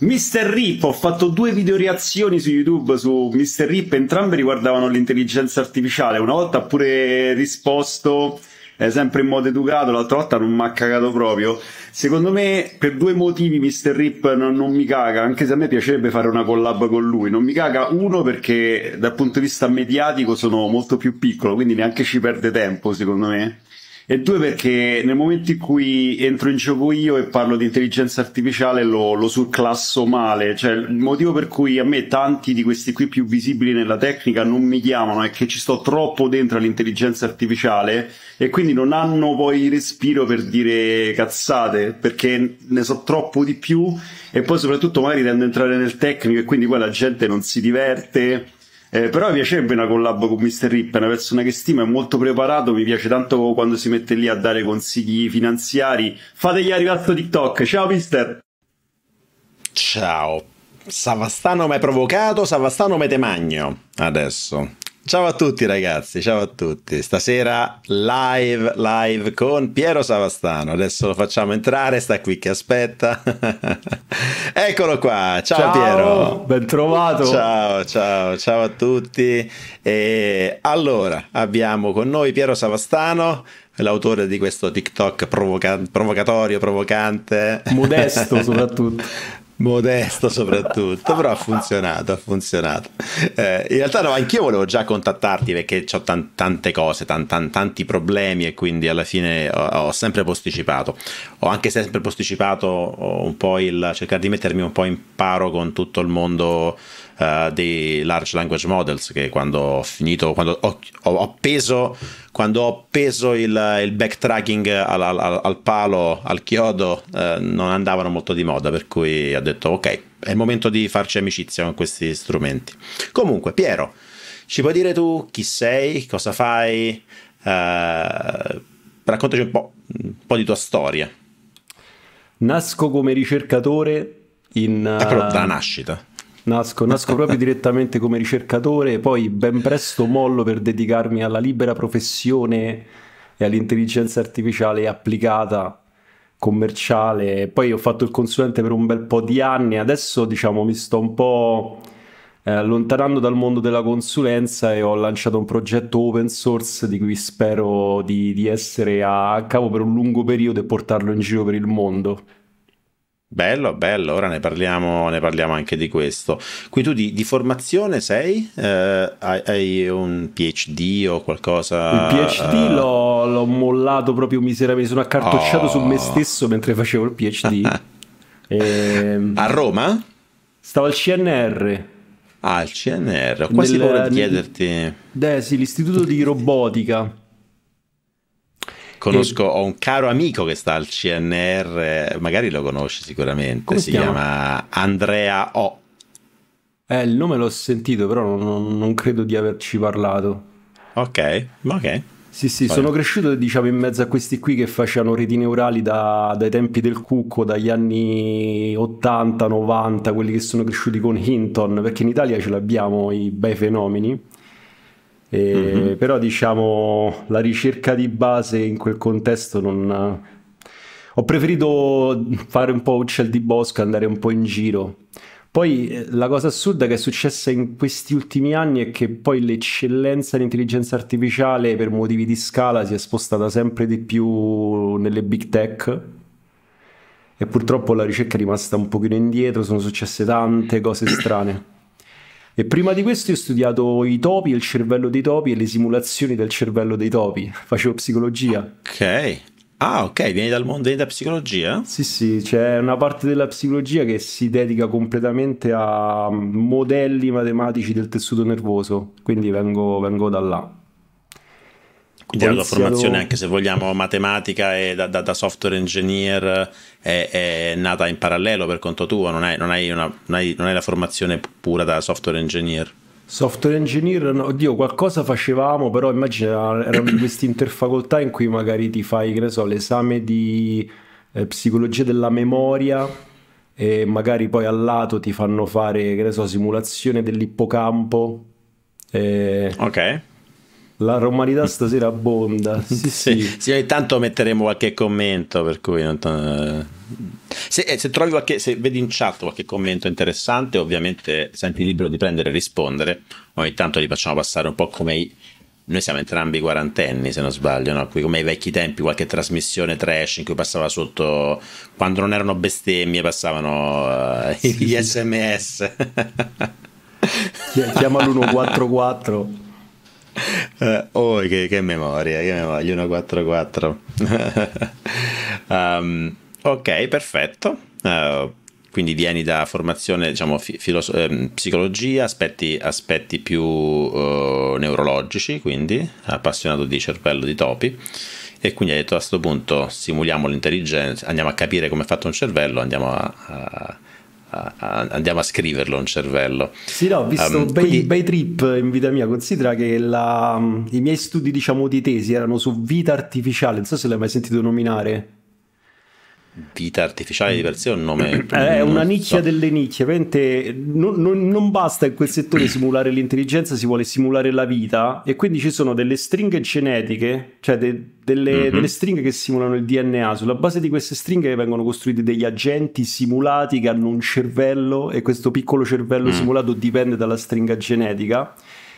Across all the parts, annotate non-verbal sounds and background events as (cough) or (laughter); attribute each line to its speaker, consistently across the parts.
Speaker 1: Mr. Rip, ho fatto due video reazioni su YouTube su Mr. Rip, entrambe riguardavano l'intelligenza artificiale, una volta ha pure risposto eh, sempre in modo educato, l'altra volta non mi ha cagato proprio. Secondo me per due motivi Mr. Rip non, non, mi caga, anche se a me piacerebbe fare una collab con lui, non mi caga uno perché dal punto di vista mediatico sono molto più piccolo, quindi neanche ci perde tempo secondo me e due perché nel momento in cui entro in gioco io e parlo di intelligenza artificiale lo, lo surclasso male, cioè il motivo per cui a me tanti di questi qui più visibili nella tecnica non mi chiamano è che ci sto troppo dentro all'intelligenza artificiale e quindi non hanno poi respiro per dire cazzate perché ne so troppo di più e poi soprattutto magari tendo ad entrare nel tecnico e quindi poi la gente non si diverte eh, però mi piacerebbe una collab con Mr. Rip, è una persona che stimo, è molto preparato, mi piace tanto quando si mette lì a dare
Speaker 2: consigli finanziari. Fategli arrivare questo TikTok. Ciao Mister! Ciao. Savastano mi hai provocato, Savastano mi te magno adesso. Ciao a tutti ragazzi, ciao a tutti. Stasera live, live con Piero Savastano. Adesso lo facciamo entrare, sta qui che aspetta. (laughs) Eccolo qua, ciao, ciao Piero. Ben trovato. Ciao, ciao, ciao a tutti. E allora, abbiamo con noi Piero Savastano, l'autore di questo TikTok provoca- provocatorio, provocante. Modesto (laughs) soprattutto. Modesto soprattutto, però ha funzionato, ha funzionato. Eh, in realtà no, anch'io volevo già contattarti perché ho tan- tante cose, tan- tan- tanti problemi e quindi alla fine ho, ho, sempre posticipato. Ho anche sempre posticipato oh, un po' il cercare di mettermi un po' in paro con tutto il mondo uh, eh, dei large language models che quando ho finito, quando ho, ho appeso, quando ho appeso il, il backtracking al, al, al, palo, al chiodo, uh, non andavano molto di moda, per cui ho detto ok, è il momento di farci amicizia con questi strumenti. Comunque, Piero, ci puoi dire tu chi sei, cosa fai? Uh, raccontaci un po', un po' di tua storia.
Speaker 1: Nasco come ricercatore in... Ah, proprio dalla nascita. Nasco, nasco (laughs) proprio direttamente come ricercatore, poi ben presto mollo per dedicarmi alla libera professione e all'intelligenza artificiale applicata commerciale. Poi ho fatto il consulente per un bel po' di anni, adesso diciamo mi sto un po' eh, allontanando dal mondo della consulenza e ho lanciato un progetto open source di cui spero di, di essere a capo per un lungo periodo e portarlo in giro per il mondo.
Speaker 2: Bello, bello, ora ne parliamo, ne parliamo, anche di questo. Qui tu di, di formazione sei? Eh, hai, hai, un PhD o qualcosa? Il PhD uh... Eh.
Speaker 1: l'ho, l'ho, mollato proprio miseramente, sono accartocciato oh. su me oh. stesso
Speaker 2: mentre facevo il PhD. e... (laughs) A Roma? Stavo al CNR. Ah, al CNR, ho quasi Nel, paura di chiederti.
Speaker 1: Eh sì, l'istituto di robotica
Speaker 2: Conosco, e... ho un caro amico che sta al CNR, magari lo conosci sicuramente, Come si chiama? chiama Andrea O.
Speaker 1: Eh, il nome l'ho sentito, però non, non credo di averci
Speaker 2: parlato. Ok, ok. Sì, sì, Poi. sono
Speaker 1: cresciuto diciamo in mezzo a questi qui che facevano reti neurali da, dai tempi del cucco, dagli anni 80, 90, quelli che sono cresciuti con Hinton, perché in Italia ce l'abbiamo i bei fenomeni. E, mm-hmm. Però diciamo la ricerca di base in quel contesto non... Ho preferito fare un po' uccel di bosco, andare un po' in giro. Poi eh, la cosa assurda che è successa in questi ultimi anni è che poi l'eccellenza dell'intelligenza artificiale per motivi di scala si è spostata sempre di più nelle big tech e purtroppo la ricerca è rimasta un pochino indietro, sono successe tante cose strane. E prima di questo ho studiato i topi, il cervello dei topi e le simulazioni del cervello dei topi. Facevo psicologia.
Speaker 2: Ok. Ah, ok, vieni dal mondo della psicologia?
Speaker 1: Sì, sì, c'è una parte della psicologia che si dedica completamente a modelli matematici del tessuto nervoso, quindi vengo, vengo da là. Idea la formazione, anche
Speaker 2: se vogliamo, matematica e da, da, da software engineer è, è, nata in parallelo per conto tuo, non hai, non, hai una, non, hai, non hai la formazione pura da software engineer.
Speaker 1: Software engineer, oddio, qualcosa facevamo, però immagina erano queste interfacoltà in cui magari ti fai, che ne so, l'esame di eh, psicologia della memoria e magari poi al lato ti fanno fare, che ne so, simulazione dell'ippocampo. E... Eh, ok. La romanità stasera abbonda. (laughs) Sì, sì.
Speaker 2: sì, sì ogni tanto metteremo qualche commento, per cui non se, eh, se, trovi qualche, se vedi in chat qualche commento interessante, ovviamente senti libero di prendere e rispondere. Ogni tanto li facciamo passare un po' come i, noi siamo entrambi quarantenni se non sbaglio no? come ai vecchi tempi qualche trasmissione trash in cui passava sotto quando non erano bestemmie passavano uh, gli sms chiama l'144 Uh, oh, che, che, memoria, che memoria, 144. um, (laughs) ehm, ok, perfetto. Uh, quindi vieni da formazione, diciamo, ehm, psicologia, aspetti, aspetti più uh, neurologici, quindi appassionato di cervello di topi. E quindi hai detto a questo punto simuliamo l'intelligenza, andiamo a capire come è fatto un cervello, andiamo a, a a, a, andiamo a scriverlo un cervello. Sì, no, ho visto um, bei, quindi...
Speaker 1: bei, trip in vita mia, considera che la, i miei studi diciamo di tesi erano su vita artificiale, non so se l'hai mai sentito
Speaker 2: nominare vita artificiale di per sé è un nome... Eh, è una nicchia so.
Speaker 1: delle nicchie, non, non, non, basta in quel settore simulare l'intelligenza, si vuole simulare la vita e quindi ci sono delle stringhe genetiche, cioè de, delle, mm-hmm. delle, stringhe che simulano il DNA, sulla base di queste stringhe vengono costruiti degli agenti simulati che hanno un cervello e questo piccolo cervello mm. simulato dipende dalla stringa genetica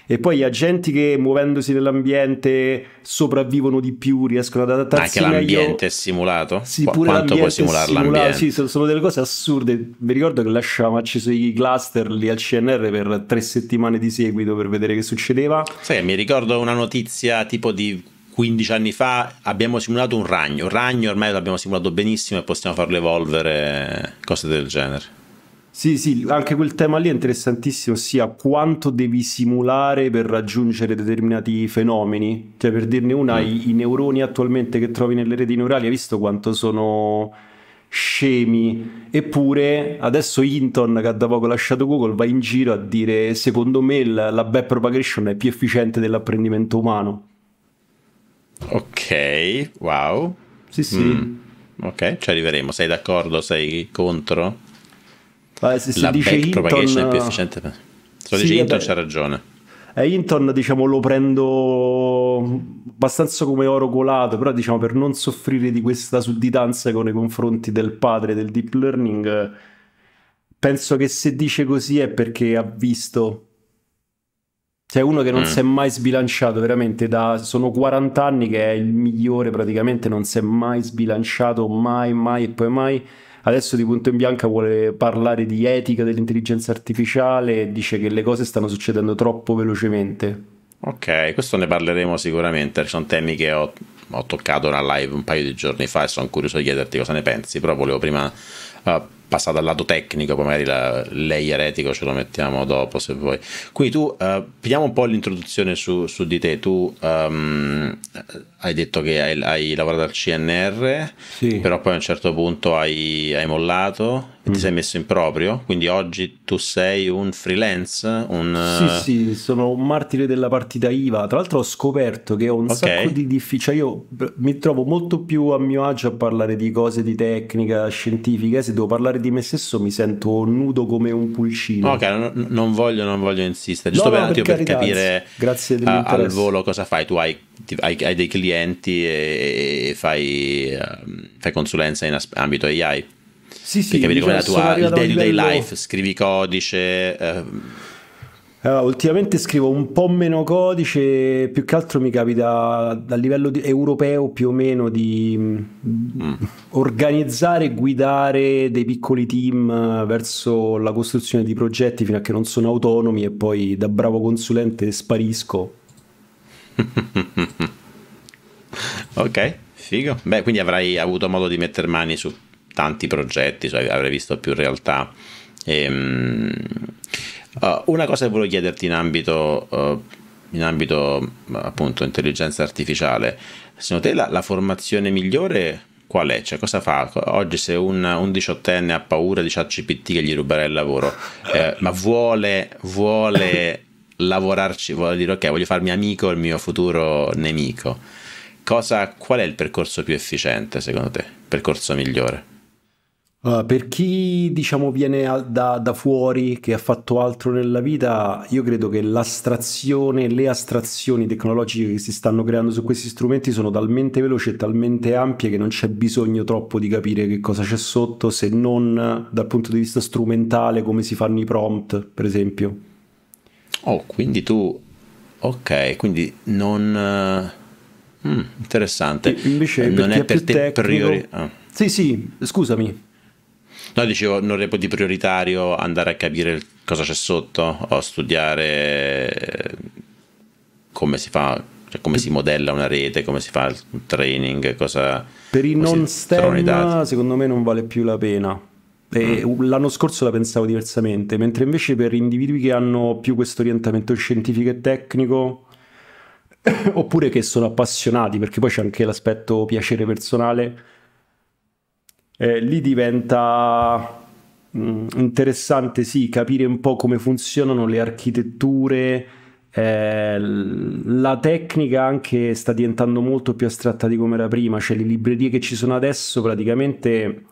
Speaker 1: e poi gli agenti che muovendosi nell'ambiente sopravvivono di più, riescono ad adattarsi Ma anche l'ambiente
Speaker 2: io... è simulato? Sì, Qu- pure Quanto puoi simulare l'ambiente? Sì,
Speaker 1: sono delle cose assurde. Mi ricordo che lasciavamo accesi i cluster lì al CNR per tre settimane di seguito per vedere che succedeva.
Speaker 2: Sai, mi ricordo una notizia tipo di 15 anni fa abbiamo simulato un ragno. Un ragno ormai l'abbiamo simulato benissimo e possiamo farlo evolvere, cose del genere.
Speaker 1: Sì, sì, anche quel tema lì è interessantissimo, ossia quanto devi simulare per raggiungere determinati fenomeni. Cioè, per dirne una, mm. i, i, neuroni attualmente che trovi nelle reti neurali, hai visto quanto sono scemi. Eppure adesso Hinton, che ha da poco lasciato Google, va in giro a dire secondo me la, la backpropagation è più efficiente dell'apprendimento umano.
Speaker 2: Ok, wow. Sì, sì. Mm. Ok, ci arriveremo. Sei d'accordo? Sei contro? Eh, se, se la dice Hinton... è più efficiente. Se lo sì, dice Hinton c'ha ragione.
Speaker 1: Eh, Hinton diciamo, lo prendo abbastanza come oro colato, però diciamo, per non soffrire di questa sudditanza con i confronti del padre del deep learning, penso che se dice così è perché ha visto. Cioè uno che non mm. si è mai sbilanciato veramente da... Sono 40 anni che è il migliore praticamente, non si è mai sbilanciato mai, mai e poi mai adesso di punto in bianca vuole parlare di etica dell'intelligenza artificiale e dice che le cose stanno succedendo troppo velocemente.
Speaker 2: Ok, questo ne parleremo sicuramente, sono temi che ho, ho toccato in una live un paio di giorni fa e sono curioso di chiederti cosa ne pensi, però volevo prima uh, passata al lato tecnico, poi magari la, lei eretico ce lo mettiamo dopo se vuoi. Qui tu, uh, vediamo un po' l'introduzione su, su di te, tu um, hai detto che hai, hai, lavorato al CNR, sì. però poi a un certo punto hai, hai mollato e ti mm. sei messo in proprio, quindi oggi tu sei un freelance, un... Sì, eh,
Speaker 1: sì, sono un martire della partita IVA, tra l'altro ho scoperto che ho un okay. sacco di difficoltà, cioè io mi trovo molto più a mio agio a parlare di cose di tecnica, scientifica, se devo parlare di me stesso mi sento nudo come un pulcino. Ok,
Speaker 2: non, non voglio, non voglio insistere, giusto no, per, per, per capire a, al volo cosa fai, tu hai, hai, hai dei clienti e, e fai, ehm, fai, consulenza in ambito AI.
Speaker 1: Sì, sì, capire come la diciamo, tua day to day life,
Speaker 2: scrivi codice. Eh.
Speaker 1: ultimamente scrivo un po' meno codice, più che altro mi capita dal livello di, europeo più o meno di mm. organizzare e guidare dei piccoli team eh, verso la costruzione di progetti fino a che non sono autonomi e poi da bravo consulente sparisco.
Speaker 2: (laughs) ok, figo. Beh, quindi avrai avuto modo di mettere mani su tanti progetti, cioè avrei visto più realtà. E, um, uh, una cosa che volevo chiederti in ambito, uh, in ambito uh, appunto intelligenza artificiale, secondo te la, la formazione migliore qual è? Cioè, cosa fa? Oggi se un, un diciottenne ha paura di ChatGPT che gli ruberà il lavoro, eh, ma vuole, vuole lavorarci, vuole dire ok, voglio farmi amico il mio futuro nemico. Cosa, qual è il percorso più efficiente secondo te? percorso migliore?
Speaker 1: Uh, per chi diciamo viene a, da, da, fuori, che ha fatto altro nella vita, io credo che l'astrazione, le astrazioni tecnologiche che si stanno creando su questi strumenti sono talmente veloci e talmente ampie che non c'è bisogno troppo di capire che cosa c'è sotto, se non dal punto di vista strumentale, come si fanno i prompt, per esempio.
Speaker 2: Oh, quindi tu... Ok, quindi non... Eh, mm, interessante. Invece, non è per te tecnico... priori... Ah.
Speaker 1: Sì, sì, scusami.
Speaker 2: No, dicevo, non reputo di prioritario andare a capire cosa c'è sotto o studiare eh, come si fa, cioè come si modella una rete, come si fa il training, cosa... Per i non STEM
Speaker 1: secondo me non vale più la pena. Mm. L'anno scorso la pensavo diversamente, mentre invece per individui che hanno più questo orientamento scientifico e tecnico, (coughs) oppure che sono appassionati, perché poi c'è anche l'aspetto piacere personale, eh, lì diventa mh, mm, interessante sì, capire un po' come funzionano le architetture, eh, la tecnica anche sta diventando molto più astratta di come era prima, cioè le librerie che ci sono adesso praticamente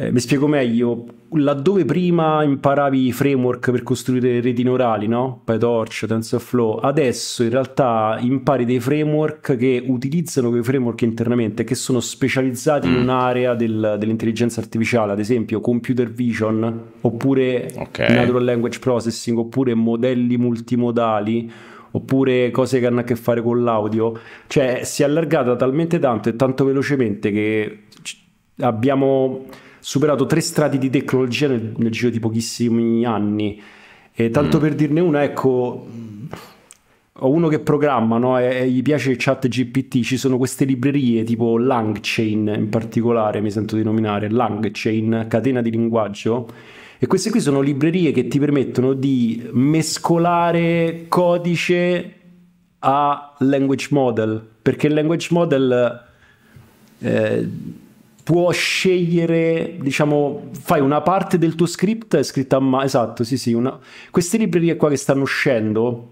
Speaker 1: eh, mi spiego meglio, laddove prima imparavi i framework per costruire reti neurali, no? PyTorch, TensorFlow, adesso in realtà impari dei framework che utilizzano quei framework internamente, che sono specializzati in mm. un'area del, dell'intelligenza artificiale, ad esempio computer vision, oppure okay. natural language processing, oppure modelli multimodali oppure cose che hanno a che fare con l'audio, cioè si è allargata talmente tanto e tanto velocemente che abbiamo superato tre strati di tecnologia nel, nel giro di pochissimi anni. E tanto mm. per dirne una, ecco, ho uno che programma no? e, e, gli piace il chat GPT, ci sono queste librerie tipo Langchain in particolare, mi sento di nominare, Langchain, catena di linguaggio. E queste qui sono librerie che ti permettono di mescolare codice a language model, perché il language model... Eh, può scegliere, diciamo, fai una parte del tuo script è scritta a mano, esatto, sì sì, una... queste librerie qua che stanno uscendo,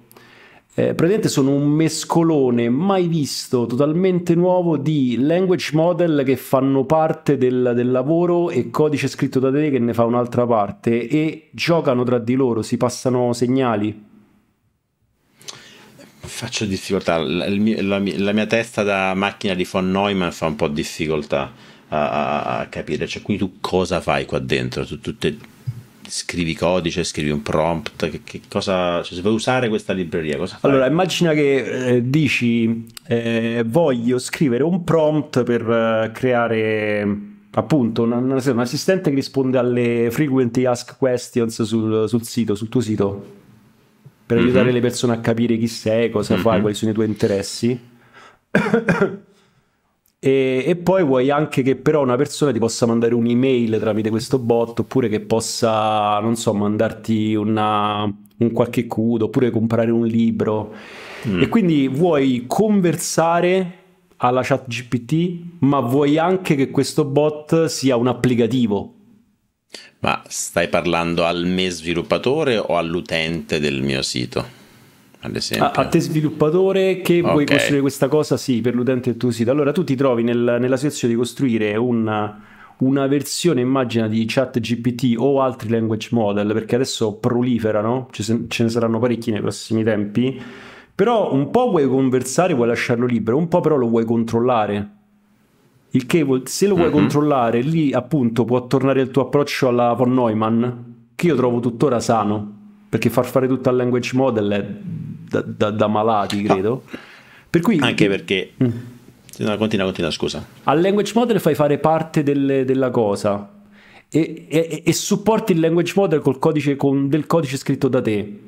Speaker 1: eh, praticamente sono un mescolone mai visto, totalmente nuovo di language model che fanno parte del, del lavoro e codice scritto da te che ne fa un'altra parte e giocano tra di loro, si passano segnali
Speaker 2: faccio difficoltà. La, la, la, mia testa da macchina di von Neumann fa un po' difficoltà a, a capire, cioè, quindi tu cosa fai qua dentro? Tu, tu te, scrivi codice, scrivi un prompt, che, che cosa, cioè, se vuoi usare questa libreria, cosa fai? Allora,
Speaker 1: immagina che eh, dici eh, voglio scrivere un prompt per eh, creare appunto una, una, un assistente che risponde alle frequently asked questions sul, sul sito, sul tuo sito, per mhm. aiutare mm-hmm. le persone a capire chi sei, cosa mm-hmm. fai, mhm. quali sono i tuoi interessi. E, e, poi vuoi anche che però una persona ti possa mandare un'email tramite questo bot oppure che possa, non so, mandarti una, un qualche cudo oppure comprare un libro. Mm. E quindi vuoi conversare alla chat GPT, ma vuoi anche che questo bot sia un applicativo.
Speaker 2: Ma stai parlando al me sviluppatore o all'utente del mio sito? ad esempio. A, a te
Speaker 1: sviluppatore che okay. vuoi costruire questa cosa, sì, per l'utente del tuo sito. Allora tu ti trovi nel, nella situazione di costruire una, una versione, immagina, di chat GPT o altri language model, perché adesso proliferano, ce, ce ne saranno parecchi nei prossimi tempi, però un po' vuoi conversare, vuoi lasciarlo libero, un po' però lo vuoi controllare. Il che se lo vuoi uh-huh. controllare, lì appunto può tornare il tuo approccio alla von Neumann, che io trovo tuttora sano, perché far fare tutto al language model è da, da, da malati, ah. credo.
Speaker 2: Per cui, Anche perché... Mm. No, continua, continua, scusa.
Speaker 1: Al language model fai fare parte del, della cosa e, e, e, supporti il language model col codice, con del codice scritto da te.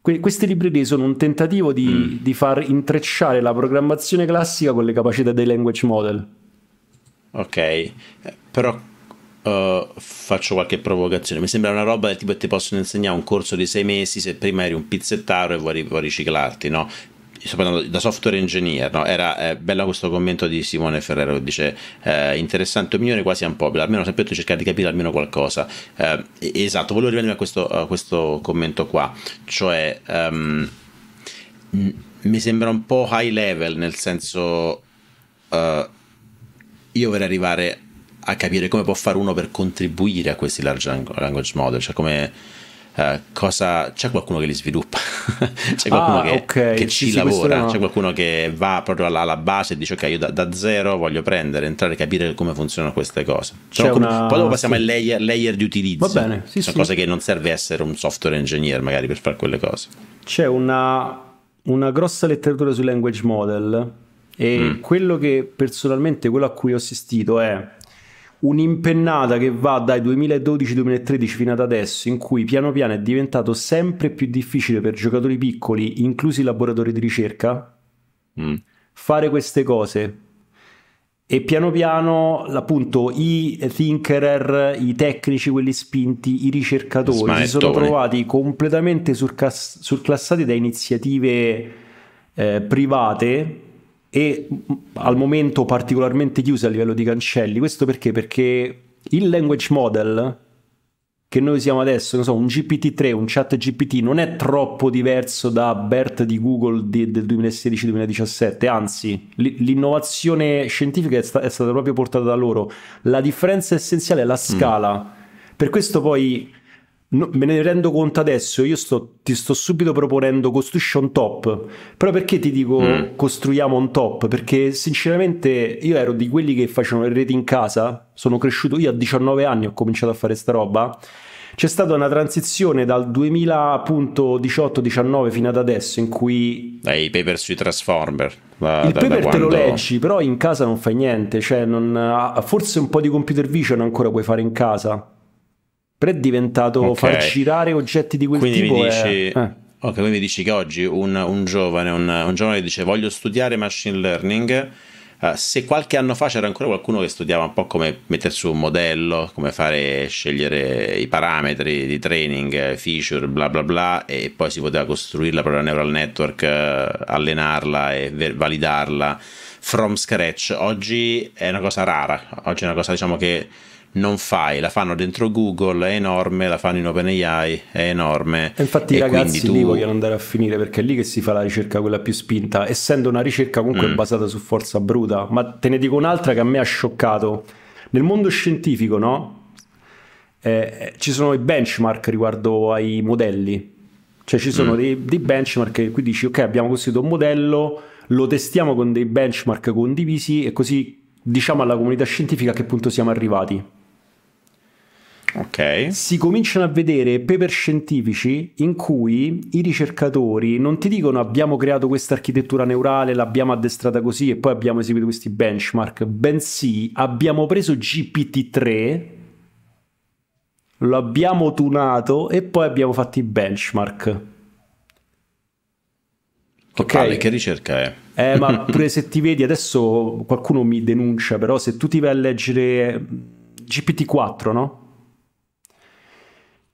Speaker 1: Que, queste librerie sono un tentativo di, mm. di, far intrecciare la programmazione classica con le capacità dei language model.
Speaker 2: Ok, eh, però eh, faccio qualche provocazione. Mi sembra una roba del tipo che ti possono insegnare un corso di sei mesi se prima eri un pizzettaro e vuoi, vuoi riciclarti, no? da software engineer, no? era eh, bello questo commento di Simone Ferrero che dice eh, interessante opinione quasi un po', almeno sapete cercare di capire almeno qualcosa. Eh, esatto, volevo riprendere a questo, a questo commento qua, cioè um, mi sembra un po' high level nel senso uh, io vorrei arrivare a capire come può fare uno per contribuire a questi large language model, cioè come eh, cosa c'è qualcuno che li sviluppa, (laughs) c'è qualcuno ah, che, okay. che, ci sì, lavora, sì, c'è qualcuno che va proprio alla, alla base e dice ok io da, da, zero voglio prendere, entrare e capire come funzionano queste cose. Cioè, come, una... Poi dopo passiamo sì. al layer, layer, di utilizzo, va bene, sì, cioè, cose che non serve essere un software engineer magari per fare quelle cose.
Speaker 1: C'è una, una grossa letteratura sui language model e mm. quello che personalmente, quello a cui ho assistito è un'impennata che va dai 2012-2013 fino ad adesso, in cui piano piano è diventato sempre più difficile per giocatori piccoli, inclusi i laboratori di ricerca, mm. fare queste cose. E piano piano, appunto, i thinkerer, i tecnici, quelli spinti, i ricercatori Smanettone. si sono trovati completamente surclass- surclassati da iniziative eh, private e mm, al momento particolarmente chiuse a livello di cancelli. Questo perché? Perché il language model che noi usiamo adesso, non so, un GPT-3, un chat GPT, non è troppo diverso da BERT di Google di, del 2016-2017, anzi l'innovazione scientifica è, sta- è, stata proprio portata da loro. La differenza essenziale è la mm. scala. Mm. Per questo poi No, me ne rendo conto adesso, io sto, ti sto subito proponendo costruisci un Top, però perché ti dico mm. costruiamo un top? Perché sinceramente io ero di quelli che facevano le reti in casa, sono cresciuto io a 19 anni, ho cominciato a fare sta roba, c'è stata una transizione dal 2018-19 fino ad adesso in cui...
Speaker 2: Dai, paper sui Transformer. Da, il da, paper da quando... te lo leggi,
Speaker 1: però in casa non fai niente, cioè non... Ah, forse un po' di computer vision ancora puoi fare in casa Pre è diventato okay. far girare oggetti di quel quindi tipo. Mi dici, è... eh.
Speaker 2: Ok, quindi mi dici che oggi un, un giovane, un, un giovane dice voglio studiare machine learning. Uh, se qualche anno fa c'era ancora qualcuno che studiava un po' come mettere su un modello, come fare scegliere i parametri di training, eh, feature, bla bla bla, e poi si poteva costruire la propria neural network, eh, allenarla e validarla from scratch. Oggi è una cosa rara, oggi è una cosa diciamo che non fai, la fanno dentro Google, è enorme, la fanno in OpenAI, è enorme. E infatti, i ragazzi, tu... lì vogliono
Speaker 1: andare a finire perché è lì che si fa la ricerca quella più spinta, essendo una ricerca comunque mm. basata su forza bruta. Ma te ne dico un'altra che a me ha scioccato. Nel mondo scientifico, no? Eh, eh, ci sono i benchmark riguardo ai modelli. Cioè ci sono mm. dei, dei benchmark che qui dici ok abbiamo costruito un modello, lo testiamo con dei benchmark condivisi e così diciamo alla comunità scientifica a che punto siamo arrivati. Okay. Si cominciano a vedere paper scientifici in cui i ricercatori non ti dicono abbiamo creato questa architettura neurale, l'abbiamo addestrata così e poi abbiamo eseguito questi benchmark, bensì abbiamo preso GPT-3, lo abbiamo tunato e poi abbiamo fatto i benchmark.
Speaker 2: Che okay. Palle, che ricerca è? Eh, ma (laughs) pure
Speaker 1: se ti vedi adesso qualcuno mi denuncia, però se tu ti vai a leggere GPT-4, no?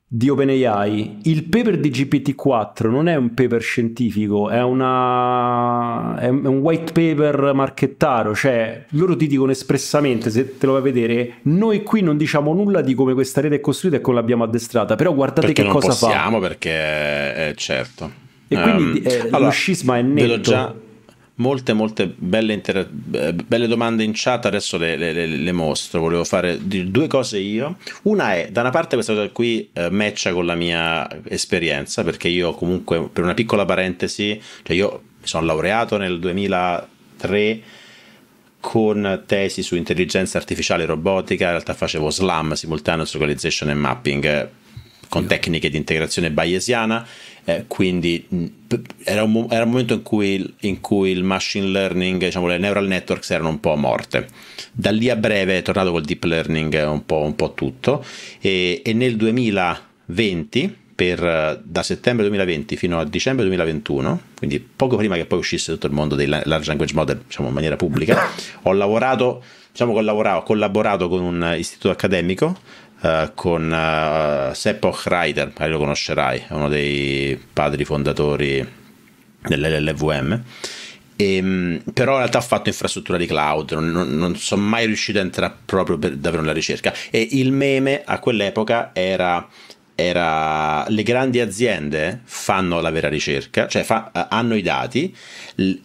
Speaker 1: di OpenAI, il paper di GPT-4 non è un paper scientifico, è, una, è un white paper marchettaro, cioè loro ti dicono espressamente, se te lo vai a vedere, noi qui non diciamo nulla di come questa rete è costruita e come l'abbiamo addestrata, però guardate perché che cosa possiamo,
Speaker 2: fa. Perché non possiamo, perché certo. E um, quindi ehm, eh, allora, lo scisma è netto. Ve l'ho già molte molte belle, inter- belle domande in chat, adesso le, le, le, mostro, volevo fare due cose io. Una è, da una parte questa cosa qui eh, matcha con la mia esperienza, perché io comunque, per una piccola parentesi, cioè io mi sono laureato nel 2003 con tesi su intelligenza artificiale e robotica, in realtà facevo SLAM, Simultaneous Localization and Mapping, eh, con tecniche di integrazione bayesiana eh, quindi mm, era un, era un, momento in cui, il, in cui il machine learning, diciamo, le neural networks erano un po' morte. Da lì a breve è tornato col deep learning un po', un po tutto e, e nel 2020 per, da settembre 2020 fino a dicembre 2021, quindi poco prima che poi uscisse tutto il mondo dei large language model diciamo, in maniera pubblica, ho lavorato, diciamo ho collaborato con un istituto accademico eh, con uh, Seppo Ryder, magari lo conoscerai, è uno dei padri fondatori dell'LLVM. E, ehm, però in realtà ho fatto infrastruttura di cloud, non, non, non sono mai riuscito a entrare proprio per, davvero nella ricerca. E il meme a quell'epoca era, era le grandi aziende fanno la vera ricerca, cioè fa, eh, hanno i dati, le,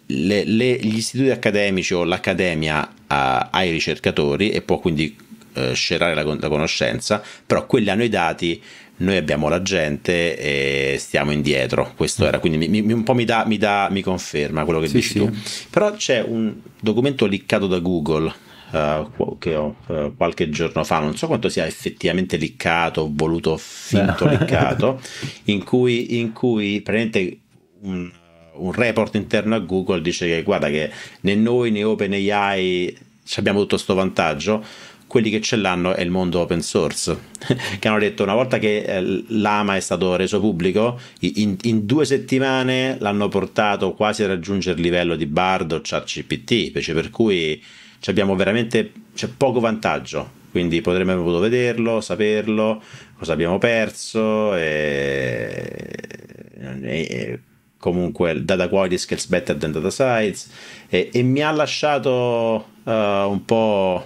Speaker 2: le, gli istituti accademici o l'accademia ha, ha i ricercatori e può quindi eh, scerare la, la, conoscenza, però quelli hanno i dati, noi abbiamo la gente e stiamo indietro. Questo mm. era, quindi mi, mi, un po' mi, da, mi, da, mi conferma quello che sì, dici sì. tu. Però c'è un documento liccato da Google Uh, che ho uh, qualche giorno fa, non so quanto sia effettivamente liccato, voluto, finto eh. liccato, (laughs) in cui, in cui praticamente un, un, report interno a Google dice che guarda che né noi né OpenAI abbiamo tutto questo vantaggio, quelli che ce l'hanno è il mondo open source, (laughs) che hanno detto una volta che eh, l'AMA è stato reso pubblico, in, in due settimane l'hanno portato quasi a raggiungere il livello di Bard o ChatGPT, per cui abbiamo veramente c'è poco vantaggio, quindi potremmo aver potuto vederlo, saperlo, cosa abbiamo perso e, e comunque data quality skills better than data size e, e mi ha lasciato uh, un po'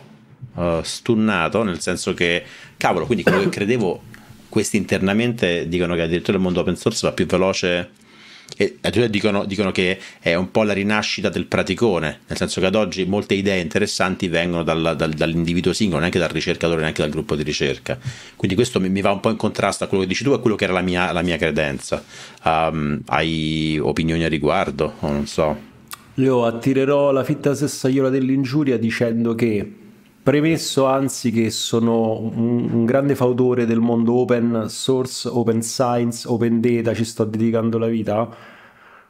Speaker 2: uh, stunnato, nel senso che, cavolo, quindi quello che credevo, questi internamente dicono che addirittura il mondo open source va più veloce e addirittura eh, cioè, dicono, dicono, che è un po' la rinascita del praticone, nel senso che ad oggi molte idee interessanti vengono dal, dal, dall'individuo singolo, neanche dal ricercatore, neanche dal gruppo di ricerca. Quindi questo mi, mi, va un po' in contrasto a quello che dici tu e a quello che era la mia, la mia credenza. Um, hai opinioni a riguardo? O non so.
Speaker 1: Io attirerò la fitta sessaiola dell'ingiuria dicendo che Premesso anzi che sono un, un, grande fautore del mondo open source, open science, open data, ci sto dedicando la vita,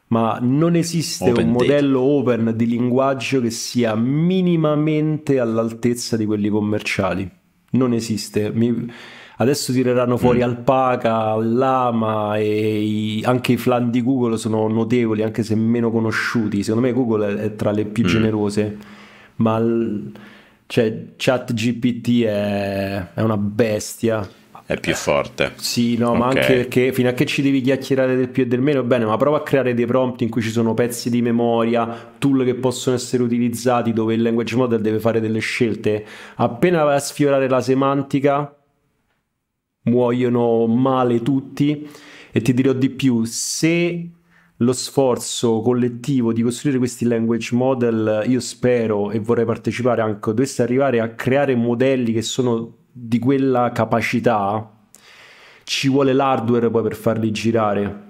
Speaker 1: ma non esiste open un data. modello open di linguaggio che sia minimamente all'altezza di quelli commerciali. Non esiste. Mi... Adesso tireranno mm. fuori mm. Alpaca, Lama e i... anche i flan di Google sono notevoli, anche se meno conosciuti. Secondo me Google è tra le più mm. generose, ma... L cioè, chat GPT è, è una bestia è
Speaker 2: più forte.
Speaker 1: Sì, no, okay. ma anche perché fino a che ci devi chiacchierare del più e del meno, bene, ma prova a creare dei prompt in cui ci sono pezzi di memoria, tool che possono essere utilizzati, dove il language model deve fare delle scelte. Appena vai a sfiorare la semantica, muoiono male tutti. E ti dirò di più, se lo sforzo collettivo di costruire questi language model, io spero e vorrei partecipare anche, dovesse arrivare a creare modelli che sono di quella capacità, ci vuole l'hardware poi per farli girare.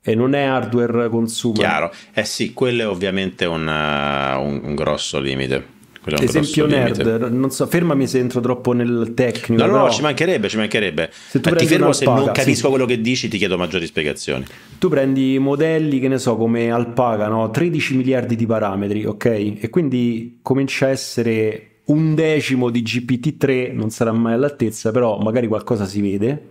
Speaker 1: E non è hardware consumer.
Speaker 2: Chiaro, eh sì, quello è ovviamente un, uh, un, un grosso limite. Quello Esempio nerd,
Speaker 1: non so, fermami se entro troppo nel tecnico. No, no, no ci
Speaker 2: mancherebbe, ci mancherebbe. Se tu eh, ti fermo se non capisco sì. quello che dici, ti chiedo maggiori spiegazioni.
Speaker 1: Tu prendi modelli, che ne so, come Alpaca, no? 13 miliardi di parametri, ok? E quindi comincia a essere un decimo di GPT-3, non sarà mai all'altezza, però magari qualcosa si vede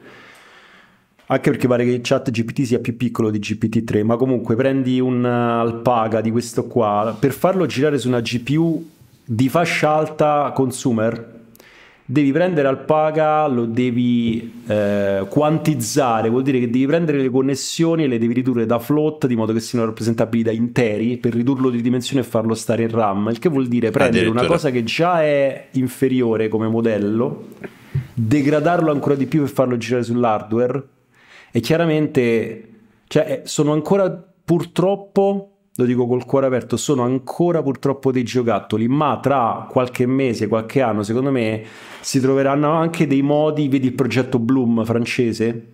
Speaker 1: anche perché pare che il chat GPT sia più piccolo di GPT-3, ma comunque prendi un alpaca di questo qua, per farlo girare su una GPU di fascia alta consumer devi prendere al paga, lo devi eh, quantizzare, vuol dire che devi prendere le connessioni e le devi ridurre da float di modo che siano rappresentabili da interi per ridurlo di dimensione e farlo stare in RAM, il che vuol dire prendere una cosa che già è inferiore come modello, degradarlo ancora di più e farlo girare sull'hardware e chiaramente cioè, eh, sono ancora purtroppo lo dico col cuore aperto, sono ancora purtroppo dei giocattoli, ma tra qualche mese, qualche anno, secondo me, si troveranno anche dei modi, vedi il progetto Bloom francese,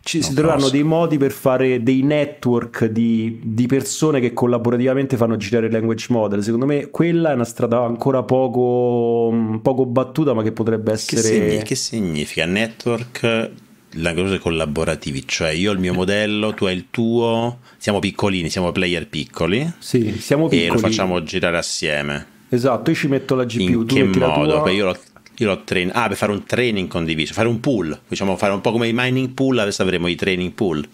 Speaker 1: ci, si troveranno dei modi per fare dei network di, di, persone che collaborativamente fanno girare il language model. Secondo me quella è una strada ancora poco, poco battuta, ma che potrebbe essere. Che, signi- che
Speaker 2: significa network la cose collaborativi, cioè io ho il mio eh. modello, tu hai il tuo, siamo piccolini, siamo player piccoli. Sì, siamo piccoli. E lo facciamo girare assieme.
Speaker 1: Esatto, io ci metto
Speaker 2: la GPU, In che modo? Tua... Io l'ho io l'ho train- ah, per fare un training condiviso, fare un pool, diciamo fare un po' come i mining pool, adesso avremo i training pool.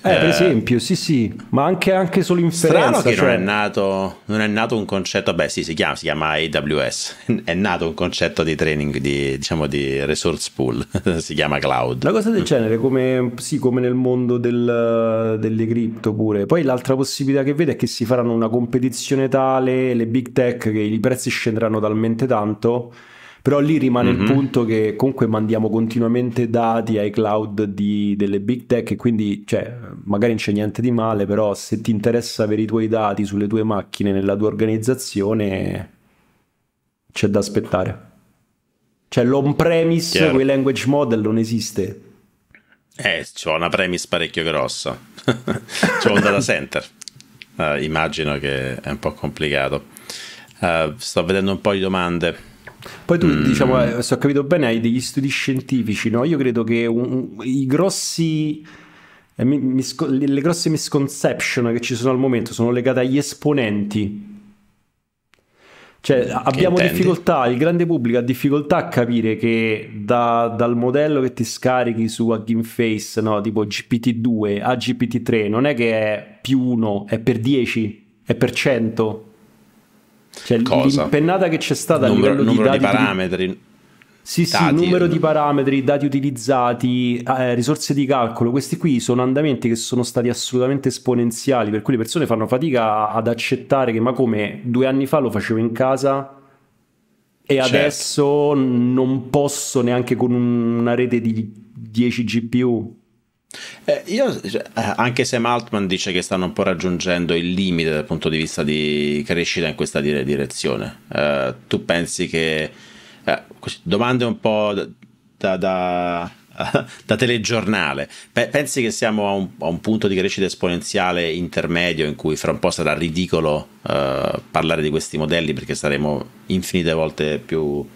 Speaker 2: Eh, per eh, esempio,
Speaker 1: sì, sì, ma anche, anche solo Strano che cioè... non, è
Speaker 2: nato, non, è nato, un concetto, beh sì, si chiama, si chiama AWS, (laughs) è nato un concetto di training, di, diciamo di resource pool, (laughs) si chiama cloud.
Speaker 1: Una cosa del mm. genere, come, sì, come nel mondo del, delle cripto pure. Poi l'altra possibilità che vedo è che si faranno una competizione tale, le big tech, che i prezzi scenderanno talmente tanto però lì rimane mm-hmm. il mhm. punto che comunque mandiamo continuamente dati ai cloud di, delle big tech e quindi cioè, magari non c'è niente di male, però se ti interessa avere i tuoi dati sulle tue macchine nella tua organizzazione c'è da aspettare. Cioè l'on-premise Chiaro. language model non esiste.
Speaker 2: Eh, c'ho una premise parecchio grossa. (laughs) c'ho un data center. Uh, immagino che è un po' complicato. Uh, sto vedendo un po' di domande. Poi tu, mm. diciamo, eh,
Speaker 1: se ho capito bene, hai degli studi scientifici, no? Io credo che un, i grossi... Eh, Misco, le grosse misconception che ci sono al momento sono legate agli esponenti. Cioè, che abbiamo intendi? difficoltà, il grande pubblico ha difficoltà a capire che da, dal modello che ti scarichi su a Face, no, tipo GPT-2 a GPT-3, non è che è più 1, è per 10, è per 100. Cioè, cosa? l'impennata che c'è stata numero, a livello numero di, di parametri. Di... Sì, sì, dati, numero di parametri, dati utilizzati, ah, eh, risorse di calcolo, questi qui sono andamenti che sono stati assolutamente esponenziali, per cui le persone fanno fatica ad accettare che ma come due anni fa lo facevo in casa e certo. adesso non posso neanche con una rete di 10 GPU
Speaker 2: eh, io, eh, anche se Maltman dice che stanno un po' raggiungendo il limite dal punto di vista di crescita in questa direzione, eh, tu pensi che... Eh, domande un po' da, da, (laughs) da telegiornale, Pe- pensi che siamo a un, a un, punto di crescita esponenziale intermedio in cui fra un po' sarà ridicolo eh, parlare di questi modelli perché saremo infinite volte più,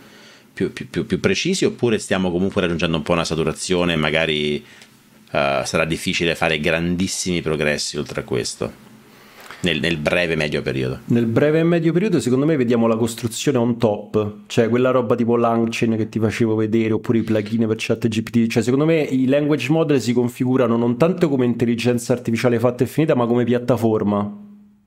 Speaker 2: più, più, più, precisi oppure stiamo comunque raggiungendo un po' una saturazione magari eh, sarà difficile fare grandissimi progressi oltre a questo. Nel, nel, breve e medio periodo?
Speaker 1: Nel breve e medio periodo, secondo me, vediamo la costruzione on top, cioè quella roba tipo Langchain che ti facevo vedere, oppure i plugin per chat GPT. Cioè, secondo me i language model si configurano non tanto come intelligenza artificiale fatta e finita, ma come piattaforma.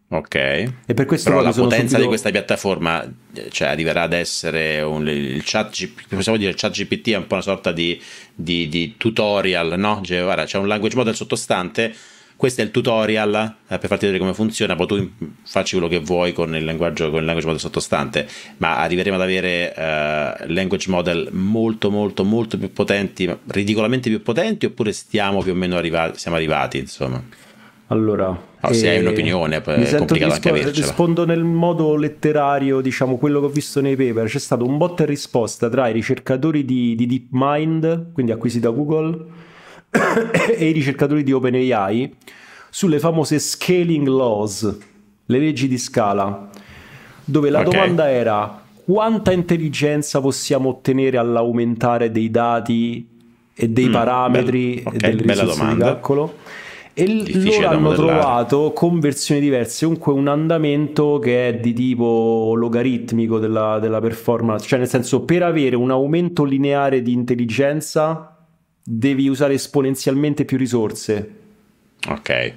Speaker 2: Ok. E per questo Però la potenza subito... di questa piattaforma cioè, arriverà ad essere un, il chat GPT, possiamo dire il chat GPT è un po' una sorta di, di, di tutorial, no? Cioè, guarda, c'è un language model sottostante, questo è il tutorial eh, per farti vedere come funziona, poi tu facci quello che vuoi con il linguaggio, con il language model sottostante, ma arriveremo ad avere eh, language model molto molto molto più potenti, ridicolamente più potenti oppure stiamo più o meno arrivati, siamo arrivati, insomma. Allora, No, ah, se hai eh, un'opinione mi sento complicato rispo- anche avercela.
Speaker 1: Rispondo nel modo letterario, diciamo, quello che ho visto nei paper. C'è stato un bot e risposta tra i ricercatori di, di DeepMind, quindi acquisiti da Google, (coughs) e i ricercatori di OpenAI sulle famose scaling laws, le leggi di scala, dove la okay. domanda era quanta intelligenza possiamo ottenere all'aumentare dei dati e dei mm, parametri bella, okay, e delle risorse di calcolo e loro hanno trovato con versioni diverse comunque un andamento che è di tipo logaritmico della, della performance, cioè nel senso per avere un aumento lineare di intelligenza devi usare esponenzialmente più risorse. Ok.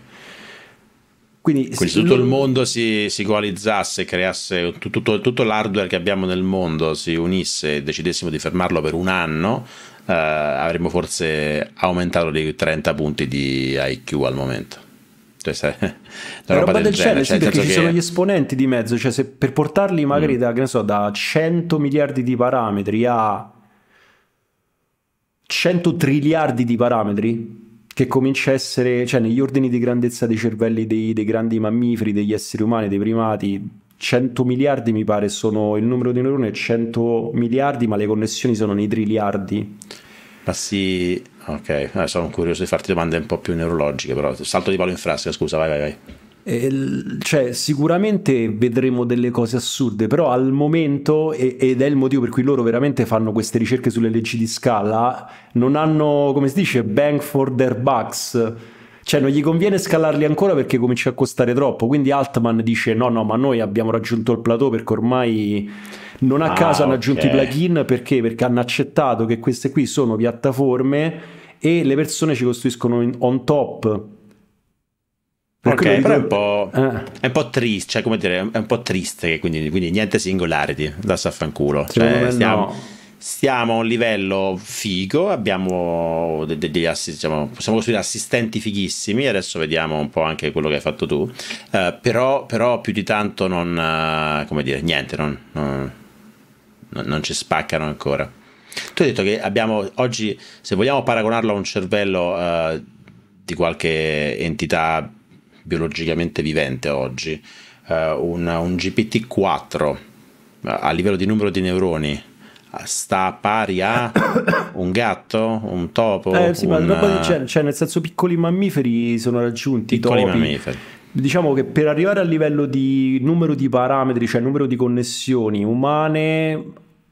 Speaker 1: Quindi, Quindi, se tutto il
Speaker 2: mondo si, si coalizzasse, creasse tutto, tutto, l'hardware che abbiamo nel mondo, si unisse e decidessimo di fermarlo per un anno, eh, avremmo forse aumentato di 30 punti di IQ al momento. Cioè, se, la (laughs) roba, roba del, del genere, sì, cioè, perché ci che... sono gli
Speaker 1: esponenti di mezzo, cioè se per portarli magari mm. da, so, da 100 miliardi di parametri a 100 triliardi di parametri, che comincia a essere, cioè negli ordini di grandezza dei cervelli dei, dei, grandi mammiferi, degli esseri umani, dei primati, 100 miliardi mi pare sono il numero di neuroni è 100 miliardi ma le connessioni sono nei triliardi
Speaker 2: ma sì ok ah, sono curioso di farti domande un po' più neurologiche però salto di palo in frasca scusa vai vai vai
Speaker 1: eh, cioè, sicuramente vedremo delle cose assurde, però al momento, ed è il motivo per cui loro veramente fanno queste ricerche sulle leggi di scala, non hanno, come si dice, bang for their bucks cioè non gli conviene scalarli ancora perché comincia a costare troppo. Quindi Altman dice: No, no, ma noi abbiamo raggiunto il plateau perché ormai non a ah, caso hanno okay. aggiunto i plugin perché? perché hanno accettato che queste qui sono piattaforme e le persone ci costruiscono on top.
Speaker 2: Per ok, però è, un ah. è un po', triste, cioè come dire, è un po' triste, quindi, quindi niente singularity, da saffanculo. Cioè, stiamo... No stiamo a un livello figo, abbiamo de degli assi- diciamo, possiamo costruire assistenti fighissimi, adesso vediamo un po' anche quello che hai fatto tu, uh, però, però, più di tanto non, uh, come dire, niente, non, non, non ci spaccano ancora. Tu hai detto che abbiamo oggi, se vogliamo paragonarlo a un cervello uh, di qualche entità biologicamente vivente oggi, un, un GPT-4 a livello di numero di neuroni Ah, sta pari a (coughs) un gatto, un topo. Eh, sì, un... ma cioè, eh,
Speaker 1: cioè, nel senso piccoli mammiferi sono raggiunti. Piccoli topi. mammiferi. Diciamo che per arrivare a livello di numero di parametri, cioè numero di connessioni umane,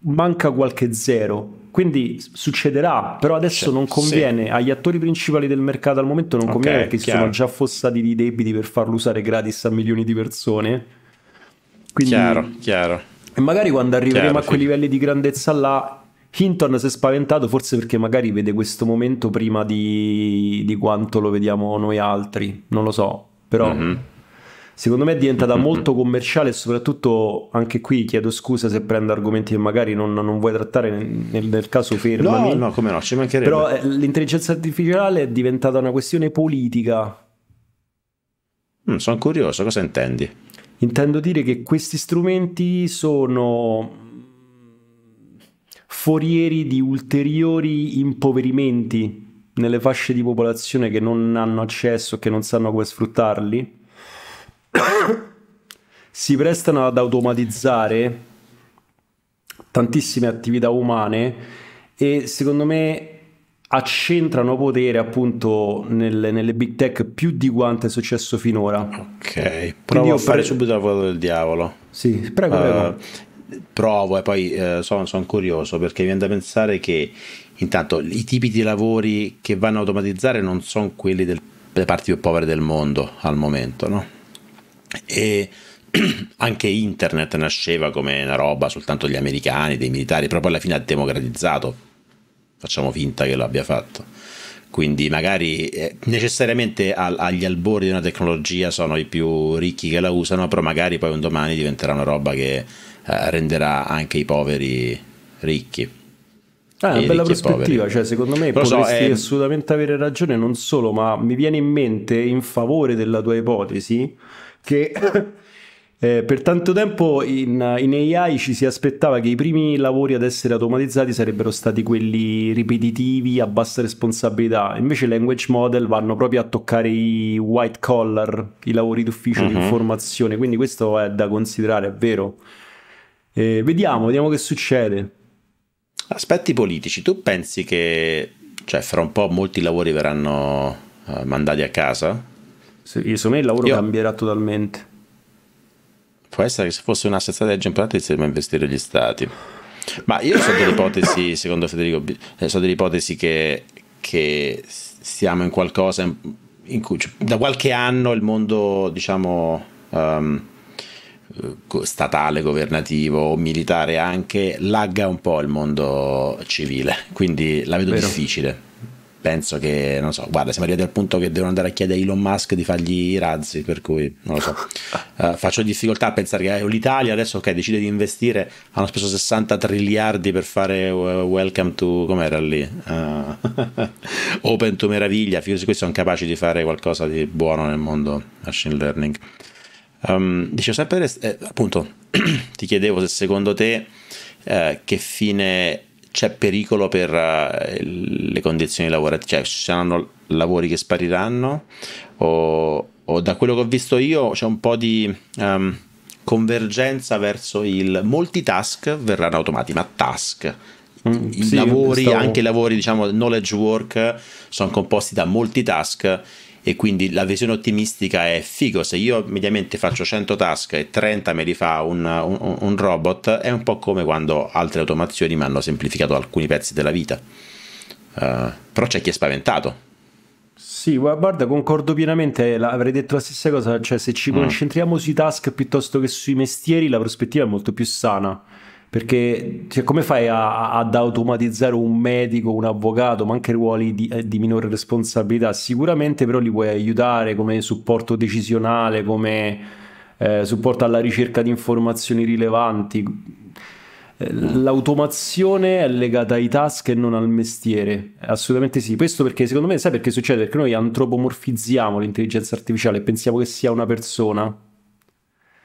Speaker 1: manca qualche zero. Quindi succederà, però adesso cioè, non conviene sì. agli attori principali del mercato al momento non conviene okay, perché chiaro. sono già affossati di debiti per farlo usare gratis a milioni di persone. Quindi... Chiaro, chiaro e magari quando arriveremo Chiaro, a quei sì. livelli di grandezza là, Hinton si è spaventato forse perché magari vede questo momento prima di, di quanto lo vediamo noi altri, non lo so, però... Mm-hmm. Secondo me è diventata mm-hmm. molto commerciale e soprattutto anche qui chiedo scusa se prendo argomenti che magari non, non vuoi trattare nel, nel, caso fermami. No, no, come no, ci mancherebbe. Però eh, l'intelligenza artificiale è diventata una questione politica.
Speaker 2: Mm, sono curioso, cosa intendi?
Speaker 1: Intendo dire che questi strumenti sono forieri di ulteriori impoverimenti nelle fasce di popolazione che non hanno accesso, che non sanno come sfruttarli, (coughs) si prestano ad automatizzare tantissime attività umane e secondo me accentrano potere appunto nelle, nelle, big tech più di quanto è successo finora. Ok,
Speaker 2: provo a fare pre... subito l'avvocato del diavolo. Sì, prego, uh, Provo e poi uh, sono, sono curioso perché mi viene da pensare che intanto i tipi di lavori che vanno a automatizzare non sono quelli del, delle parti più povere del mondo al momento, no? E (clears throat) anche internet nasceva come una roba soltanto degli americani, dei militari, però poi alla fine ha democratizzato facciamo finta che l'abbia fatto. Quindi magari eh, necessariamente al, agli albori di una tecnologia sono i più ricchi che la usano, però magari poi un domani diventerà una roba che eh, renderà anche i poveri ricchi. Ah, è una bella prospettiva, cioè,
Speaker 1: secondo me Lo potresti so, ehm, è... assolutamente avere ragione, non solo, ma mi viene in mente in favore della tua ipotesi che (coughs) (coughs) (coughs) Eh, per tanto tempo in, in, AI ci si aspettava che i primi lavori ad essere automatizzati sarebbero stati quelli ripetitivi, a bassa responsabilità, invece i language model vanno proprio a toccare i white collar, i lavori d'ufficio mm-hmm. di mhm. informazione, quindi questo è da considerare, è vero. Eh, vediamo, vediamo che succede.
Speaker 2: Aspetti politici, tu pensi che cioè, fra un po' molti lavori verranno uh, mandati a casa? Se, secondo me il lavoro Io... cambierà totalmente può essere che se fosse una stessa legge importante si sarebbe investire gli stati. Ma io so delle ipotesi, (coughs) secondo Federico, eh, so delle che, che siamo in qualcosa in cui cioè, da qualche anno il mondo, diciamo, um, statale, governativo, militare anche, lagga un po' il mondo civile, quindi la vedo Vero. difficile penso che, non so, guarda, siamo arrivati al punto che devono andare a chiedere a Elon Musk di fargli i razzi, per cui, non lo so, uh, (laughs) faccio difficoltà a pensare che eh, l'Italia adesso, ok, decide di investire, hanno speso 60 triliardi per fare eh, welcome to, com'era lì, uh, (laughs) open to meraviglia, figurati questi sono capaci di fare qualcosa di buono nel mondo machine learning. Um, dicevo sempre, eh, appunto, (clears throat) ti chiedevo se secondo te eh, che fine c'è pericolo per uh, le condizioni lavorative, cioè ci saranno lavori che spariranno o, o, da quello che ho visto io c'è un po' di um, convergenza verso il multitask verranno automati, ma task. Mm, I sì, lavori, stavo... anche i lavori, diciamo, knowledge work sono composti da multitask e quindi la visione ottimistica è figo, se io mediamente faccio 100 task e 30 me li fa un, un, un robot, è un po' come quando altre automazioni mi hanno semplificato alcuni pezzi della vita. Uh, però c'è chi è spaventato.
Speaker 1: Sì, guarda, concordo pienamente, avrei detto la stessa cosa, cioè se ci mm. concentriamo sui task piuttosto che sui mestieri la prospettiva è molto più sana. Perché cioè, come fai a, a, ad automatizzare un medico, un avvocato, ma anche ruoli di, eh, di, minore responsabilità? Sicuramente però li puoi aiutare come supporto decisionale, come eh, supporto alla ricerca di informazioni rilevanti. Eh, l'automazione è legata ai task e non al mestiere, assolutamente sì. Questo perché secondo me, sai perché succede? Perché noi antropomorfizziamo l'intelligenza artificiale e pensiamo che sia una persona.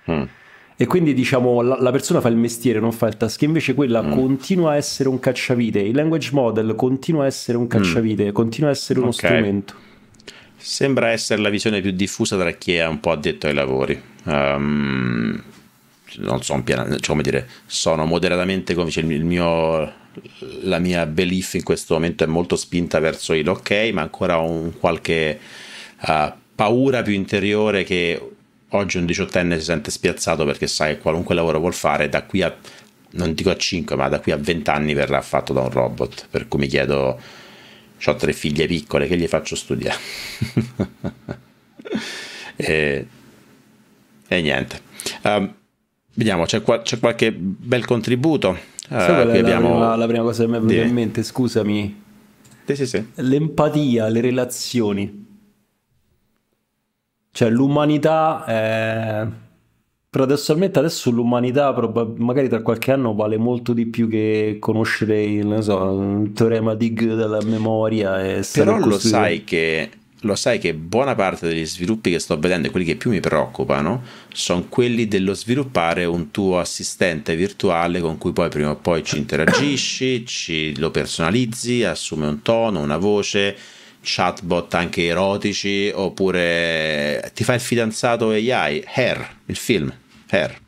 Speaker 1: Mm. E quindi diciamo la, la, persona fa il mestiere, non fa il task. Invece quella mm. continua a essere un cacciavite. Il language model continua a essere un mm. cacciavite, mm. continua a essere uno okay. strumento.
Speaker 2: Sembra essere la visione più diffusa tra chi è un po' addetto ai lavori. Um, non so, piano, cioè, come dire, sono moderatamente come cioè, il mio la mia belief in questo momento è molto spinta verso il ok, ma ancora ho un qualche uh, paura più interiore che oggi un diciottenne si sente spiazzato perché sa che qualunque lavoro vuol fare da qui a non dico a 5 ma da qui a 20 anni verrà fatto da un robot per cui mi chiedo ho tre figlie piccole che gli faccio studiare (laughs) e, e, niente um, vediamo c'è, qua, qualche bel contributo uh, abbiamo... la, prima, la, prima, cosa che mi è venuta in
Speaker 1: mente scusami sì, sì, sì. l'empatia le relazioni cioè l'umanità è... Eh, Paradossalmente adesso l'umanità probab- magari tra qualche anno vale molto di più che conoscere il, so, il teorema Dig della memoria. E Però lo sai,
Speaker 2: che, lo sai che buona parte degli sviluppi che sto vedendo e quelli che più mi preoccupano sono quelli dello sviluppare un tuo assistente virtuale con cui poi prima o poi ci interagisci, ci, lo personalizzi, assume un tono, una voce chatbot anche erotici oppure ti fa il fidanzato AI, Hair, il film, Hair,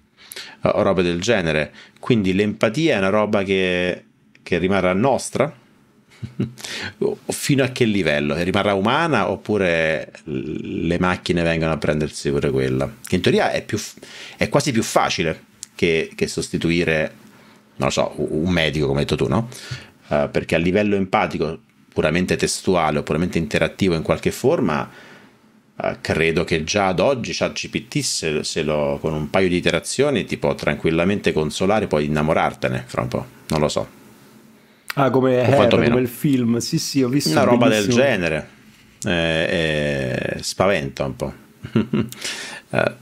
Speaker 2: o roba del genere. Quindi l'empatia è una roba che, che rimarrà nostra (laughs) fino a che livello? Rimarrà umana oppure le macchine vengono a prendersi pure quella? Che in teoria è, più, è quasi più facile che, che, sostituire, non lo so, un medico come hai detto tu, no? Uh, perché a livello empatico puramente testuale o puramente interattivo in qualche forma, eh, credo che già ad oggi ChatGPT, se, se lo, con un paio di iterazioni, ti può tranquillamente consolare, puoi innamorartene fra un po', non lo so.
Speaker 1: Ah, come, Hair, eh, come il film, sì sì, ho visto... Una roba bellissimo. del
Speaker 2: genere, eh, eh, spaventa un po'. (laughs) eh,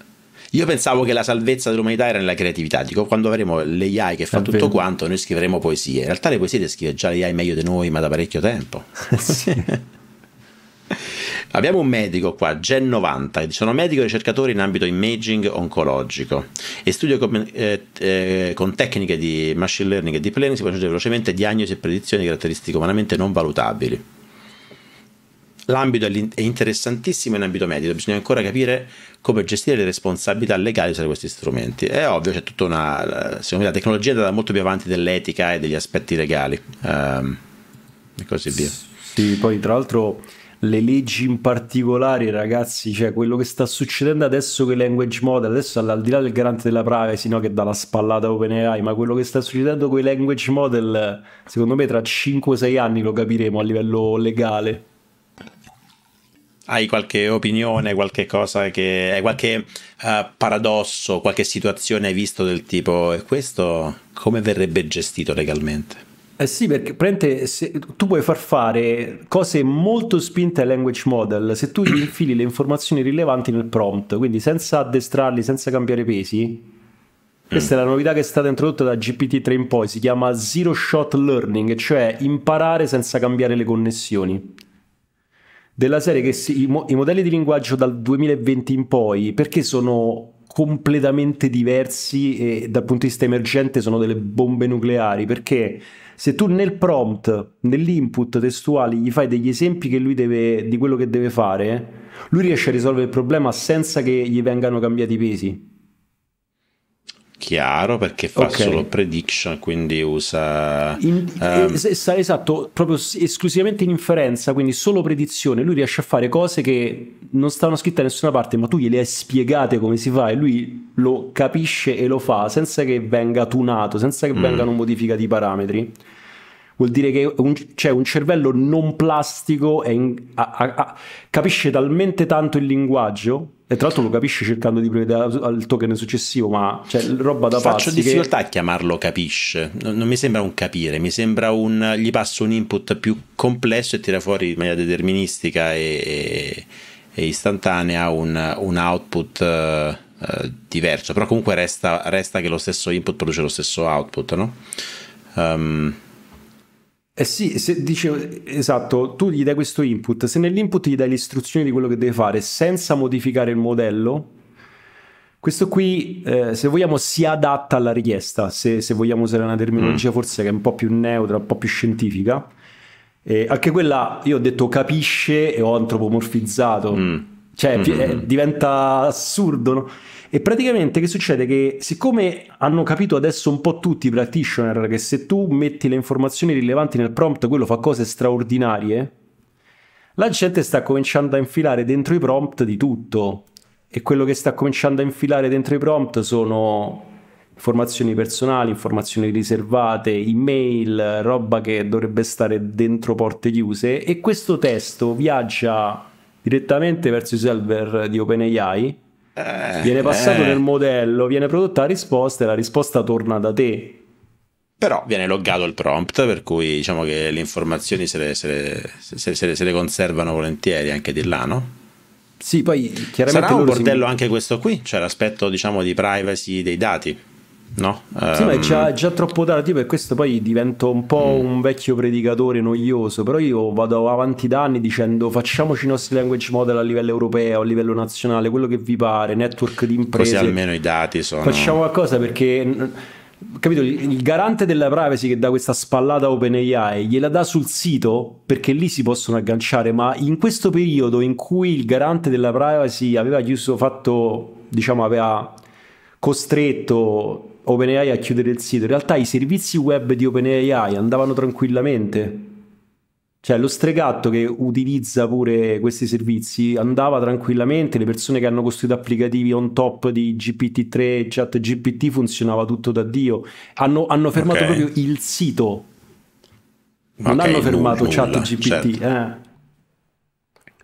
Speaker 2: io pensavo che la salvezza dell'umanità era nella creatività. Dico, quando avremo l'AI che fa È tutto vero. quanto, noi scriveremo poesie. In realtà le poesie le scrive già l'AI meglio di noi, ma da parecchio tempo. (laughs) (laughs) Abbiamo un medico qua, Gen 90, che sono medico ricercatore in ambito imaging oncologico e studio con, eh, eh, con tecniche di machine learning e deep learning si può aggiungere velocemente diagnosi e predizioni di caratteristiche umanamente non valutabili. L'ambito è interessantissimo in ambito medico, bisogna ancora capire come gestire le responsabilità legali su questi strumenti. È ovvio, c'è tutta una... secondo me la tecnologia è andata molto più avanti dell'etica e degli aspetti legali um, e così via.
Speaker 1: Sì, poi tra l'altro le leggi in particolare, ragazzi, cioè quello che sta succedendo adesso con i language model, adesso al di là del garante della privacy, no, che dà la spallata OpenAI, ma quello che sta succedendo con i language model, secondo me tra 5-6 anni lo capiremo a livello legale
Speaker 2: hai qualche opinione, qualche cosa che qualche uh, paradosso, qualche situazione hai visto del tipo e questo come verrebbe gestito legalmente?
Speaker 1: Eh sì, perché prende, se, tu puoi far fare cose molto spinte ai language model se tu gli (clears throat) infili le informazioni rilevanti nel prompt, quindi senza addestrarli, senza cambiare pesi. Mm. Questa è la novità che è stata introdotta da GPT-3 in poi, si chiama zero shot learning, cioè imparare senza cambiare le connessioni della serie che si, i, mo, i modelli di linguaggio dal 2020 in poi, perché sono completamente diversi e dal punto di vista emergente sono delle bombe nucleari, perché se tu nel prompt, nell'input testuale gli fai degli esempi che lui deve, di quello che deve fare, lui riesce a risolvere il problema senza che gli vengano cambiati
Speaker 2: i pesi chiaro perché fa okay. solo prediction, quindi usa... In, um...
Speaker 1: es- esatto, proprio esclusivamente in inferenza, quindi solo predizione. Lui riesce a fare cose che non stavano scritte da nessuna parte, ma tu gliele hai spiegate come si fa e lui lo capisce e lo fa senza che venga tunato, senza che mm. vengano modificati i parametri. Vuol dire che un, cioè un cervello non plastico in, a, a, a, capisce talmente tanto il linguaggio e tra l'altro lo capisci cercando di prevedere al token successivo, ma cioè roba da fare. Faccio difficoltà
Speaker 2: che... a chiamarlo capisce, non, non, mi sembra un capire, mi sembra un... gli passo un input più complesso e tira fuori in maniera deterministica e, e istantanea un, un output uh, uh, diverso, però comunque resta, resta, che lo stesso input produce lo stesso output, no? Um,
Speaker 1: eh sì, se dice, esatto, tu gli dai questo input, se nell'input gli dai le istruzioni di quello che deve fare senza modificare il modello, questo qui, eh, se vogliamo, si adatta alla richiesta, se, se vogliamo usare una terminologia mm. forse che è un po' più neutra, un po' più scientifica. Eh, anche quella, io ho detto capisce e ho antropomorfizzato, mm. cioè mm-hmm. eh, mm. diventa assurdo, no? E praticamente che succede? Che siccome hanno capito adesso un po' tutti i practitioner che se tu metti le informazioni rilevanti nel prompt quello fa cose straordinarie, la gente sta cominciando a infilare dentro i prompt di tutto. E quello che sta cominciando a infilare dentro i prompt sono informazioni personali, informazioni riservate, email, roba che dovrebbe stare dentro porte chiuse e questo testo viaggia direttamente verso i server di OpenAI eh, viene passato eh. nel modello, viene prodotta la risposta e la risposta torna da te.
Speaker 2: Però viene loggato il prompt, per cui diciamo che le informazioni se le, se le, se le, se le conservano volentieri anche di là, no?
Speaker 1: Sì, poi chiaramente... Sarà un bordello
Speaker 2: si... anche questo qui, cioè l'aspetto diciamo di privacy dei dati No? Sì, um... ma è già,
Speaker 1: ehm, già, troppo tardi per questo poi divento un po' mm. un vecchio predicatore noioso, però io vado avanti da anni dicendo facciamoci i nostri language model a livello europeo, a livello nazionale, quello che vi pare, network di
Speaker 2: imprese. Così almeno i dati sono... Facciamo
Speaker 1: qualcosa perché... Capito? Il garante della privacy che dà questa spallata OpenAI gliela dà sul sito perché lì si possono agganciare, ma in questo periodo in cui il garante della privacy aveva chiuso fatto, diciamo, aveva costretto OpenAI a chiudere il sito. In realtà i servizi web di OpenAI andavano tranquillamente. Cioè lo stregatto che utilizza pure questi servizi andava tranquillamente, le persone che hanno costruito applicativi on top di GPT-3, chat GPT funzionava tutto da Dio. Hanno, hanno fermato okay. proprio il sito. Non okay, hanno fermato nulla, chat GPT. Certo. Eh.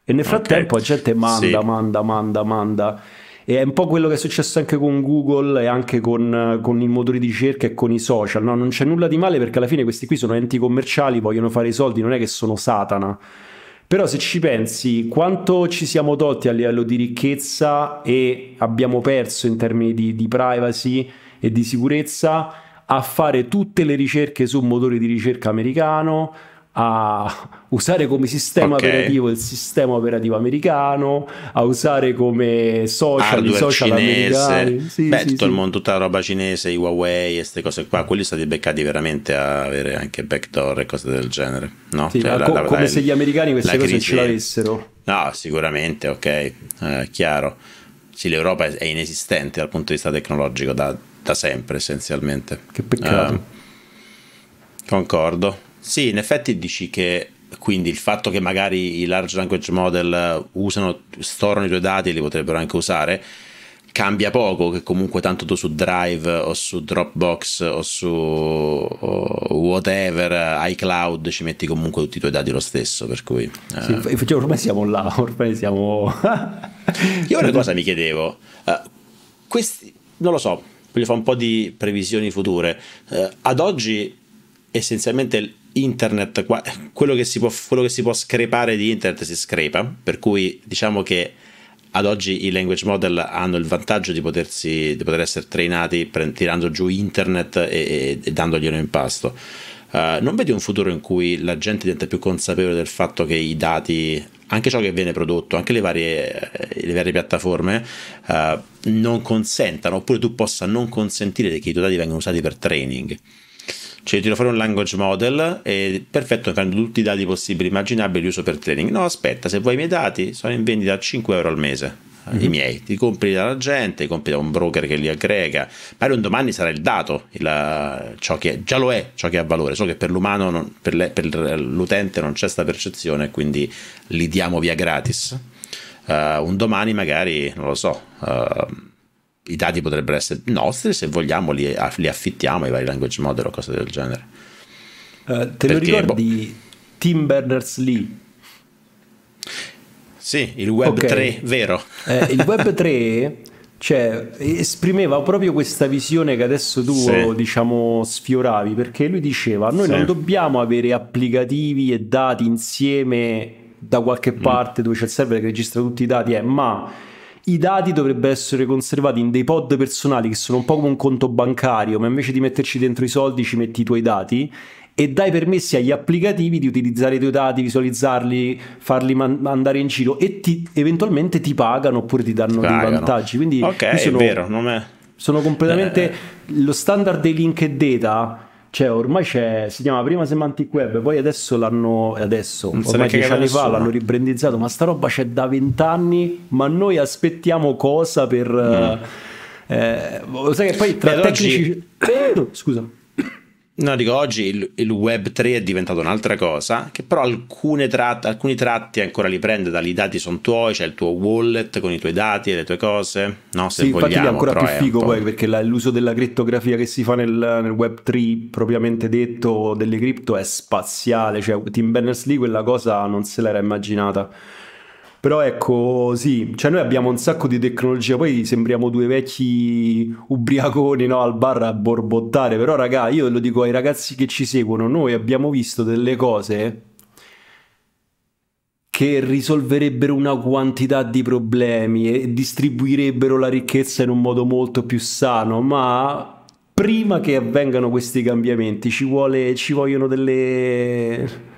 Speaker 1: E nel frattempo okay. la gente manda, sì. manda, manda, manda. E è un po' quello che è successo anche con Google e anche con, con il motore di ricerca e con i social. No, non c'è nulla di male perché alla fine questi qui sono enti commerciali, vogliono fare i soldi, non è che sono Satana. Però se ci pensi, quanto ci siamo tolti a livello di ricchezza e abbiamo perso in termini di, di privacy e di sicurezza a fare tutte le ricerche su un motore di ricerca americano, a usare come sistema okay. operativo il sistema operativo americano, a usare come social i social cinese. americani. Sì, Beh, sì, tutto sì. il
Speaker 2: mondo, tutta la roba cinese, i Huawei e queste cose qua, quelli sono stati beccati veramente a avere anche backdoor e cose del genere. No? Cioè, la, co- la, come la, se gli americani queste cose ce l'avessero. No, sicuramente, ok, eh, chiaro. Sì, l'Europa è, è inesistente dal punto di vista tecnologico da, da sempre essenzialmente. Che peccato. Eh, concordo sì, in effetti dici che quindi il fatto che magari i large language model usano, storano i tuoi dati e li potrebbero anche usare, cambia poco che comunque tanto tu su Drive o su Dropbox o su whatever iCloud ci metti comunque tutti i tuoi dati lo stesso per cui eh. sì,
Speaker 1: cioè ormai siamo là (laughs) ormai siamo
Speaker 2: io una (laughs) cosa mi chiedevo uh, questi non lo so voglio fare un po' di previsioni future uh, ad oggi essenzialmente internet, quello che, può, quello che si può screpare di internet si screpa, per cui diciamo che ad oggi i language model hanno il vantaggio di, potersi, di poter essere trainati tirando giù internet e, e, e dandoglielo in pasto. Uh, non vedi un futuro in cui la gente diventa più consapevole del fatto che i dati, anche ciò che viene prodotto, anche le varie, eh, le varie piattaforme, uh, non consentano, oppure tu possa non consentire che i tuoi dati vengano usati per training? Cioè, tiro fuori un language model e perfetto, mi prendo tutti i dati possibili, immaginabili, li uso per training. No, aspetta, se vuoi i miei dati, sono in vendita a 5 euro al mese. Mm-hmm. I miei, li compri dalla gente, li compri da un broker che li aggrega. Magari un domani sarà il dato, il, ciò che è, già lo è, ciò che ha valore. So che per l'umano, non, per, le, per, l'utente non c'è questa percezione, quindi li diamo via gratis. Uh, un domani magari, non lo so. Uh, i dati potrebbero essere nostri, se vogliamo li, li affittiamo ai vari language model o cose del genere.
Speaker 1: Uh, te Perché, lo ricordi boh, Tim Berners-Lee?
Speaker 2: Sì, il Web okay. 3, vero. Eh, il Web
Speaker 1: 3 (laughs) cioè, esprimeva proprio questa visione che adesso tu sì. diciamo sfioravi perché lui diceva noi sì. non dobbiamo avere applicativi e dati insieme da qualche mm. parte mm. dove c'è il server che registra tutti i dati eh, ma i dati dovrebbero essere conservati in dei pod personali che sono un po' come un conto bancario, ma invece di metterci dentro i soldi ci metti i tuoi dati e dai permessi agli applicativi di utilizzare i tuoi dati, visualizzarli, farli man- andare in giro e ti, eventualmente ti pagano oppure ti danno ti dei vantaggi. Quindi ok, sono, è vero, non è... Sono completamente... Eh. eh. Lo standard dei link e data cioè, ormai c'è, si chiama prima Semantic Web, poi adesso l'hanno, adesso, non ormai dieci anni fa l'hanno ribrandizzato, ma sta roba c'è da vent'anni, ma noi aspettiamo cosa per... Mm. Eh, eh sai che poi tra Beh, tecnici... Oggi... (coughs) Scusa.
Speaker 2: No, dico, oggi il, il Web3 è diventato un'altra cosa, che però trat- alcuni tratti ancora li prende, dai dati sono tuoi, c'è cioè il tuo wallet con i tuoi dati e le tue cose, no? Se sì, vogliamo, infatti è ancora più figo poi,
Speaker 1: perché la, l'uso della criptografia che si fa nel, nel Web3 propriamente detto delle cripto è spaziale, cioè Tim Berners-Lee quella cosa non se l'era immaginata. Però ecco, sì, cioè noi abbiamo un sacco di tecnologia, poi sembriamo due vecchi ubriaconi no, al bar a borbottare, però raga, io lo dico ai ragazzi che ci seguono, noi abbiamo visto delle cose che risolverebbero una quantità di problemi e distribuirebbero la ricchezza in un modo molto più sano, ma prima che avvengano questi cambiamenti ci, vuole, ci vogliono delle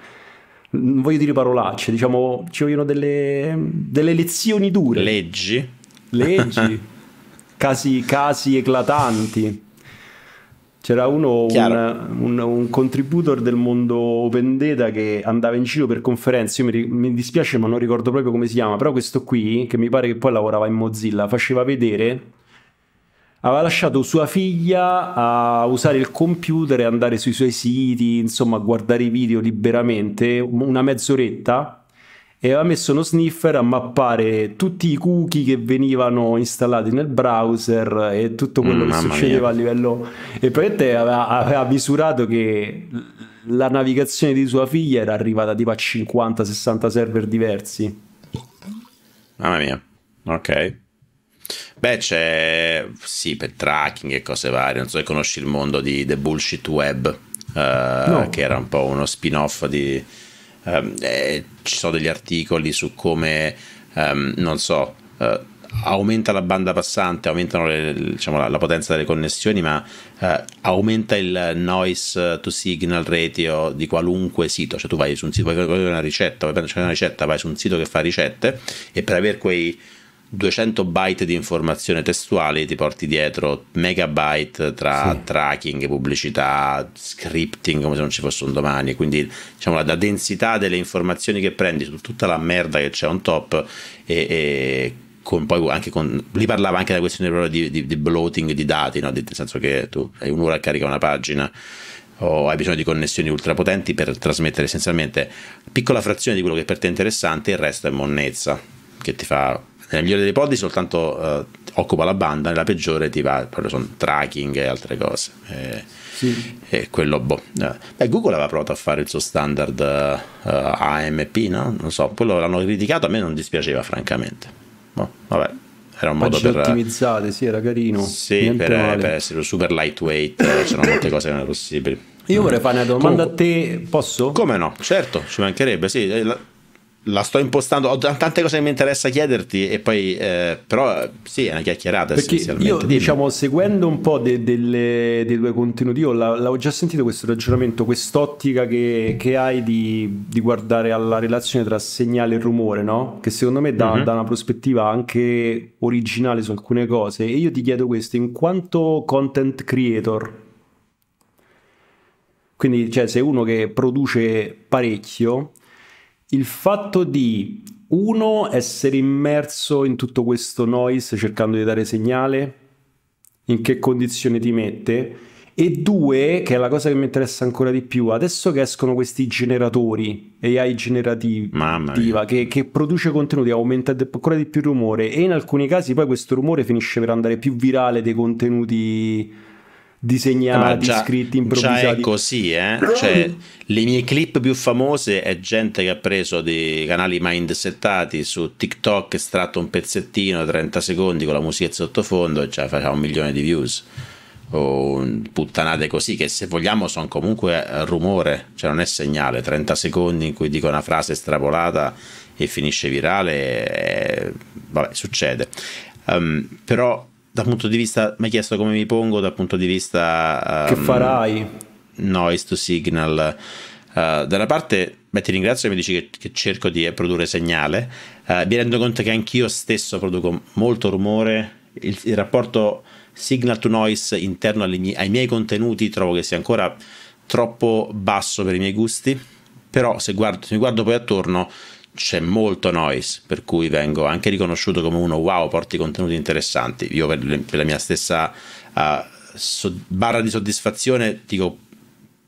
Speaker 1: non voglio dire parolacce, diciamo ci vogliono delle, delle lezioni dure.
Speaker 2: Leggi. Leggi.
Speaker 1: (laughs) casi, casi eclatanti. C'era uno, un, un, un, contributor del mondo Open Data che andava in giro per conferenze, io mi, mi, dispiace ma non ricordo proprio come si chiama, però questo qui, che mi pare che poi lavorava in Mozilla, faceva vedere aveva lasciato sua figlia a usare il computer e andare sui suoi siti, insomma, a guardare i video liberamente, una mezz'oretta, e aveva messo uno sniffer a mappare tutti i cookie che venivano installati nel browser e tutto quello mm, che succedeva mia. a livello... E praticamente aveva, aveva misurato che la navigazione di sua figlia era arrivata tipo a 50-60 server diversi.
Speaker 2: Mamma mia, ok. Beh, c'è sì, per tracking e cose varie. Non so se conosci il mondo di The Bullshit Web, uh, no. che era un po' uno spin-off di. Um, eh, ci sono degli articoli su come, um, non so, uh, aumenta la banda passante, aumentano le, diciamo, la, la, potenza delle connessioni, ma eh, aumenta il noise to signal ratio di qualunque sito. Cioè, tu vai su un sito, vai, vai una ricetta, vai, una ricetta, vai su un sito che fa ricette e per avere quei 200 byte di informazione testuale ti porti dietro megabyte tra sì. tracking, pubblicità, scripting come se non ci fosse un domani quindi diciamo la, densità delle informazioni che prendi su tutta la merda che c'è on top e, e con, poi anche con lì parlava anche della questione di, di, di bloating di dati no? nel senso che tu hai un'ora a caricare una pagina o hai bisogno di connessioni ultrapotenti per trasmettere essenzialmente piccola frazione di quello che per te è interessante il resto è monnezza che ti fa nella eh, migliore delle ipotesi soltanto eh, occupa la banda, nella peggiore ti va, proprio sono tracking e altre cose. E, eh, sì. e quello, boh. Eh. Beh, Google aveva provato a fare il suo standard uh, AMP, no? Non so, quello l'hanno criticato, a me non dispiaceva francamente. No, boh, vabbè, era un modo Oggi per
Speaker 1: ottimizzate, sì, era carino. Sì, per, per,
Speaker 2: essere super lightweight, c'erano molte cose che non erano possibili. Io vorrei fare una domanda Comunque, a te, posso? Come no? Certo, ci mancherebbe, sì. La, la sto impostando, ho tante cose che mi interessa chiederti e poi, eh, però eh, sì, è una chiacchierata Perché essenzialmente. Io, Dimmi. diciamo,
Speaker 1: seguendo un po' de, delle, dei tuoi contenuti, io l'avevo già sentito questo ragionamento, quest'ottica che, che hai di, di, guardare alla relazione tra segnale e rumore, no? Che secondo me dà, uh mhm. -huh. dà una prospettiva anche originale su alcune cose. E io ti chiedo questo, in quanto content creator, quindi, cioè, sei uno che produce parecchio, il fatto di, uno, essere immerso in tutto questo noise cercando di dare segnale, in che condizione ti mette, e due, che è la cosa che mi interessa ancora di più, adesso che escono questi generatori, AI generativa, che, che, produce contenuti, aumenta ancora di più il rumore e in alcuni casi poi questo rumore finisce per andare più virale dei contenuti disegnati, eh, già, scritti, improvvisati. Già è
Speaker 2: così, eh? cioè, le mie clip più famose è gente che ha preso dei canali mindsettati su TikTok, estratto un pezzettino, 30 secondi con la musica sottofondo e già faceva un milione di views. O puttanate così, che se vogliamo sono comunque eh, rumore, cioè non è segnale. 30 secondi in cui dico una frase estrapolata e finisce virale, eh, vabbè, succede. Um, però dal punto di vista, mi hai chiesto come mi pongo dal punto di vista... Um, che ehm, farai? Noise to signal. Uh, da una parte, beh, ti ringrazio che mi dici che, che cerco di produrre segnale, uh, mi rendo conto che anch'io stesso produco molto rumore, il, il rapporto signal to noise interno mie, ai miei contenuti trovo che sia ancora troppo basso per i miei gusti, però se, guardo, se mi guardo poi attorno c'è molto noise, per cui vengo anche riconosciuto come uno wow, porti contenuti interessanti. Io per, le, per la mia stessa uh, so, barra di soddisfazione dico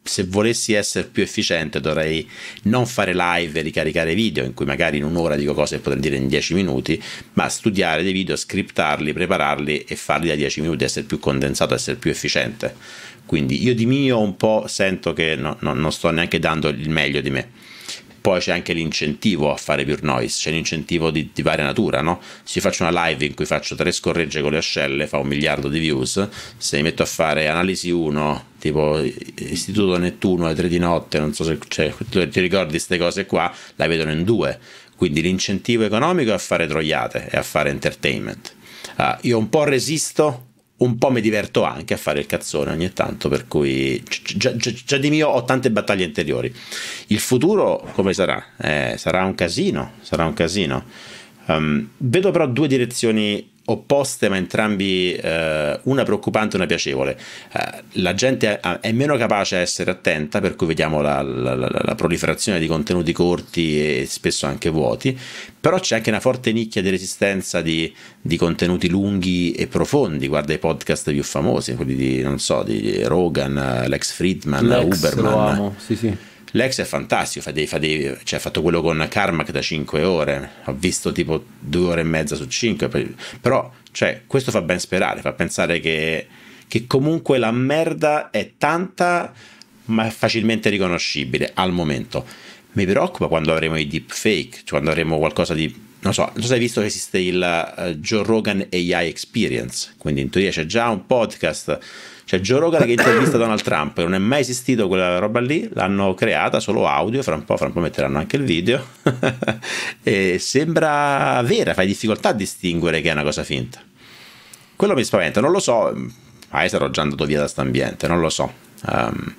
Speaker 2: se volessi essere più efficiente dovrei non fare live e ricaricare video in cui magari in un'ora dico cose che potrei dire in 10 minuti, ma studiare dei video, scriptarli, prepararli e farli da 10 minuti, essere più condensato, essere più efficiente. Quindi io di mio un po' sento che no, no, non sto neanche dando il meglio di me. Poi c'è anche l'incentivo a fare pure noise, c'è l'incentivo di, di, varia natura, no? Se io faccio una live in cui faccio tre scorregge con le ascelle, fa un miliardo di views, se mi metto a fare analisi 1, tipo Istituto Nettuno alle 3 di notte, non so se cioè, ti ricordi queste cose qua, la vedono in due. Quindi l'incentivo economico è a fare troiate e a fare entertainment. Uh, io un po' resisto un po' mi diverto anche a fare il cazzone ogni tanto, per cui già, già, già di mio ho tante battaglie interiori. Il futuro come sarà? Eh, sarà un casino, sarà un casino. Um, vedo però due direzioni opposte ma entrambi eh, una preoccupante e una piacevole eh, la gente è meno capace a essere attenta per cui vediamo la, la, la proliferazione di contenuti corti e spesso anche vuoti però c'è anche una forte nicchia di resistenza di, di, contenuti lunghi e profondi guarda i podcast più famosi quelli di non so di Rogan, eh, Lex Friedman, Lex, Uberman sì sì L'ex è fantastico, fa dei, fa dei, cioè, ha fatto quello con Carmack da 5 ore, ho visto tipo 2 ore e mezza su 5, però cioè, questo fa ben sperare, fa pensare che, che comunque la merda è tanta ma è facilmente riconoscibile al momento. Mi preoccupa quando avremo i deepfake, cioè quando avremo qualcosa di non so, non so se hai visto che esiste il uh, Joe Rogan AI Experience, quindi in teoria c'è già un podcast cioè Joe Rogan che intervista Donald Trump, non è mai esistito quella roba lì, l'hanno creata solo audio, fra un po', fra un po metteranno anche il video. (laughs) e sembra vera, fai difficoltà a distinguere che è una cosa finta. Quello mi spaventa, non lo so, magari ah, sarò già andato via da questo ambiente, non lo so. Um,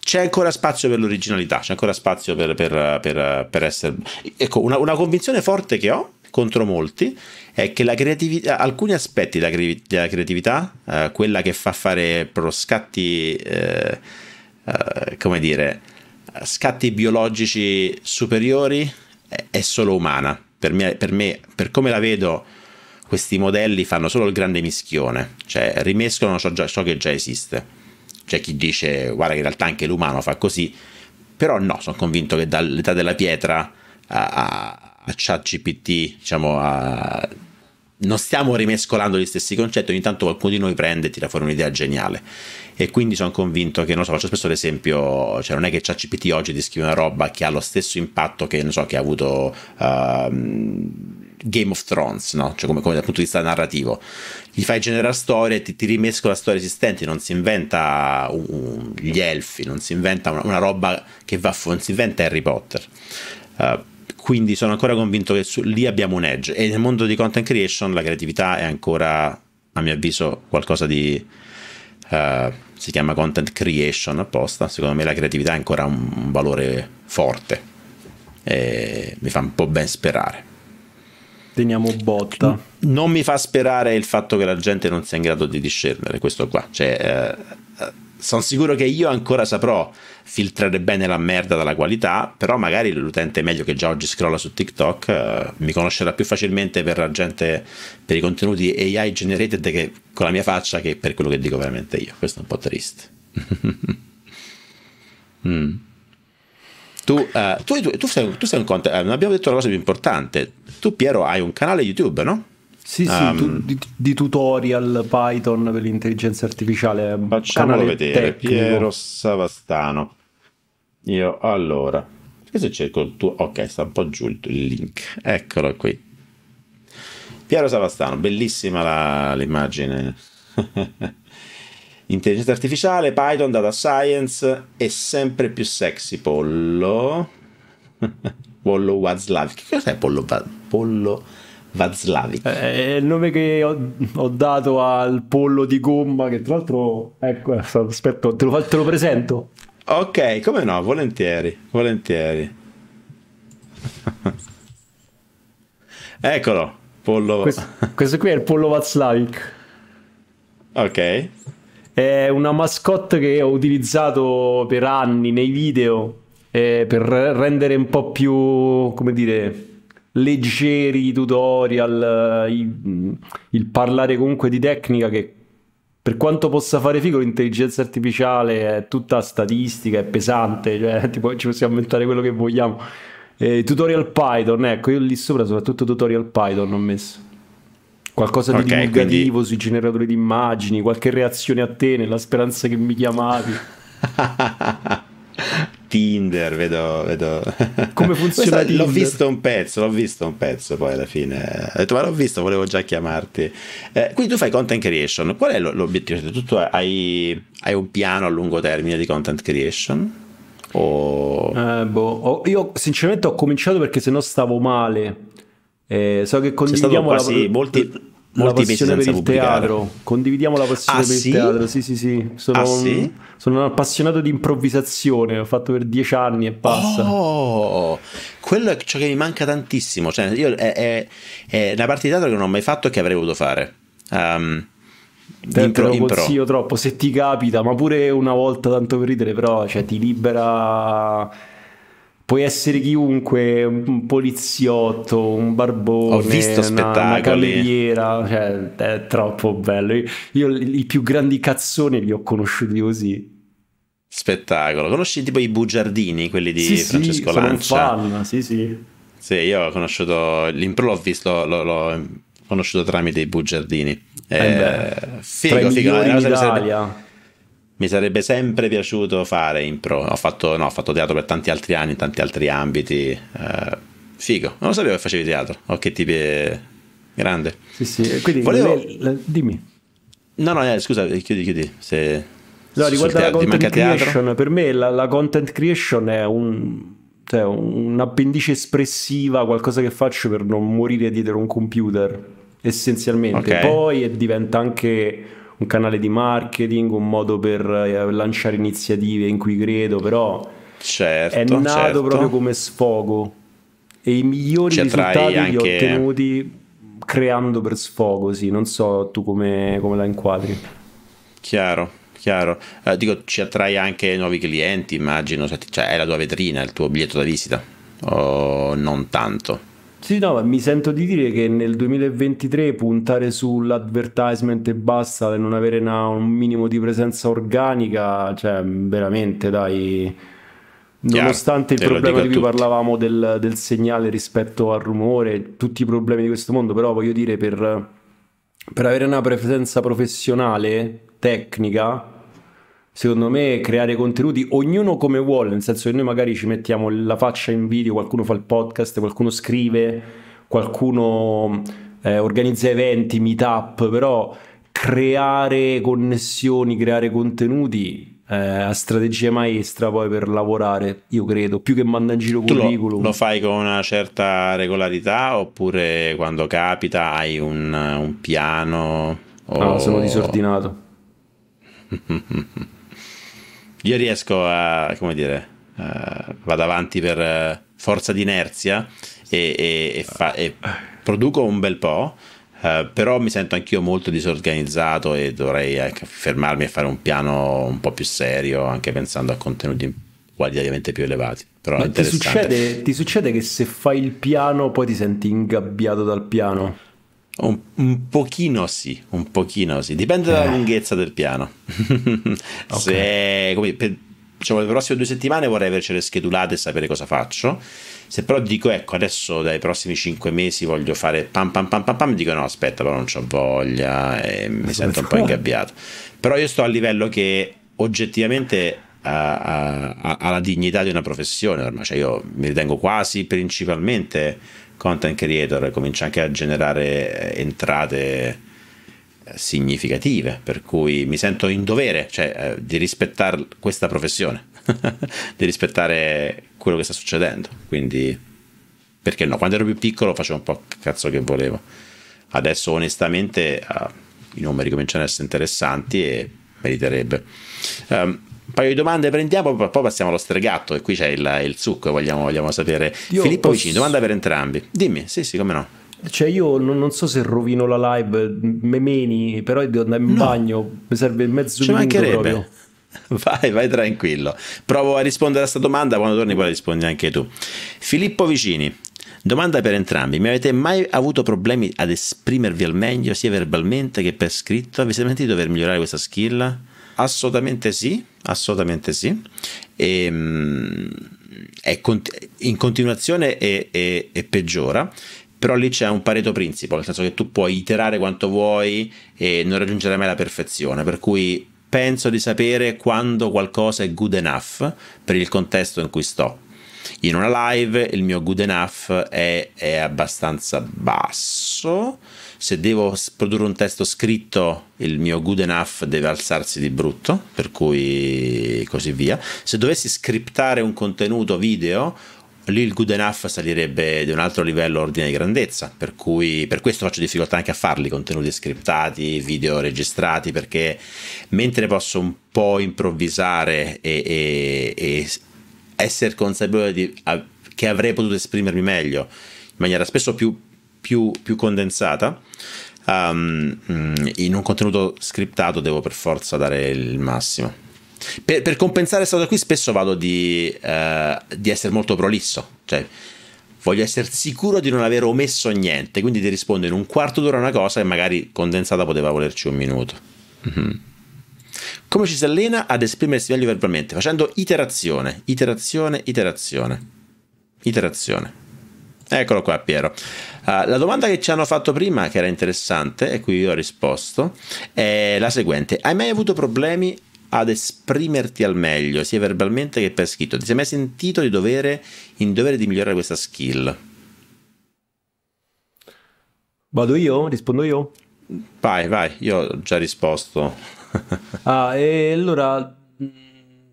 Speaker 2: c'è ancora spazio per l'originalità, c'è ancora spazio per, per, per, per essere... Ecco, una, una convinzione forte che ho scontro molti è che la creatività, alcuni aspetti della, cre- della creatività, eh, quella che fa fare proprio scatti, eh, eh, come dire, scatti biologici superiori, è, è solo umana. Per me, per me, per come la vedo, questi modelli fanno solo il grande mischione, cioè rimescolano ciò, ciò che già esiste. C'è chi dice, guarda che in realtà anche l'umano fa così, però no, sono convinto che dall'età della pietra a, a a ChatGPT, diciamo a... non stiamo rimescolando gli stessi concetti, ogni tanto qualcuno di noi prende e tira fuori un'idea geniale. E quindi sono convinto che, non so, faccio spesso l'esempio, cioè non è che ChatGPT oggi ti scrive una roba che ha lo stesso impatto che, non so, che ha avuto... Uh, Game of Thrones, no? cioè come, come, dal punto di vista narrativo. Gli fai generare storie, ti, ti rimescola storie esistenti, non si inventa un, un, gli elfi, non si inventa una, una roba che va fuori, non si inventa Harry Potter. Uh, quindi sono ancora convinto che su, lì abbiamo un edge. E nel mondo di content creation la creatività è ancora, a mio avviso, qualcosa di... Uh, si chiama content creation apposta. Secondo me la creatività è ancora un, un valore forte. E mi fa un po' ben sperare. Teniamo botta. non mi fa sperare il fatto che la gente non sia in grado di discernere questo qua. Cioè... uh, sono sicuro che io ancora saprò filtrare bene la merda dalla qualità, però magari l'utente meglio che già oggi scrolla su TikTok eh, mi conoscerà più facilmente per la gente, per i contenuti AI generated che, con la mia faccia che per quello che dico veramente io. Questo è un po' triste. (laughs) mm. tu, uh, tu, tu, tu, sei, tu sei un content, non eh, abbiamo detto la cosa più importante. Tu Piero hai un canale YouTube, no? Sì, um, sì, tu, ehm,
Speaker 1: di, di, tutorial Python per l'intelligenza artificiale. Ehm, facciamolo vedere, tecnico. Piero
Speaker 2: Savastano. Io, allora, perché se cerco il tuo... Ok, sta un po' giù il, il link. Eccolo qui. Piero Savastano, bellissima la, l'immagine. (laughs) Intelligenza artificiale, Python, data science e sempre più sexy Pollo. (laughs) Pollo Wazlav. Che cos'è Pollo? Pollo Vazlavic.
Speaker 1: Eh, è il nome che ho, ho, dato al pollo di gomma, che tra l'altro, ecco, eh, aspetta, te lo, te lo presento.
Speaker 2: Ok, come no, volentieri, volentieri. (laughs) Eccolo, pollo. Questo, questo, qui è il pollo Vazlavic.
Speaker 1: Ok. È una mascotte che ho utilizzato per anni nei video eh, per rendere un po' più, come dire, leggeri tutorial, eh, il, il parlare comunque di tecnica che per quanto possa fare figo l'intelligenza artificiale è tutta statistica, è pesante, cioè (laughs) tipo, ci possiamo inventare quello che vogliamo. Eh, tutorial Python, ecco, io lì sopra soprattutto tutorial Python ho messo. Qualcosa di okay, divulgativo quindi... sui generatori di immagini, qualche reazione a te nella speranza che mi chiamavi.
Speaker 2: (laughs) Tinder, vedo... vedo. Come (laughs) funziona Tinder? L'ho visto un pezzo, l'ho visto un pezzo poi alla fine. Ho detto, ma l'ho visto, volevo già chiamarti. Eh, quindi tu fai content creation. Qual è l'obiettivo? Innanzitutto cioè, hai, hai un piano a lungo termine di content creation? O...
Speaker 1: Eh, boh. Io sinceramente ho cominciato perché sennò stavo male. Eh, so che condividiamo... Quasi la... molti eh, Molti mesi senza per il teatro, condividiamo la passione ah, per sì? il teatro, sì sì sì, sono, ah, sì? Un, sono un appassionato di improvvisazione,
Speaker 2: L'ho fatto per dieci anni e passa. Oh, quello è ciò che mi manca tantissimo, cioè, io, è, è, è, una parte di teatro che non ho mai fatto e che avrei voluto fare. Um, Te impro, te lo consiglio
Speaker 1: troppo se ti capita, ma pure una volta tanto per ridere, però cioè, ti libera puoi essere chiunque, un poliziotto, un barbone, Ho visto una, una cameriera, cioè, è troppo bello. Io, io i più grandi cazzoni li ho conosciuti così.
Speaker 2: Spettacolo. Conosci tipo i bugiardini, quelli di sì, Francesco sì, Lancia? Sono un fan, sì, sì. Sì, io ho conosciuto l'impro, l'ho visto, l'ho, l'ho conosciuto tramite i bugiardini. Eh, eh beh, figo, figo. Italia. Sarebbe, mi sarebbe sempre piaciuto fare impro. Ho fatto, no, ho fatto teatro per tanti altri anni, in tanti altri ambiti. Eh, figo, non lo sapevo che facevi teatro. O oh, che tipo È... Grande. Sì, sì. Quindi, Volevo... le, le, dimmi. No, no, eh, scusa, chiudi, chiudi. Se... No, riguardo alla content creation,
Speaker 1: teatro? per me la, la, content creation è un, cioè, un'appendice espressiva, qualcosa che faccio per non morire dietro un computer, essenzialmente. Okay. Poi diventa anche un canale di marketing, un modo per eh, lanciare iniziative in cui credo, però certo, è nato certo. proprio come sfogo e i migliori Ci risultati anche... li ho ottenuti
Speaker 2: creando per sfogo, sì, non so tu come, come la inquadri. Chiaro, chiaro. Eh, dico, ci attrai anche nuovi clienti, immagino, cioè, cioè è la tua vetrina, il tuo biglietto da visita, o oh, non tanto? Sì,
Speaker 1: no, ma mi sento di dire che nel 2023 puntare sull'advertisement e basta e non avere una- un minimo di presenza organica, cioè veramente dai, Chiaro, nonostante il problema di cui parlavamo del, del segnale rispetto al rumore, tutti i problemi di questo mondo, però voglio dire per, per avere una presenza professionale, tecnica, secondo me, creare contenuti ognuno come vuole, nel senso che noi magari ci mettiamo la faccia in video, qualcuno fa il podcast, qualcuno scrive, qualcuno eh, organizza eventi, meetup, però creare connessioni, creare contenuti eh, a strategia maestra poi per lavorare, io credo, più che manda in giro curriculum. Lo, lo,
Speaker 2: fai con una certa regolarità oppure quando capita hai un, un piano? O... No, sono disordinato. (laughs) io riesco a, come dire, uh, vado avanti per uh, forza d'inerzia e, e, e, fa, e, produco un bel po', uh, però mi sento anch'io molto disorganizzato e dovrei ecco, fermarmi a fare un piano un po' più serio, anche pensando a contenuti qualitativamente più elevati. Però ti succede, ti
Speaker 1: succede che se fai il piano poi ti senti
Speaker 2: ingabbiato dal piano? No. Un, un, pochino sì, un pochino sì, dipende dalla eh. lunghezza del piano. (laughs) okay. Se, come, per, diciamo, le prossime due settimane vorrei avercele schedulate e sapere cosa faccio. Se però dico, ecco, adesso dai prossimi cinque mesi voglio fare pam pam pam pam pam, dico no, aspetta, però non ho voglia e mi sento un po' ingabbiato. Però io sto a livello che oggettivamente ha, ha la dignità di una professione ormai, cioè io mi ritengo quasi principalmente content creator comincia anche a generare eh, entrate eh, significative, per cui mi sento in dovere cioè, eh, di rispettare questa professione, (laughs) di rispettare quello che sta succedendo. Quindi, perché no? Quando ero più piccolo facevo un po' il cazzo che volevo. Adesso, onestamente, uh, i numeri cominciano ad essere interessanti e meriterebbe. Um, un paio di domande prendiamo, poi passiamo allo stregatto e qui c'è il, il succo, vogliamo, vogliamo sapere. Io Filippo posso... Vicini, domanda per entrambi. Dimmi, sì, sì, come no.
Speaker 1: Cioè io non, non, so se rovino la live, me meni, però devo andare in no. bagno, mi serve mezzo Ci minuto proprio.
Speaker 2: (laughs) Vai, vai tranquillo. Provo a rispondere a questa domanda, quando torni poi rispondi anche tu. Filippo Vicini, Domanda per entrambi: mi avete mai avuto problemi ad esprimervi al meglio, sia verbalmente che per scritto? Vi sentite di dover migliorare questa skill? Assolutamente sì assolutamente sì. E, ehm, è cont- in continuazione è, è, è peggiora però lì c'è un pareto principio, nel senso che tu puoi iterare quanto vuoi e non raggiungere mai la perfezione, per cui penso di sapere quando qualcosa è good enough per il contesto in cui sto. In una live il mio good enough è, è abbastanza basso, se devo produrre un testo scritto il mio good enough deve alzarsi di brutto, per cui così via. Se dovessi scriptare un contenuto video, lì il good enough salirebbe di un altro livello ordine di grandezza, per cui per questo faccio difficoltà anche a farli, contenuti scriptati, video registrati, perché mentre posso un po' improvvisare e, e, e essere consapevole di, a, che avrei potuto esprimermi meglio, in maniera spesso più più, più condensata. Um, in un contenuto scriptato devo per forza dare il massimo. Per, per compensare questa cosa qui spesso vado di, uh, di essere molto prolisso, cioè voglio essere sicuro di non aver omesso niente, quindi ti rispondo in un quarto d'ora una cosa e magari condensata poteva volerci un minuto. Mm-hmm. Come ci si allena ad esprimersi meglio verbalmente? Facendo iterazione, iterazione, iterazione, iterazione. Eccolo qua Piero. Ah, la domanda che ci hanno fatto prima, che era interessante, e qui io ho risposto, è la seguente: Hai mai avuto problemi ad esprimerti al meglio, sia verbalmente che per scritto? Ti sei mai sentito di dovere, in dovere di migliorare questa skill? Vado io? Rispondo io? Vai, vai, io ho già risposto.
Speaker 1: ah, e allora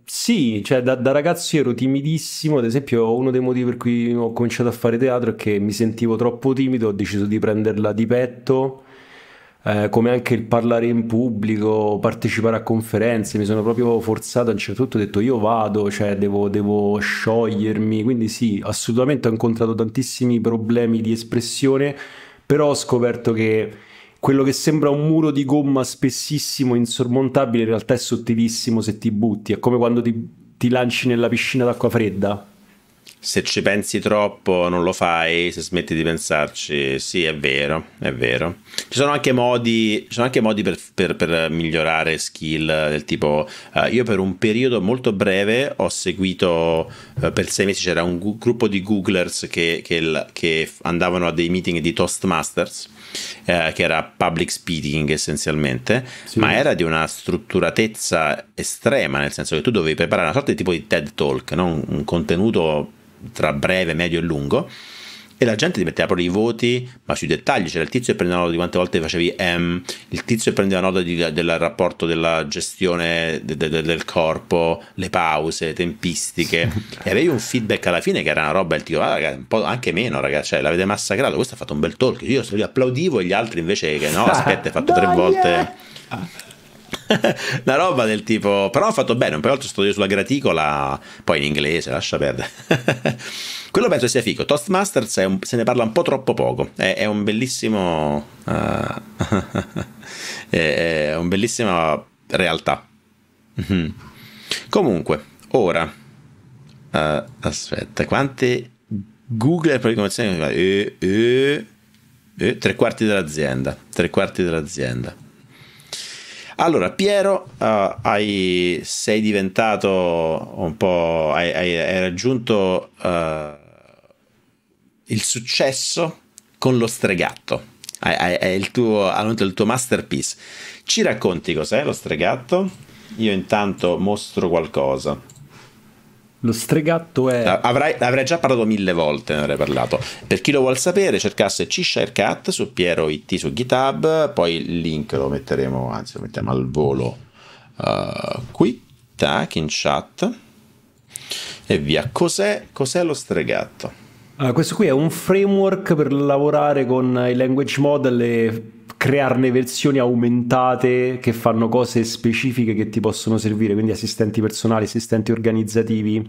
Speaker 1: sì, cioè da, da, ragazzo ero timidissimo, ad esempio uno dei motivi per cui ho cominciato a fare teatro è che mi sentivo troppo timido, ho deciso di prenderla di petto, eh, come anche il parlare in pubblico, partecipare a conferenze, mi sono proprio forzato a un certo punto, ho detto io vado, cioè devo, devo sciogliermi, quindi sì, assolutamente ho incontrato tantissimi problemi di espressione, però ho scoperto che quello che sembra un muro di gomma spessissimo, insormontabile, in realtà è sottilissimo se ti butti, è come quando ti, ti lanci nella piscina d'acqua fredda
Speaker 2: se ci pensi troppo non lo fai, se smetti di pensarci, sì, è vero, è vero. Ci sono anche modi, ci sono anche modi per, per, per migliorare skill del tipo, uh, io per un periodo molto breve ho seguito, uh, per sei mesi c'era un gu- gruppo di Googlers che, che, che, andavano a dei meeting di Toastmasters, uh, che era public speaking essenzialmente, sì. ma era di una strutturatezza estrema, nel senso che tu dovevi preparare una sorta di tipo di TED Talk, no? un, un contenuto tra breve, medio e lungo e la gente ti metteva proprio i voti, ma sui dettagli. C'era il tizio che prendeva nota di quante volte facevi M, il tizio che prendeva nota di, del rapporto della gestione de, de, del corpo, le pause, tempistiche. e avevi un feedback alla fine che era una roba, il tipo, ah, ragazzi, un po' anche meno, ragazzi, cioè, l'avete massacrato. Questo ha fatto un bel talk. Io applaudivo e gli altri invece che no, aspetta, hai fatto tre volte. Eh. Ah, una (laughs) roba del tipo, però ho fatto bene, un peraltro studio sulla graticola, poi in inglese, lascia perdere. (laughs) Quello penso sia figo, Toastmasters un, se ne parla un po' troppo poco, è, è un bellissimo, uh, (laughs) è, è un bellissima realtà. Mhm. Comunque, ora, uh, aspetta, quante Google per l'innovazione? Eh, eh, eh, tre quarti dell'azienda, tre quarti dell'azienda. Allora, Piero, uh, hai, sei diventato un po', hai, hai, hai raggiunto uh, il successo con lo stregatto. Hai, hai il tuo, il tuo masterpiece. Ci racconti cos'è lo stregatto? Io intanto mostro qualcosa. Lo
Speaker 1: stregatto
Speaker 2: è. Ah, avrai, avrei già parlato mille volte, ne avrei parlato. Per chi lo vuol sapere, cercasse Cheshire Cat su Piero IT su GitHub. Poi il link lo metteremo, anzi, lo mettiamo al volo uh, qui, tac, in chat. E via. Cos'è, cos'è lo stregatto?
Speaker 1: Uh, questo qui è un framework per lavorare con i language model e crearne versioni aumentate che fanno cose specifiche che ti possono servire, quindi assistenti personali, assistenti organizzativi,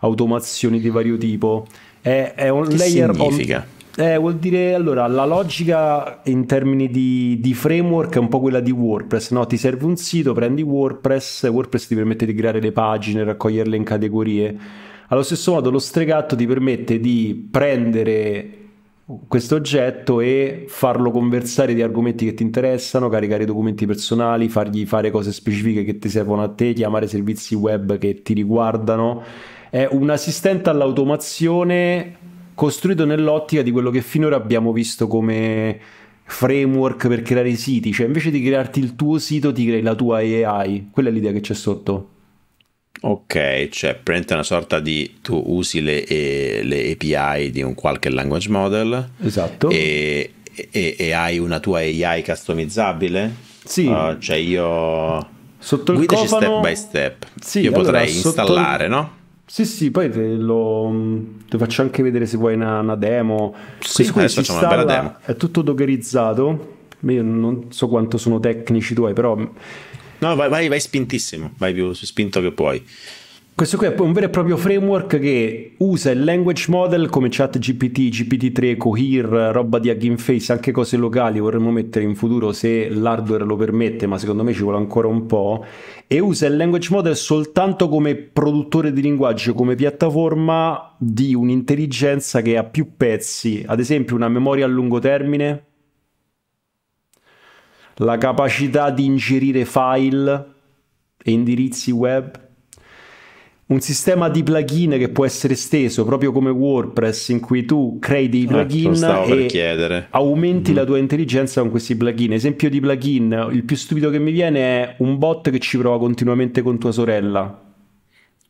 Speaker 1: automazioni di vario tipo. È, è un che layer significa? On... Eh, vuol dire allora la logica in termini di, di, framework è un po' quella di WordPress, no? Ti serve un sito, prendi WordPress, WordPress ti permette di creare le pagine, raccoglierle in categorie. Allo stesso modo lo stregatto ti permette di prendere questo oggetto e farlo conversare di argomenti che ti interessano, caricare documenti personali, fargli fare cose specifiche che ti servono a te, chiamare servizi web che ti riguardano. È un assistente all'automazione costruito nell'ottica di quello che finora abbiamo visto come framework per creare siti, cioè invece di crearti il tuo sito ti crei la tua AI, quella è l'idea che c'è sotto.
Speaker 2: Ok, cioè prende una sorta di tu usi le, eh, le, API di un qualche language model esatto. e, e, e hai una tua AI customizzabile? Sì. Uh, cioè io... Sotto il Guidaci cofano... step by step. Sì, io allora, potrei installare, il... no?
Speaker 1: Sì, sì, poi te lo te faccio anche vedere se vuoi una, una demo. Sì, Questo adesso facciamo installa, una bella demo. È tutto dockerizzato. Io non so quanto sono tecnici tuoi, però
Speaker 2: No, vai, vai, vai spintissimo, vai più spinto che puoi.
Speaker 1: Questo qui è un vero e proprio framework che usa il language model come ChatGPT, GPT, GPT-3, Cohere, roba di Hugging Face, anche cose locali vorremmo mettere in futuro se l'hardware lo permette, ma secondo me ci vuole ancora un po', e usa il language model soltanto come produttore di linguaggio, come piattaforma di un'intelligenza che ha più pezzi, ad esempio una memoria a lungo termine, la capacità di ingerire file e indirizzi web, un sistema di plugin che può essere esteso proprio come WordPress in cui tu crei dei eh, plugin eh, e aumenti mm. la tua intelligenza con questi plugin. Esempio di plugin, il più stupido che mi viene è un bot che ci prova continuamente con tua sorella.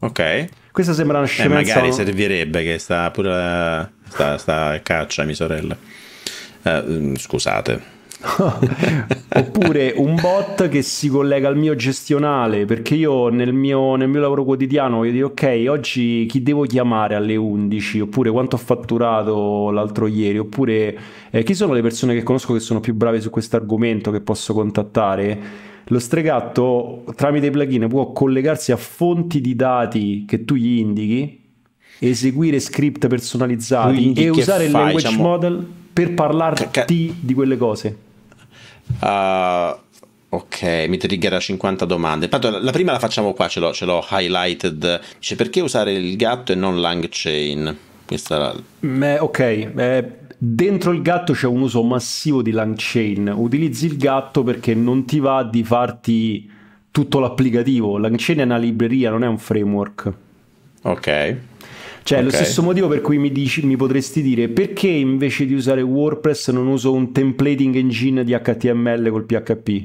Speaker 1: Ok. Questa sembra una scemenza. Eh, magari
Speaker 2: servirebbe che sta pure la... sta, sta caccia mia sorella. Eh, mm, scusate. (laughs) oppure un bot che
Speaker 1: si collega al mio gestionale perché io nel mio, nel mio lavoro quotidiano voglio dire ok oggi chi devo chiamare alle 11 oppure quanto ho fatturato l'altro ieri oppure eh, chi sono le persone che conosco che sono più brave su questo argomento che posso contattare lo stregatto tramite i plugin può collegarsi a fonti di dati che tu gli indichi eseguire script personalizzati Quindi e usare fai, il language diciamo... model per parlarti di quelle cose.
Speaker 2: Uh, ok, mi triggerà 50 domande. Tanto la prima la facciamo qua, ce l'ho, ce l'ho highlighted. Dice perché usare il gatto e non langchain? Questa la...
Speaker 1: Beh, ok, eh, dentro il gatto c'è un uso massivo di langchain. Utilizzi il gatto perché non ti va di farti tutto l'applicativo. Langchain è una libreria, non è un framework. Ok. Cioè, okay. lo stesso motivo per cui mi, dici, mi, potresti dire perché invece di usare WordPress non uso un templating engine di HTML col PHP?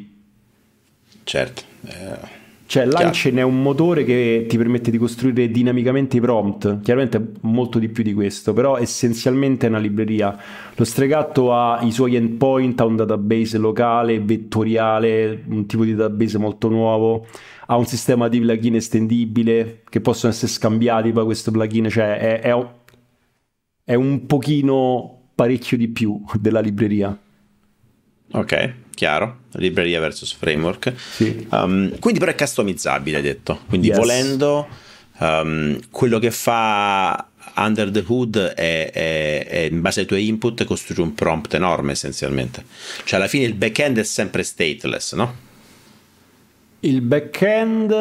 Speaker 1: Certo. Eh. Cioè, Launchen è un motore che ti permette di costruire dinamicamente i prompt, chiaramente molto di più di questo, però essenzialmente è una libreria. Lo stregatto ha i suoi endpoint, ha un database locale, vettoriale, un tipo di database molto nuovo ha un sistema di plugin estendibile che possono essere scambiati poi questo plugin, cioè è, è, è un pochino parecchio di più della libreria.
Speaker 2: Ok, chiaro, libreria versus framework. Sì. Um, quindi però è customizzabile, hai detto. Quindi yes. volendo, um, quello che fa Under the Hood è, è, è, in base ai tuoi input costruire un prompt enorme essenzialmente. Cioè alla fine il backend è sempre stateless, no?
Speaker 1: Il back-end,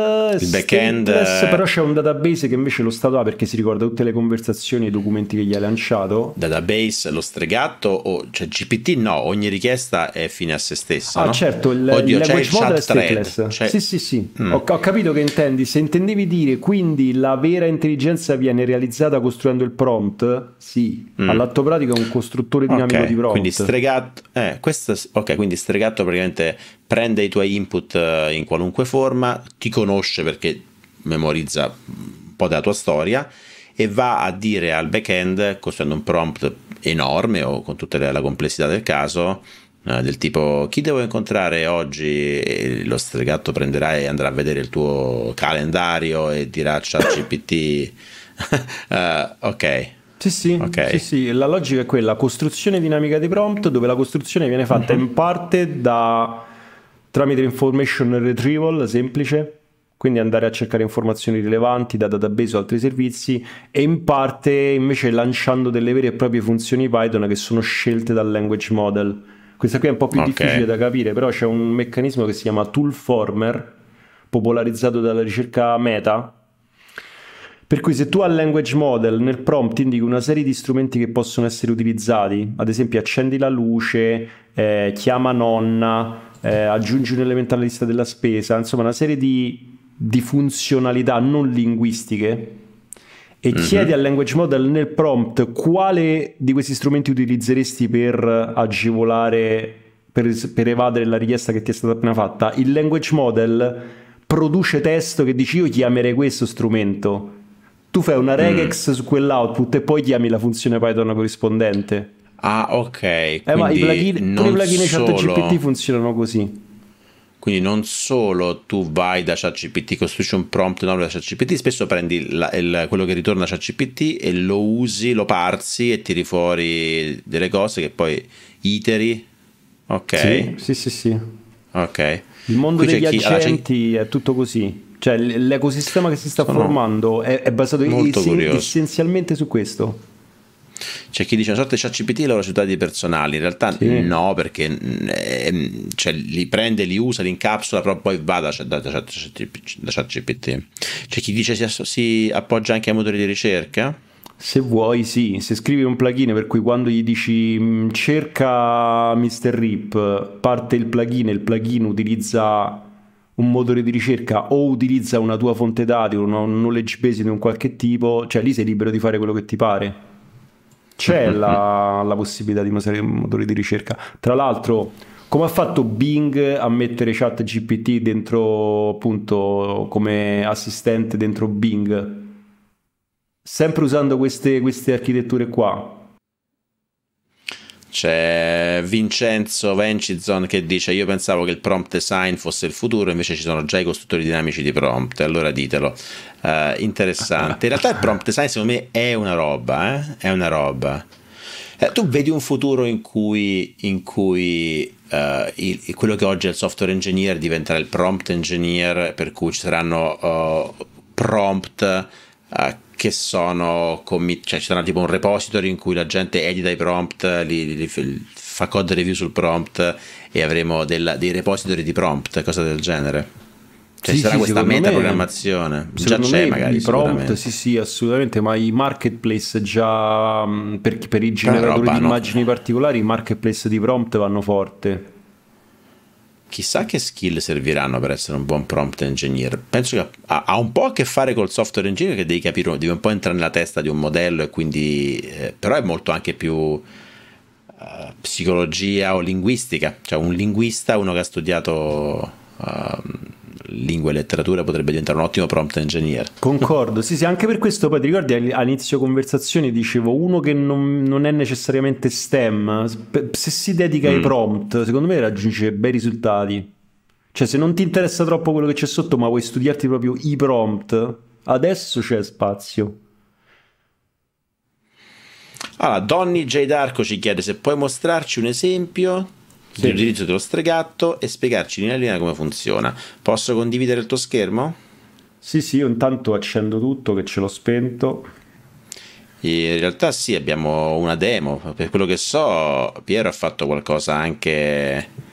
Speaker 1: il back-end uh, però c'è un database che invece lo Stato ha perché si ricorda tutte le conversazioni e i documenti che gli ha lanciato.
Speaker 2: Database, lo stregato o cioè GPT no, ogni richiesta è fine a se stessa. Ah no? certo, il, Oddio, il language model è stateless. Cioè... Sì, sì,
Speaker 1: sì. Mm. Ho, ho, capito che intendi. Se intendevi dire quindi la vera intelligenza viene realizzata costruendo il prompt, sì, mm. all'atto pratico è un costruttore dinamico okay, di prompt. Quindi stregato,
Speaker 2: eh, questo, ok, quindi stregato praticamente prende i tuoi input eh, in qualunque forma, ti conosce perché memorizza un po' della tua storia e va a dire al backend, costruendo un prompt enorme o con tutta la complessità del caso, eh, del tipo chi devo incontrare oggi e lo stregato prenderà e andrà a vedere il tuo calendario e dirà ciao GPT uh, (laughs) eh, ok sì sì, okay.
Speaker 1: sì sì la logica è
Speaker 2: quella costruzione
Speaker 1: dinamica di prompt dove la costruzione viene fatta mm-hmm. in parte da tramite information retrieval semplice, quindi andare a cercare informazioni rilevanti da database o altri servizi e in parte invece lanciando delle vere e proprie funzioni Python che sono scelte dal language model. Questa qui è un po' più okay. difficile da capire, però c'è un meccanismo che si chiama Toolformer, popolarizzato dalla ricerca Meta, per cui se tu al language model nel prompt indichi una serie di strumenti che possono essere utilizzati, ad esempio accendi la luce, eh, chiama nonna, eh, aggiungi un elemento alla lista della spesa, insomma una serie di, di funzionalità non linguistiche e mm-hmm. chiedi al language model nel prompt quale di questi strumenti utilizzeresti per agevolare, per, per, evadere la richiesta che ti è stata appena fatta, il language model produce testo che dici io chiamerei questo strumento. Tu fai una mm. regex mm. su quell'output e poi chiami la funzione Python corrispondente.
Speaker 2: Ah, ok. Eh, ma i plugin, pure i plugin solo... ChatGPT
Speaker 1: funzionano così.
Speaker 2: Quindi non solo tu vai da ChatGPT, costruisci un prompt nuovo da ChatGPT, spesso prendi la, il, quello che ritorna da ChatGPT e lo usi, lo parsi e tiri fuori delle cose che poi iteri.
Speaker 1: Ok. Sì,
Speaker 2: sì, sì. sì. Ok. Il mondo Qui degli chi, accenti
Speaker 1: allora, è tutto così. Cioè l'ecosistema che si sta formando è, è basato essenzialmente su questo.
Speaker 2: C'è chi dice una sorta di ChatGPT e loro risultati personali, in realtà sì. no, perché eh, cioè, li prende, li usa, li incapsula, però poi va da, da, da, da ChatGPT. C'è chi dice si, si appoggia anche ai motori di ricerca.
Speaker 1: Se vuoi, sì. Se scrivi un plugin per cui quando gli dici mm, cerca Mr. Rip, parte il plugin e il plugin utilizza un motore di ricerca o utilizza una tua fonte dati o un knowledge base di un qualche tipo, cioè lì sei libero di fare quello che ti pare c'è la, la possibilità di usare un motore di ricerca. Tra l'altro, come ha fatto Bing a mettere chat GPT dentro, appunto, come assistente dentro Bing? Sempre usando queste, queste architetture qua.
Speaker 2: C'è Vincenzo Vencizon che dice: Io pensavo che il prompt design fosse il futuro, invece ci sono già i costruttori dinamici di prompt. Allora ditelo. Uh, interessante. In realtà il prompt design, secondo me, è una roba. Eh? È una roba. Eh, tu vedi un futuro in cui, in cui uh, il, quello che oggi è il software engineer diventerà il prompt engineer, per cui ci saranno uh, prompt uh, che sono commit, cioè ci sarà tipo un repository in cui la gente edita i prompt, li, li, li fa code review sul prompt e avremo della, dei repository di prompt, cose del genere. Cioè, sì, sarà sì, questa metaprogrammazione. Già c'è, magari. I prompt,
Speaker 1: sì, sì, assolutamente. Ma i marketplace già mm, per, per i generatori roba, di no. immagini particolari, i
Speaker 2: marketplace di prompt vanno forte chissà che skill serviranno per essere un buon prompt engineer. Penso che ha, ha un po' a che fare col software engineer che devi capire, devi un po' entrare nella testa di un modello e quindi eh, però è molto anche più uh, psicologia o linguistica, cioè un linguista, uno che ha studiato uh, lingua e letteratura potrebbe diventare un ottimo prompt engineer.
Speaker 1: Concordo, sì, sì, anche per questo poi ti ricordi all'inizio conversazione dicevo uno che non, non è necessariamente STEM, se si dedica mm. ai prompt, secondo me raggiunge bei risultati. Cioè, se non ti interessa troppo quello che c'è sotto, ma vuoi studiarti proprio i prompt, adesso c'è spazio.
Speaker 2: Allora, Donny J. Darko ci chiede se puoi mostrarci un esempio sì. dell'utilizzo dello stregatto e spiegarci in linea linea come funziona. Posso condividere il tuo schermo?
Speaker 1: Sì, sì, io intanto accendo tutto che ce l'ho spento.
Speaker 2: In realtà sì, abbiamo una demo. Per quello che so, Piero ha fatto qualcosa anche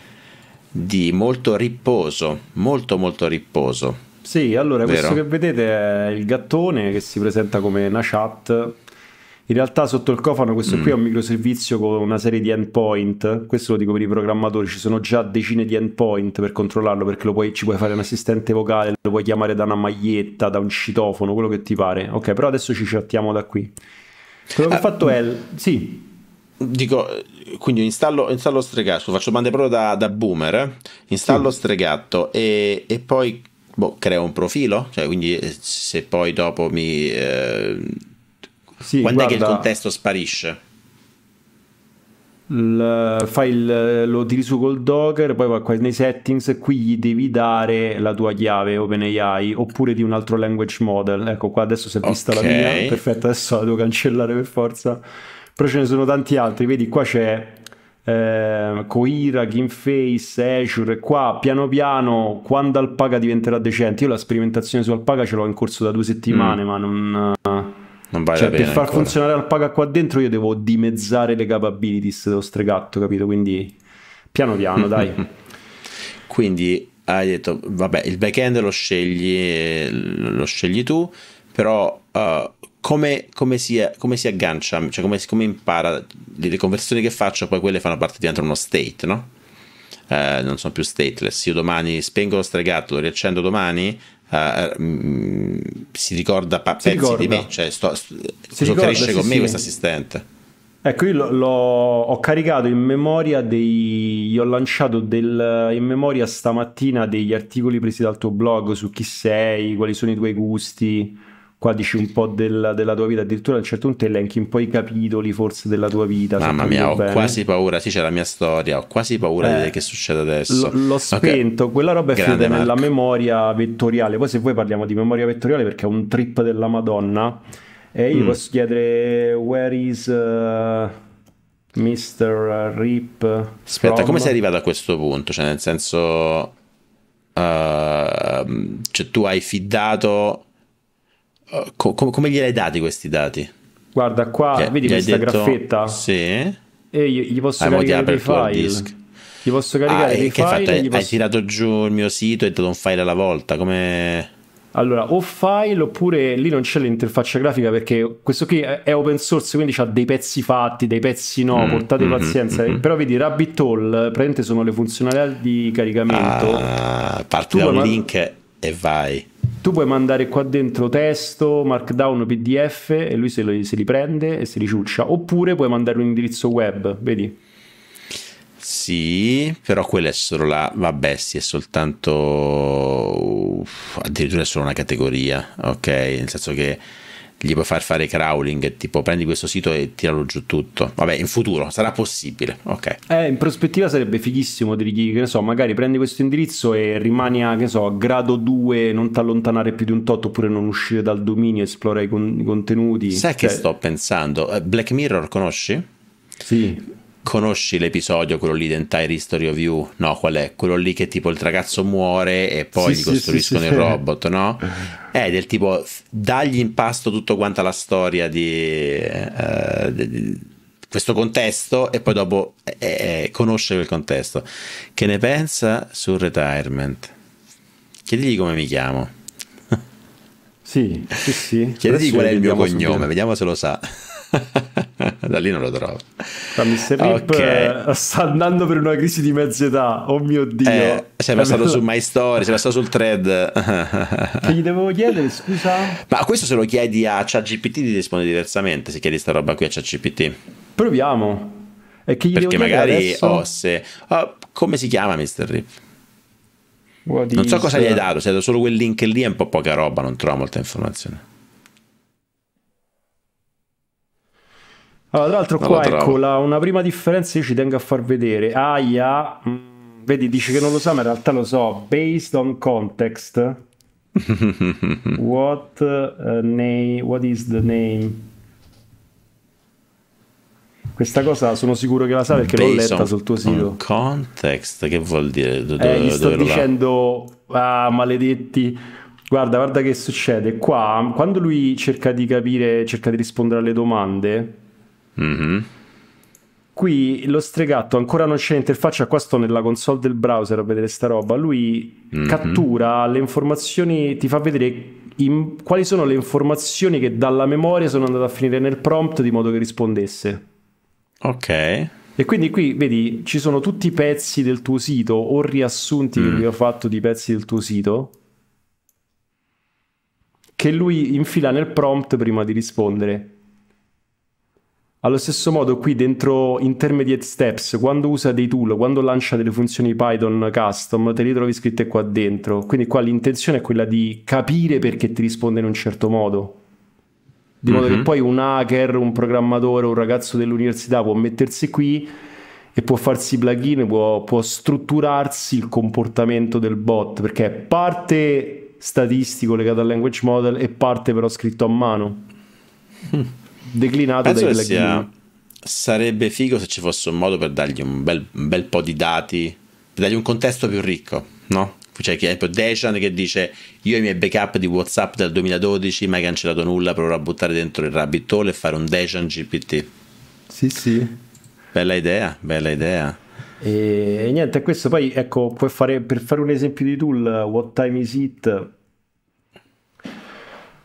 Speaker 2: di molto riposo, molto molto riposo.
Speaker 1: Sì, allora Vero? questo che vedete è il gattone che si presenta come una chat in realtà sotto il cofano questo mm. qui è un mm. microservizio con una serie di endpoint, questo lo dico per i programmatori, ci sono già decine di endpoint per controllarlo perché puoi, ci puoi fare un assistente vocale, lo puoi chiamare da una maglietta, da un citofono, quello che ti pare. Ok, però adesso
Speaker 2: ci chattiamo da qui. Quello che ho ah, fatto è... Sì. Dico, quindi installo, installo Stregatto, faccio domande proprio da, da boomer, eh? installo sì. Stregatto e, e poi boh, creo un profilo, cioè quindi eh, se poi dopo mi... Eh sì, Quando guarda, è che il contesto sparisce?
Speaker 1: Il, fai il, lo utilizzo col Docker, poi vai qua nei settings, qui gli devi dare la tua chiave OpenAI oppure di un altro language model. Ecco qua adesso si è okay. vista la mia, perfetto, adesso la devo cancellare per forza. Però ce ne sono tanti altri, vedi qua c'è eh, Coira, Gameface, Azure, qua piano piano quando Alpaca diventerà decente. Io la sperimentazione su Alpaca ce l'ho in corso da due settimane, mm. ma non eh,
Speaker 2: non vale cioè, per far ancora. funzionare
Speaker 1: Alpaca qua dentro io devo dimezzare le capabilities dello stregatto,
Speaker 2: capito? Quindi piano piano, dai. (laughs) Quindi hai detto, vabbè, il backend lo scegli, eh, lo scegli tu, però uh, come, come, si, come, si, aggancia, cioè come, come, impara le conversioni che faccio, poi quelle fanno parte di uno state, no? Uh, non sono più stateless. Io domani spengo lo stregato, lo riaccendo domani, uh, eh, mh, mm, si ricorda pa- si pezzi ricorda. di me, cioè sto, sto, ricorda, sì, con me questo assistente.
Speaker 1: Ecco, io l'ho, ho caricato in memoria dei. ho lanciato del, in memoria stamattina degli articoli presi dal tuo blog su chi sei, quali sono i tuoi gusti qua dici un po' della, della, tua vita, addirittura a un certo punto elenchi un po' i capitoli forse della tua vita. Mamma mia, ho bene. quasi paura,
Speaker 2: sì c'è la mia storia, ho quasi paura eh, di che succede adesso. L- l'ho spento, okay. quella roba è finita nella
Speaker 1: memoria vettoriale, poi se voi parliamo di memoria vettoriale perché è un trip della Madonna e io mm. posso chiedere where is... Uh... Mr. Rip. Aspetta, from... come sei
Speaker 2: arrivato a questo punto? Cioè, nel senso, uh, cioè, tu hai fidato co- come gliel'hai dati questi dati? Guarda qua, che, cioè, vedi questa detto... graffetta? Sì. E gli, gli posso ah, caricare i file.
Speaker 1: Gli posso caricare ah, dei file. Eh, hai, fatto? Hai, posso...
Speaker 2: tirato giù il mio sito e dato un file alla volta, come...
Speaker 1: Allora, o file oppure lì non c'è l'interfaccia grafica perché questo qui è open source, quindi ha dei pezzi fatti, dei pezzi no, mm, portate mm, pazienza. Mm, Però vedi, Rabbit Hole praticamente sono le funzionalità di caricamento.
Speaker 2: Ah, parti tu da un ma... link e vai
Speaker 1: tu puoi mandare qua dentro testo, markdown, pdf e lui se li, se li prende e se li ciuccia, oppure puoi mandare un indirizzo web, vedi?
Speaker 2: Sì, però quella è solo la. Vabbè, sì, è soltanto. Uff, addirittura è solo una categoria, ok? Nel senso che gli puoi far fare crawling, tipo prendi questo sito e tiralo giù tutto. Vabbè, in futuro sarà possibile, ok.
Speaker 1: Eh, in prospettiva sarebbe fighissimo dirgli, che ne so, magari prendi questo indirizzo e rimani a, che ne so, grado 2, non ti allontanare più di un tot oppure non uscire dal dominio, esplora i, con- i
Speaker 2: contenuti. Sai cioè... che sto pensando? Eh, Black Mirror conosci? Sì. Conosci l'episodio, quello lì di Entire History of You? No, qual è? Quello lì che tipo il ragazzo muore e poi sì, gli costruiscono sì, sì, il robot, no? È (laughs) eh, del tipo, dagli in pasto tutta quanta la storia di, uh, di questo contesto e poi dopo eh, eh, conosce quel contesto. Che ne pensa sul retirement? Chiedigli come mi chiamo.
Speaker 1: Sì, sì, sì. Chiedigli qual è il mio cognome, subito.
Speaker 2: vediamo se lo sa da lì non lo trovo. Ma Mr. Rip okay.
Speaker 1: Eh, sta andando per una crisi di mezza età. Oh mio dio. Eh, sei passato su My
Speaker 2: Story, sei passato sul thread. (laughs) che gli devo chiedere, scusa? Ma questo se lo chiedi a ChatGPT ti risponde diversamente se chiedi sta roba qui a ChatGPT. Proviamo.
Speaker 1: E che gli Perché magari adesso... oh,
Speaker 2: se... oh, come si chiama Mr. Rip?
Speaker 1: What non so cosa gli hai dato,
Speaker 2: se hai dato solo quel link lì è un po' poca roba, non trovo molta informazione.
Speaker 1: Allora, tra l'altro, qua ecco la, una prima differenza. Io ci tengo a far vedere. Aia, mh, mm, vedi, dici che non lo so, ma in realtà lo so. Based on context,
Speaker 2: (laughs)
Speaker 1: what, uh, name, what is the name? Questa cosa sono sicuro che la sa perché Based l'ho letta sul tuo sito.
Speaker 2: Context, che vuol dire? Do, eh, gli sto
Speaker 1: dicendo, là? ah, maledetti. Guarda, guarda che succede. Qua, quando lui cerca di capire, cerca di rispondere alle domande, Mm-hmm. Qui lo stregato ancora non c'è l'interfaccia, qua sto nella console del browser a vedere sta roba, lui mm-hmm. cattura le informazioni, ti fa vedere in, quali sono le informazioni che dalla memoria sono andate a finire nel prompt di modo che rispondesse. Ok. E quindi qui vedi ci sono tutti i pezzi del tuo sito o riassunti mm. che lui ha fatto di pezzi del tuo sito che lui infila nel prompt prima di rispondere. Allo stesso modo qui dentro intermediate steps, quando usa dei tool, quando lancia delle funzioni Python custom, te li trovi scritte qua dentro. Quindi qua l'intenzione è quella di capire perché ti risponde in un certo modo. Di modo mm-hmm. che mhm. poi un hacker, un programmatore, un ragazzo dell'università può mettersi qui e può farsi plugin, può, può strutturarsi il comportamento del bot, perché è parte statistico legato al language model e parte però scritto a mano.
Speaker 2: (laughs) declinato Penso dai plugin. Sia, sarebbe figo se ci fosse un modo per dargli un bel, un bel, po' di dati, per dargli un contesto più ricco, no? C'è cioè, esempio ecco, Dejan che dice io i miei backup di Whatsapp dal 2012 mai cancellato nulla, provo a buttare dentro il rabbit hole e fare un Dejan GPT. Sì, sì. Bella idea, bella idea.
Speaker 1: E, e niente, questo poi ecco, puoi fare, per fare un esempio di tool, What Time Is It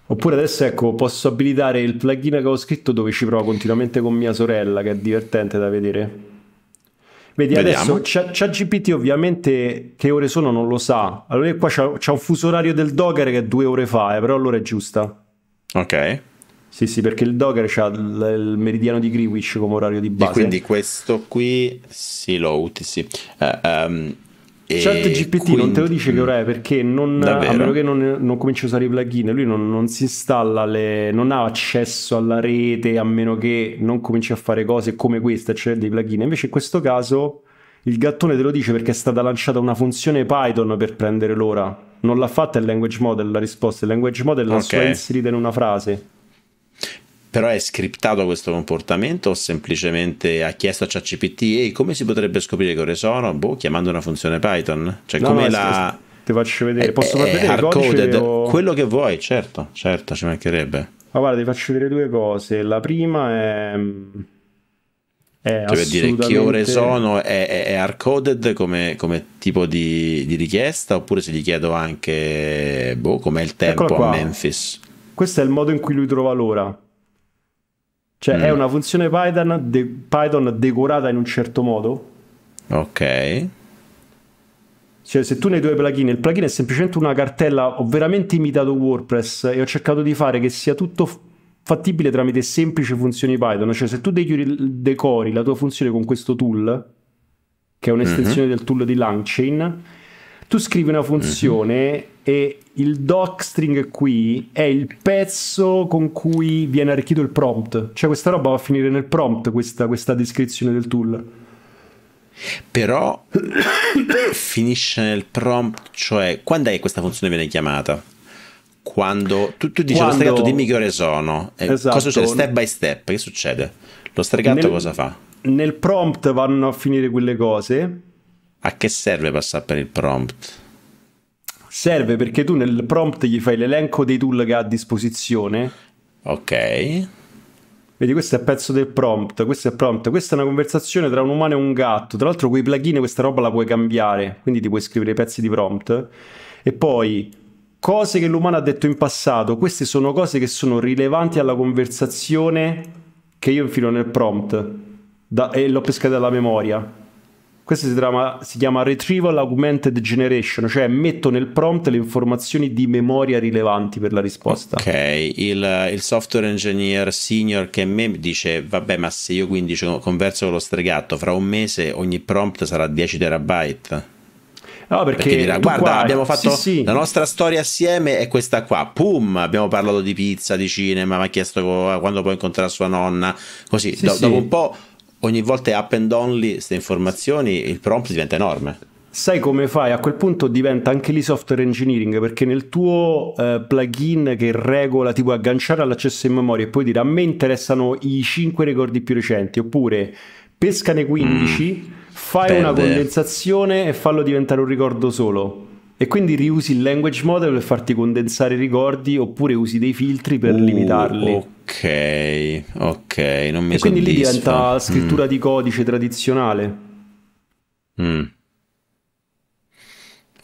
Speaker 1: Oppure adesso ecco, posso abilitare il plugin che ho scritto dove ci provo continuamente con mia sorella, che è divertente da vedere. Vedi, Vediamo. adesso GPT ovviamente che ore sono non lo sa. Allora qua c'è un fuso orario del Docker che è due ore fa, eh, però allora è giusta.
Speaker 2: Ok. Sì,
Speaker 1: sì, perché il Docker ha il, il, meridiano di Greenwich come orario di base. E quindi
Speaker 2: questo qui, sì, lo uti, sì. Uh, um, e certo GPT quindi... non te lo
Speaker 1: dice che ora è perché non, a meno che non, non cominci a usare i plugin, lui non, non, si installa, le, non ha accesso alla rete a meno che non cominci a fare cose come questa, cioè dei plugin. Invece in questo caso il gattone te lo dice perché è stata lanciata una funzione Python per prendere l'ora. Non l'ha fatta il language model la risposta, il language model okay. sua inserita in una frase
Speaker 2: però è scriptato questo comportamento o semplicemente ha chiesto a ChatGPT ehi come si potrebbe scoprire che ore sono? Boh, chiamando una funzione Python? Cioè no, come la...
Speaker 1: Ti faccio vedere, è, eh, posso eh, far vedere hard-coded, o... quello
Speaker 2: che vuoi, certo, certo, ci mancherebbe.
Speaker 1: Ma guarda, ti faccio vedere due cose. La prima è... È cioè, assolutamente... dire che ore sono
Speaker 2: è, è, è hard-coded come, come tipo di, di, richiesta oppure se gli chiedo anche boh, com'è il tempo a Memphis
Speaker 1: questo è il modo in cui lui trova l'ora cioè mm. è una funzione Python, de- Python decorata in un certo modo.
Speaker 2: Ok.
Speaker 1: Cioè, se tu nei tuoi plugin, il plugin è semplicemente una cartella, ho veramente imitato WordPress e ho cercato di fare che sia tutto fattibile tramite semplici funzioni Python. Cioè, se tu decori la tua funzione con questo tool, che è un'estensione mm-hmm. del tool di LangChain, tu scrivi una funzione mm-hmm. e il doc string qui è il pezzo con cui viene arricchito il prompt, cioè questa roba va a finire nel prompt, questa, questa descrizione del tool.
Speaker 2: Però (coughs) finisce nel prompt, cioè quando è che questa funzione viene chiamata? Quando tu, tu dici quando... lo stregato, dimmi che ore sono, eh, esatto. cosa succede? Step by step, che succede? Lo stregato nel, cosa fa?
Speaker 1: Nel prompt vanno a finire quelle cose
Speaker 2: a che serve passare per il prompt?
Speaker 1: Serve perché tu nel prompt gli fai l'elenco dei tool che ha a disposizione. Ok. Vedi, questo è il pezzo del prompt, questo è il prompt, questa è una conversazione tra un umano e un gatto. Tra l'altro, quei plugin, questa roba la puoi cambiare, quindi ti puoi scrivere i pezzi di prompt. E poi, cose che l'umano ha detto in passato, queste sono cose che sono rilevanti alla conversazione che io infilo nel prompt da, e l'ho pescata dalla memoria. Questo si chiama, si chiama, Retrieval Augmented Generation, cioè metto nel prompt le
Speaker 2: informazioni
Speaker 1: di memoria
Speaker 2: rilevanti per la risposta. Ok, il, il software engineer senior che me dice, vabbè, ma se io quindi converso con lo stregato, fra un mese ogni prompt sarà 10 terabyte. No, perché, perché dirà, guarda, qua, abbiamo fatto sì, sì. la nostra storia assieme è questa qua. Pum, abbiamo parlato di pizza, di cinema, mi ha chiesto quando può incontrare sua nonna. Così, sì, do, dopo un po' ogni volta è up and only queste informazioni, il prompt diventa enorme.
Speaker 1: Sai come fai? A quel punto diventa anche lì software engineering perché nel tuo eh, plugin che regola tipo agganciare all'accesso in memoria e poi dire a me interessano i 5 ricordi più recenti oppure pescane 15, mm, fai perde. una condensazione e fallo diventare un ricordo solo e quindi riusi il language model per farti condensare i ricordi oppure usi dei filtri per uh, limitarli.
Speaker 2: Ok, ok, non mi E soddisfa. quindi lì diventa scrittura
Speaker 1: mm. di codice tradizionale.
Speaker 2: Mm.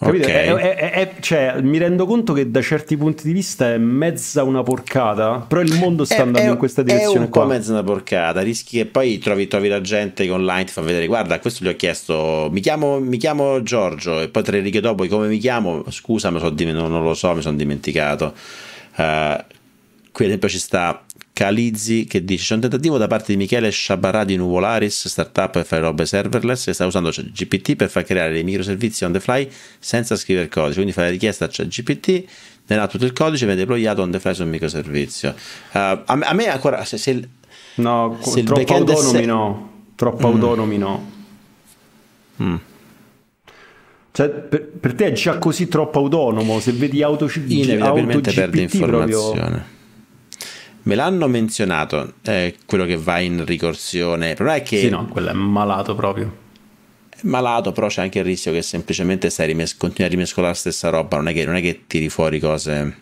Speaker 2: Capito? Okay. È,
Speaker 1: è, è, cioè, mi rendo conto che da certi punti di vista è mezza una porcata, però il mondo sta andando in questa direzione. È un qua.
Speaker 2: po' mezza una porcata, rischi che poi trovi, trovi la gente online ti fa vedere, guarda, questo gli ho chiesto, mi chiamo, mi chiamo Giorgio, e poi tre righe dopo come mi chiamo, scusa, mi so, non, non lo so, mi sono dimenticato. Uh, qui ad esempio ci sta Calizzi che dice c'è un tentativo da parte di Michele Sciabarà di Nuvolaris, startup per fare robe serverless che sta usando ChatGPT per far creare dei microservizi on the fly senza scrivere codice, quindi fa la richiesta a ne ha tutto il codice viene deployato on the fly sul microservizio. Uh, a, me, a, me ancora se, se, no, se troppo autonomi se... no,
Speaker 1: troppo mm. autonomi no. Mm. Cioè, per, per, te è già così troppo autonomo, se vedi auto, auto GPT, perdi informazione. Proprio
Speaker 2: Me l'hanno menzionato, eh, quello che va in ricorsione. Il problema è che... Sì, no, quello è malato proprio malato, però c'è anche il rischio che semplicemente stai rimes- continui a rimescolare la stessa roba, non è che, non è che tiri fuori cose.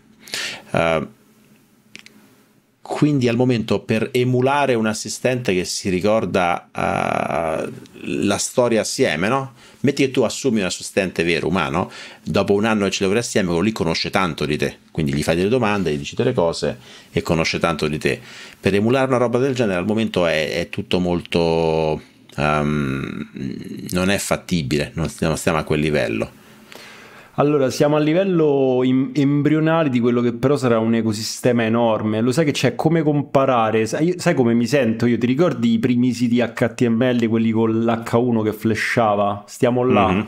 Speaker 2: Uh, quindi al momento per emulare un assistente che si ricorda uh, la storia assieme, no? metti che tu assumi un assistente vero, umano, dopo un anno che ci lavori assieme, quello lì conosce tanto di te, quindi gli fai delle domande, gli dici delle cose e conosce tanto di te. Per emulare una roba del genere al momento è, è tutto molto... Um, non è fattibile, non stiamo, stiamo a quel livello. Allora, siamo a
Speaker 1: livello embrionale di quello che però sarà un ecosistema enorme. Lo sai che c'è come comparare, sai, sai, come mi sento io? Ti ricordi i primi siti HTML, quelli con l'H1 che flashava? Stiamo là. Mm-hmm.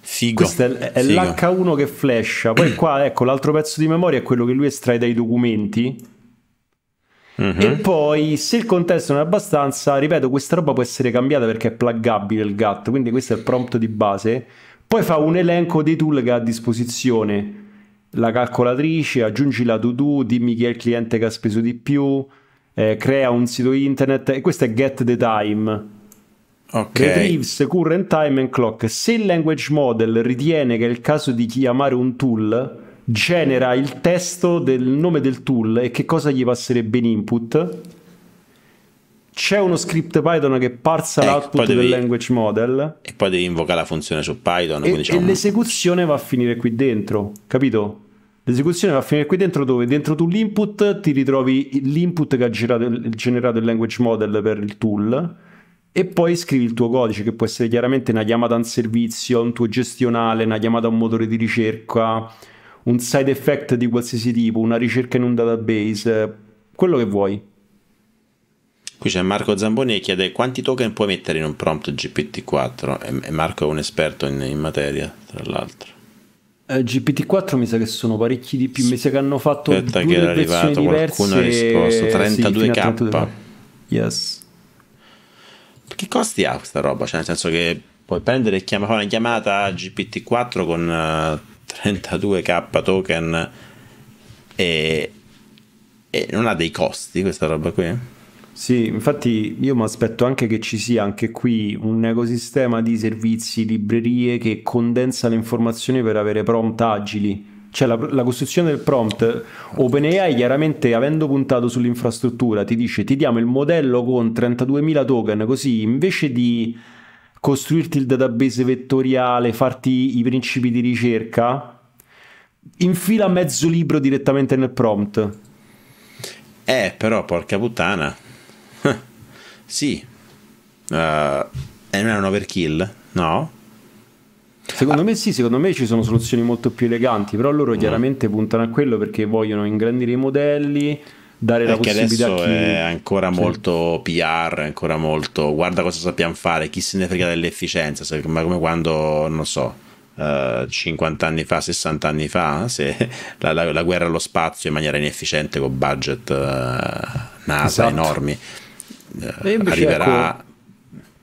Speaker 1: Figo. Questo è, è Figo. l'H1 che flasha. Poi qua, ecco, l'altro pezzo di memoria è quello che lui estrae dai documenti Mm-hmm. E mhm. poi, se il contesto non è abbastanza, ripeto, questa roba può essere cambiata perché è pluggabile il GATT, quindi questo è il prompt di base. Poi fa un elenco dei tool che ha a disposizione, la calcolatrice, aggiungi la to-do, dimmi chi è il cliente che ha speso di più, eh, crea un sito internet e questo è get the time. Okay. Retrieves current time and clock. Se il language model ritiene che è il caso di chiamare un tool, genera il testo del nome del tool e che cosa gli passerebbe in input. C'è uno script Python che parsa eh, l'output devi, del language model. E poi
Speaker 2: devi invocare la funzione su Python. E, diciamo... e
Speaker 1: l'esecuzione va a finire qui dentro, capito? L'esecuzione va a finire qui dentro dove dentro tu l'input ti ritrovi l'input che ha generato, generato il language model per il tool e poi scrivi il tuo codice che può essere chiaramente una chiamata a un servizio, un tuo gestionale, una chiamata a un motore di ricerca, un side effect di qualsiasi tipo, una ricerca in un database, quello che vuoi.
Speaker 2: Qui c'è Marco Zamboni che chiede quanti token puoi mettere in un prompt GPT-4 e Marco è un esperto in, in materia, tra l'altro.
Speaker 1: Eh, GPT-4 mi sa che sono parecchi di più, mi sa che hanno fatto Aspetta due che era arrivato, diverse. qualcuno ha risposto, 32k.
Speaker 2: Sì, Yes. Che costi ha questa roba? Cioè nel senso che puoi prendere e chiama, fare una chiamata GPT-4 con... Uh, 32k token e, e non ha dei costi questa roba qui?
Speaker 1: Sì, infatti io mi aspetto anche che ci sia anche qui un ecosistema di servizi, librerie che condensa le informazioni per avere prompt agili. Cioè la, la costruzione del prompt OpenAI chiaramente avendo puntato sull'infrastruttura ti dice ti diamo il modello con 32.000 token così invece di costruirti il database vettoriale, farti i principi di ricerca, infila mezzo libro direttamente nel prompt.
Speaker 2: Eh, però, porca puttana. sì. Uh, è un overkill?
Speaker 1: No? Secondo ah. me sì, secondo me ci sono soluzioni molto più eleganti, però loro mm. chiaramente puntano a quello perché vogliono ingrandire i modelli, dare la possibilità adesso chi... è
Speaker 2: ancora sì. molto PR, ancora molto guarda cosa sappiamo fare, chi se ne frega dell'efficienza, ma come quando non so. 50 eh, anni fa, 60 anni fa, se (laughs) la, la, la, guerra allo spazio in maniera inefficiente con budget uh, NASA esatto. enormi uh, arriverà ecco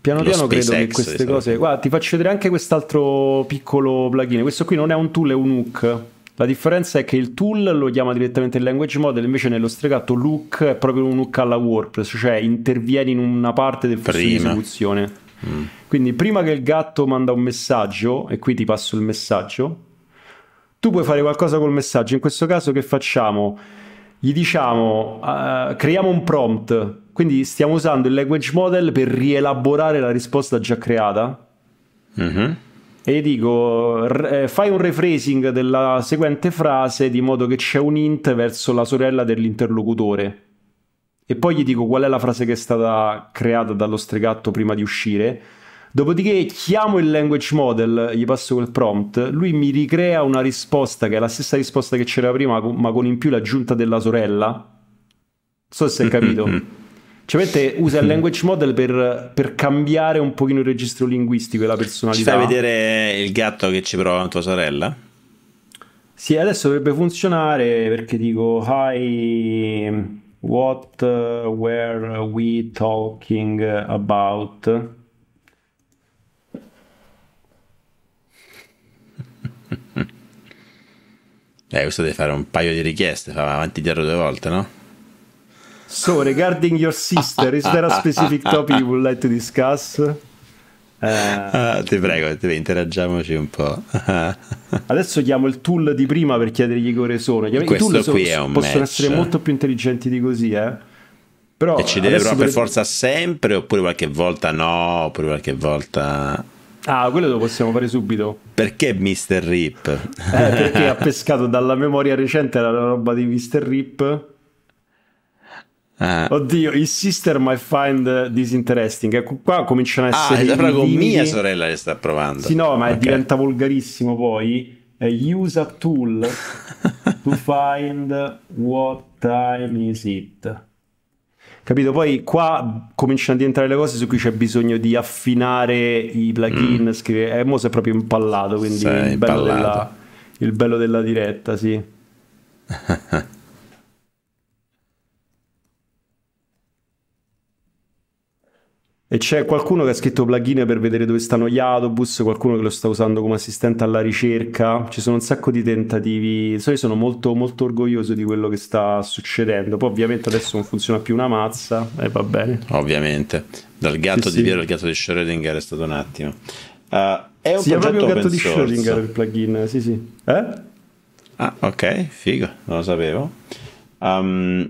Speaker 2: piano piano SpaceX, credo che queste diciamo. cose.
Speaker 1: Guarda, ti faccio vedere anche quest'altro piccolo plugin. Questo qui non è un tool, è un hook. La differenza è che il tool lo chiama direttamente il language model, invece nello stregato look è proprio un look alla WordPress, cioè interviene in una parte del flusso di esecuzione. Mm. Quindi prima che il gatto manda un messaggio, e qui ti passo il messaggio, tu puoi fare qualcosa col messaggio. In questo caso che facciamo? Gli diciamo, uh, creiamo un prompt, quindi stiamo usando il language model per rielaborare la risposta già creata. Mm-hmm e gli dico eh, fai un rephrasing della seguente frase di modo che c'è un int verso la sorella dell'interlocutore e poi gli dico qual è la frase che è stata creata dallo stregatto prima di uscire Dopodiché chiamo il language model, gli passo quel prompt, lui mi ricrea una risposta che è la stessa risposta che c'era prima, ma con in più l'aggiunta della sorella. Non so se hai capito. (laughs) Cioè, mette, usa il mm. language model per, per, cambiare un pochino il registro linguistico e la personalità. Ci fai
Speaker 2: vedere il gatto che ci prova tua sorella?
Speaker 1: Sì, adesso dovrebbe funzionare perché dico hi what were we talking about?
Speaker 2: (laughs) Eh, questo deve fare un paio di richieste, fa avanti e indietro due volte, no?
Speaker 1: So, regarding your sister, is there a specific topic you would like to discuss? Uh,
Speaker 2: uh, ti prego, te, interagiamoci un po'. (laughs)
Speaker 1: adesso chiamo il tool di prima per chiedergli che ore sono. Chiam- Questo I tool qui sono, è un possono match. essere eh. molto più intelligenti di così, eh? Però e ci deve proprio per forza
Speaker 2: sempre, oppure qualche volta no, oppure qualche volta. Ah,
Speaker 1: quello lo possiamo fare subito.
Speaker 2: Perché Mr. Rip? Eh, perché ha (laughs)
Speaker 1: pescato dalla memoria recente la roba di Mr. Rip Ah. Oddio, il sister might find this interesting. Ecco, qua cominciano a ah, essere. Ah, però con mia sorella
Speaker 2: che sta provando. Sì, no, ma okay. diventa
Speaker 1: volgarissimo poi. Eh, use a tool (laughs) to find what time is it. Capito? Poi qua cominciano ad entrare le cose su cui c'è bisogno di affinare i plugin. Mm. Scrive, eh, mo si è proprio impallato. Quindi il bello, impallato. Della, il bello della diretta, sì.
Speaker 2: (laughs)
Speaker 1: E c'è qualcuno che ha scritto plugin per vedere dove stanno gli autobus, qualcuno che lo sta usando come assistente alla ricerca, ci sono un sacco di tentativi, so, io sono molto, molto orgoglioso di quello che sta succedendo, poi ovviamente adesso non funziona più una mazza
Speaker 2: e eh, va bene. Ovviamente, dal gatto sì, di Piero al gatto di Schrödinger è stato un attimo. Uh, è un sì, è proprio un gatto di Schrödinger
Speaker 1: il plugin, sì sì.
Speaker 2: Eh? Ah ok, figo, non lo sapevo. Um,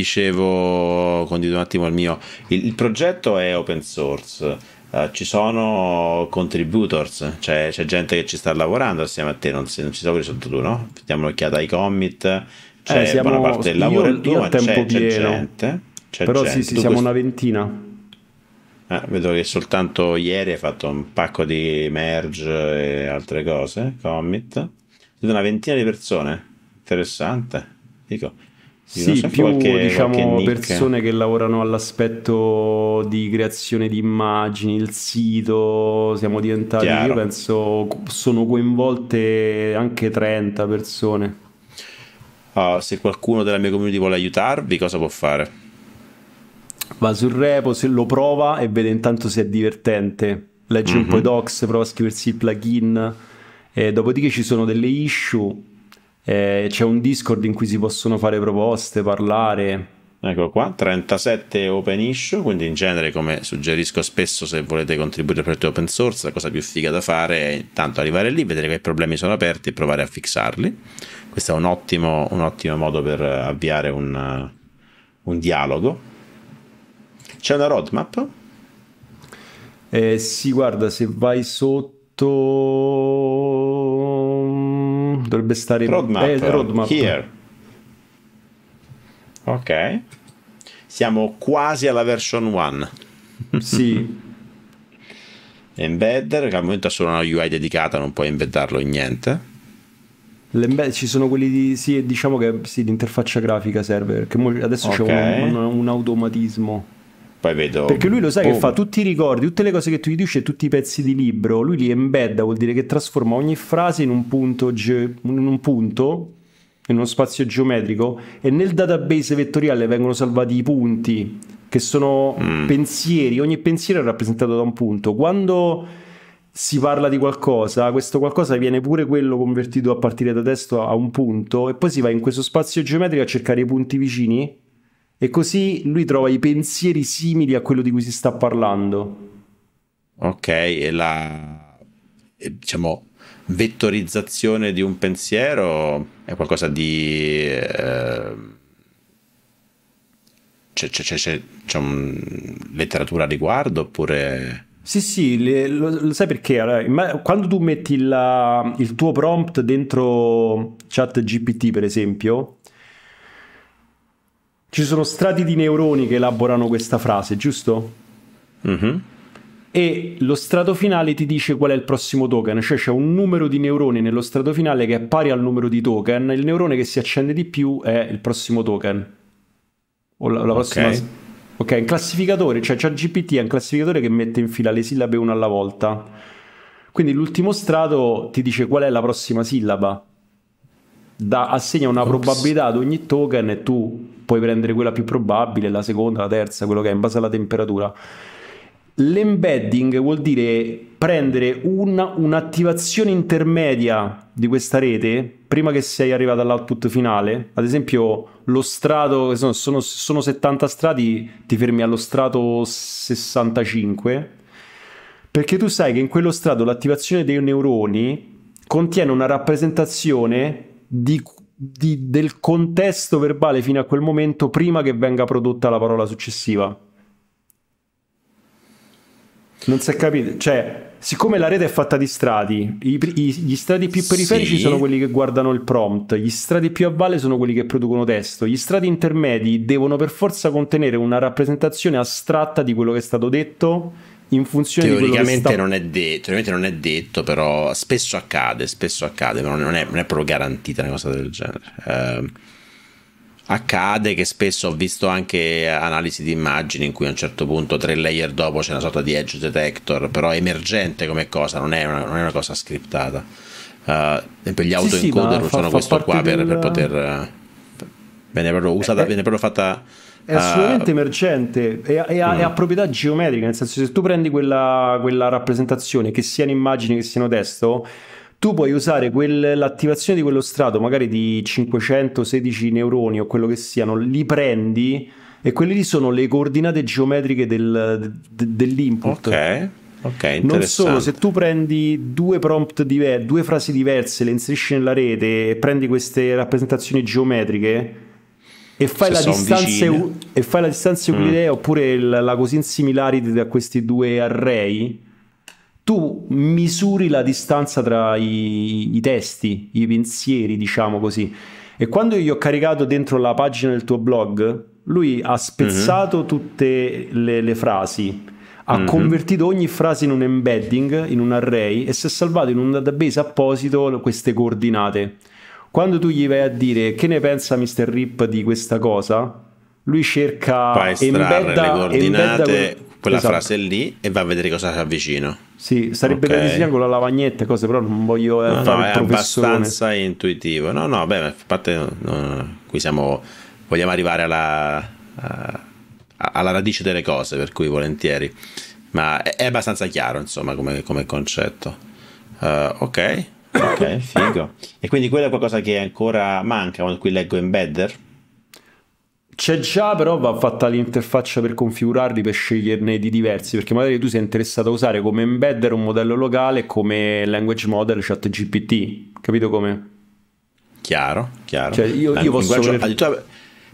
Speaker 2: dicevo, condivido un attimo il mio, il, il progetto è open source. Uh, ci sono contributors, cioè c'è gente che ci sta lavorando assieme a te, non, si, non ci sei sotto tu, no? Diamo un'occhiata ai commit, c'è eh, siamo, buona parte del lavoro io, tuo, ma c'è, c'è gente. C'è Però gente. sì, sì siamo questo... una
Speaker 1: ventina.
Speaker 2: Ah, vedo che soltanto ieri hai fatto un pacco di merge e altre cose, commit. Vedo una ventina di persone, interessante. Dico, sì, più qualche, diciamo qualche persone che lavorano
Speaker 1: all'aspetto di creazione di immagini, il sito, siamo diventati, Chiaro. io penso, sono coinvolte anche 30 persone.
Speaker 2: Uh, se qualcuno della mia community vuole aiutarvi, cosa può fare?
Speaker 1: Va sul repo, se lo prova e vede intanto se è divertente. Legge mm -hmm. un po' i mhm. docs, prova a scriversi il plugin. E dopodiché ci sono delle issue eh,
Speaker 2: c'è un Discord in cui si possono fare proposte, parlare. Ecco qua, 37 open issue, quindi in genere come suggerisco spesso se volete contribuire al progetto open source, la cosa più figa da fare è intanto arrivare lì, vedere che problemi sono aperti e provare a fixarli. Questo è un ottimo, un ottimo modo per eh, avviare un, eh, un dialogo. C'è una roadmap? Eh, sì, guarda, se vai
Speaker 1: sotto dovrebbe stare in roadmap. Eh, roadmap. Here.
Speaker 2: Ok. Siamo quasi alla version 1. sì. Embedder, che al momento ha solo una UI dedicata, non puoi embeddarlo in niente. L'embed, ci sono quelli
Speaker 1: di, sì, diciamo che sì, di grafica serve, perché adesso okay. c'è un, un, un automatismo
Speaker 2: poi vedo... Perché lui lo sa che fa
Speaker 1: tutti i ricordi, tutte le cose che tu gli dici e tutti i pezzi di libro, lui li embedda, vuol dire che trasforma ogni frase in un punto, ge- in un punto in uno spazio geometrico e nel database vettoriale vengono salvati i punti che sono mm. pensieri, ogni pensiero è rappresentato da un punto. Quando si parla di qualcosa, questo qualcosa viene pure quello convertito a partire da testo a un punto e poi si va in questo spazio geometrico a cercare i punti vicini e così lui trova i pensieri simili a quello di cui si sta parlando.
Speaker 2: Ok, e la diciamo vettorizzazione di un pensiero è qualcosa di. Eh, c'è, c'è, c'è un, letteratura a riguardo oppure.
Speaker 1: Sì, sì, le, lo, lo, sai perché? Allora, quando tu metti la, il tuo prompt dentro chat GPT, per esempio, ci sono strati di neuroni che elaborano questa frase, giusto?
Speaker 2: Mm-hmm. E
Speaker 1: lo strato finale ti dice qual è il prossimo token, cioè c'è un numero di neuroni nello strato finale che è pari al numero di token, il neurone che si accende di più è il prossimo token. O la, la prossima... Ok, okay un classificatore, cioè c'è GPT, è un classificatore che mette in fila le sillabe una alla volta. Quindi l'ultimo strato ti dice qual è la prossima sillaba da, assegna una Oops. probabilità ad ogni token e tu puoi prendere quella più probabile, la seconda, la terza, quello che è in base alla temperatura. L'embedding vuol dire prendere una, un'attivazione intermedia di questa rete prima che sei arrivato all'output finale. Ad esempio, lo strato, sono, sono, sono 70 strati, ti fermi allo strato 65, perché tu sai che in quello strato l'attivazione dei neuroni contiene una rappresentazione di, di, del contesto verbale fino a quel momento prima che venga prodotta la parola successiva. Non si è capito, cioè, siccome la rete è fatta di strati, i, i, gli strati più periferici sì. sono quelli che guardano il prompt, gli strati più a valle sono quelli che producono testo, gli strati intermedi devono per forza contenere una rappresentazione astratta di quello che è stato detto in funzione teoricamente sta...
Speaker 2: non è detto non è detto però spesso accade spesso accade ma non è, non è proprio garantita una cosa del genere eh, accade che spesso ho visto anche analisi di immagini in cui a un certo punto tre layer dopo c'è una sorta di edge detector però emergente come cosa non è una, non è una cosa scriptata eh, per gli autoencoder sì, sì, usano fa, fa questo qua del... per, per, poter eh, viene proprio eh, usata eh, viene proprio fatta è assolutamente
Speaker 1: uh, ah. mercente, è, è, uh. è, a mm. proprietà geometrica, nel senso se tu prendi quella, quella rappresentazione, che siano immagini, che siano testo, tu puoi usare quel, l'attivazione di quello strato, magari di 516 neuroni o quello che siano, li prendi e quelli lì sono le coordinate geometriche del, de, dell'input. Ok.
Speaker 2: Okay, non solo, se
Speaker 1: tu prendi due prompt diverse, due frasi diverse, le inserisci nella rete e prendi queste rappresentazioni geometriche, e fai, la distanza, mm. e fai la distanza euclidea mm. oppure la, la cosine similarity da questi due array, tu misuri la distanza tra i, i, testi, i pensieri, diciamo così. E quando io gli ho caricato dentro la pagina del tuo blog, lui ha mhm. spezzato mm-hmm. tutte le, le frasi, ha mm-hmm. convertito ogni frase in un embedding, in un array, e si è salvato in un database apposito queste coordinate quando tu gli vai a dire che ne pensa Mr. Rip di questa cosa, lui cerca Fa estrarre embedda, le coordinate, quella esatto. frase
Speaker 2: lì e va a vedere cosa si avvicina.
Speaker 1: Sì, sarebbe okay. da con la lavagnetta e cose, però non voglio eh, no, fare no, è abbastanza
Speaker 2: intuitivo. No, no, beh, infatti parte no, no, qui siamo vogliamo arrivare alla, alla radice delle cose, per cui volentieri. Ma è abbastanza chiaro, insomma, come, come concetto. Uh, ok, Ok, figo. E quindi quello è qualcosa che ancora manca quando qui leggo embedder? C'è già, però va fatta l'interfaccia per
Speaker 1: configurarli, per sceglierne di diversi, perché magari tu sei interessato a usare come embedder un modello locale come language model chat GPT, capito come? Chiaro, chiaro. Cioè, io, io posso... Voler...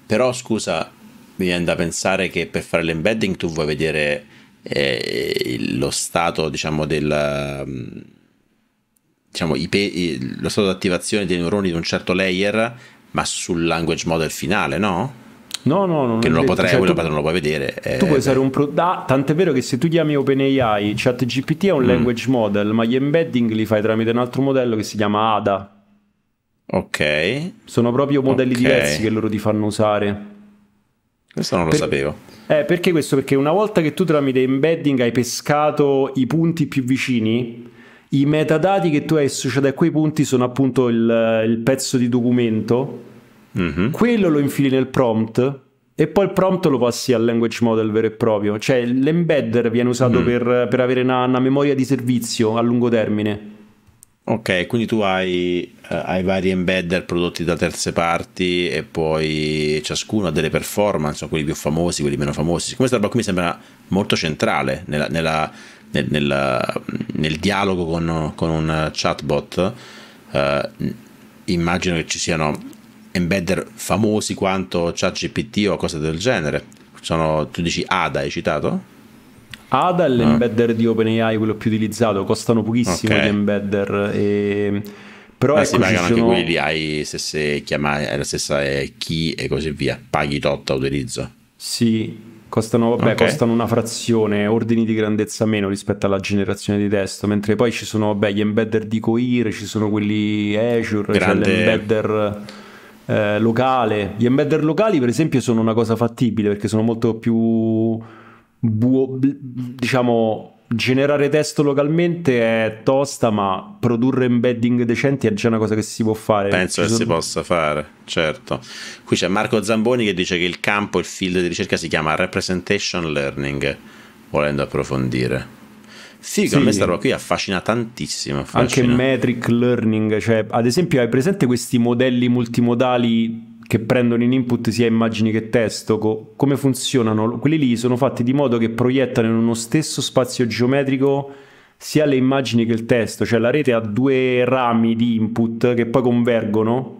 Speaker 2: Però scusa, mi viene da pensare che per fare l'embedding tu vuoi vedere eh, lo stato, diciamo, del diciamo, pe- lo stato di attivazione dei neuroni di un certo layer, ma sul language model finale, no?
Speaker 1: No, no, non che non lo detto, cioè, tu, non lo
Speaker 2: puoi vedere. Eh, tu puoi usare
Speaker 1: un pro. Ah, tant'è vero che se tu chiami OpenAI, ChatGPT è un mm. language model, ma gli embedding li fai tramite un altro modello che si chiama ADA.
Speaker 2: Ok.
Speaker 1: Sono proprio modelli okay. diversi che loro ti fanno usare. Questo non lo per... sapevo. Eh, perché questo? Perché una volta che tu tramite embedding hai pescato i punti più vicini, i metadati che tu hai associati a quei punti sono appunto il, il pezzo di documento, mm-hmm. quello lo infili nel prompt e poi il prompt lo passi al language model vero e proprio, cioè l'embedder viene usato mm. per, per, avere una, una memoria di servizio a lungo termine.
Speaker 2: Ok, quindi tu hai, uh, hai, vari embedder prodotti da terze parti e poi ciascuno ha delle performance, quelli più famosi, quelli meno famosi. Siccome Starbucks mi sembra molto centrale nella, nella, nel, nel, nel dialogo con, con, un chatbot eh, immagino che ci siano embedder famosi quanto ChatGPT o cose del genere. Sono, tu dici ADA, hai citato? ADA è ah. l'embedder ah. di OpenAI, quello più utilizzato, costano
Speaker 1: pochissimo okay. gli embedder. E...
Speaker 2: Però ah, ecco, si pagano sono... anche quelli di AI se, se chiama, la stessa eh, key e così via, paghi tot a utilizzo.
Speaker 1: Sì, Costano, vabbè, okay. costano una frazione, ordini di grandezza meno rispetto alla generazione di testo, mentre poi ci sono vabbè, gli embedder di Coir, ci sono quelli Azure, Grande... c'è l'embedder eh, locale. Gli embedder locali per esempio sono una cosa fattibile perché sono molto più... Buo, diciamo generare testo localmente è tosta, ma produrre embedding decenti è già una cosa che si può fare. Penso Ci che sono... si
Speaker 2: possa fare, certo. Qui c'è Marco Zamboni che dice che il campo, il field di ricerca si chiama representation learning, volendo approfondire. Figo, sì. a me sta roba qui affascina tantissimo. Affascina. Anche
Speaker 1: metric learning, cioè ad esempio hai presente questi modelli multimodali che prendono in input sia immagini che testo, co- come funzionano? Quelli lì sono fatti di modo che proiettano in uno stesso spazio geometrico sia le immagini che il testo, cioè la rete ha due rami di input che poi convergono.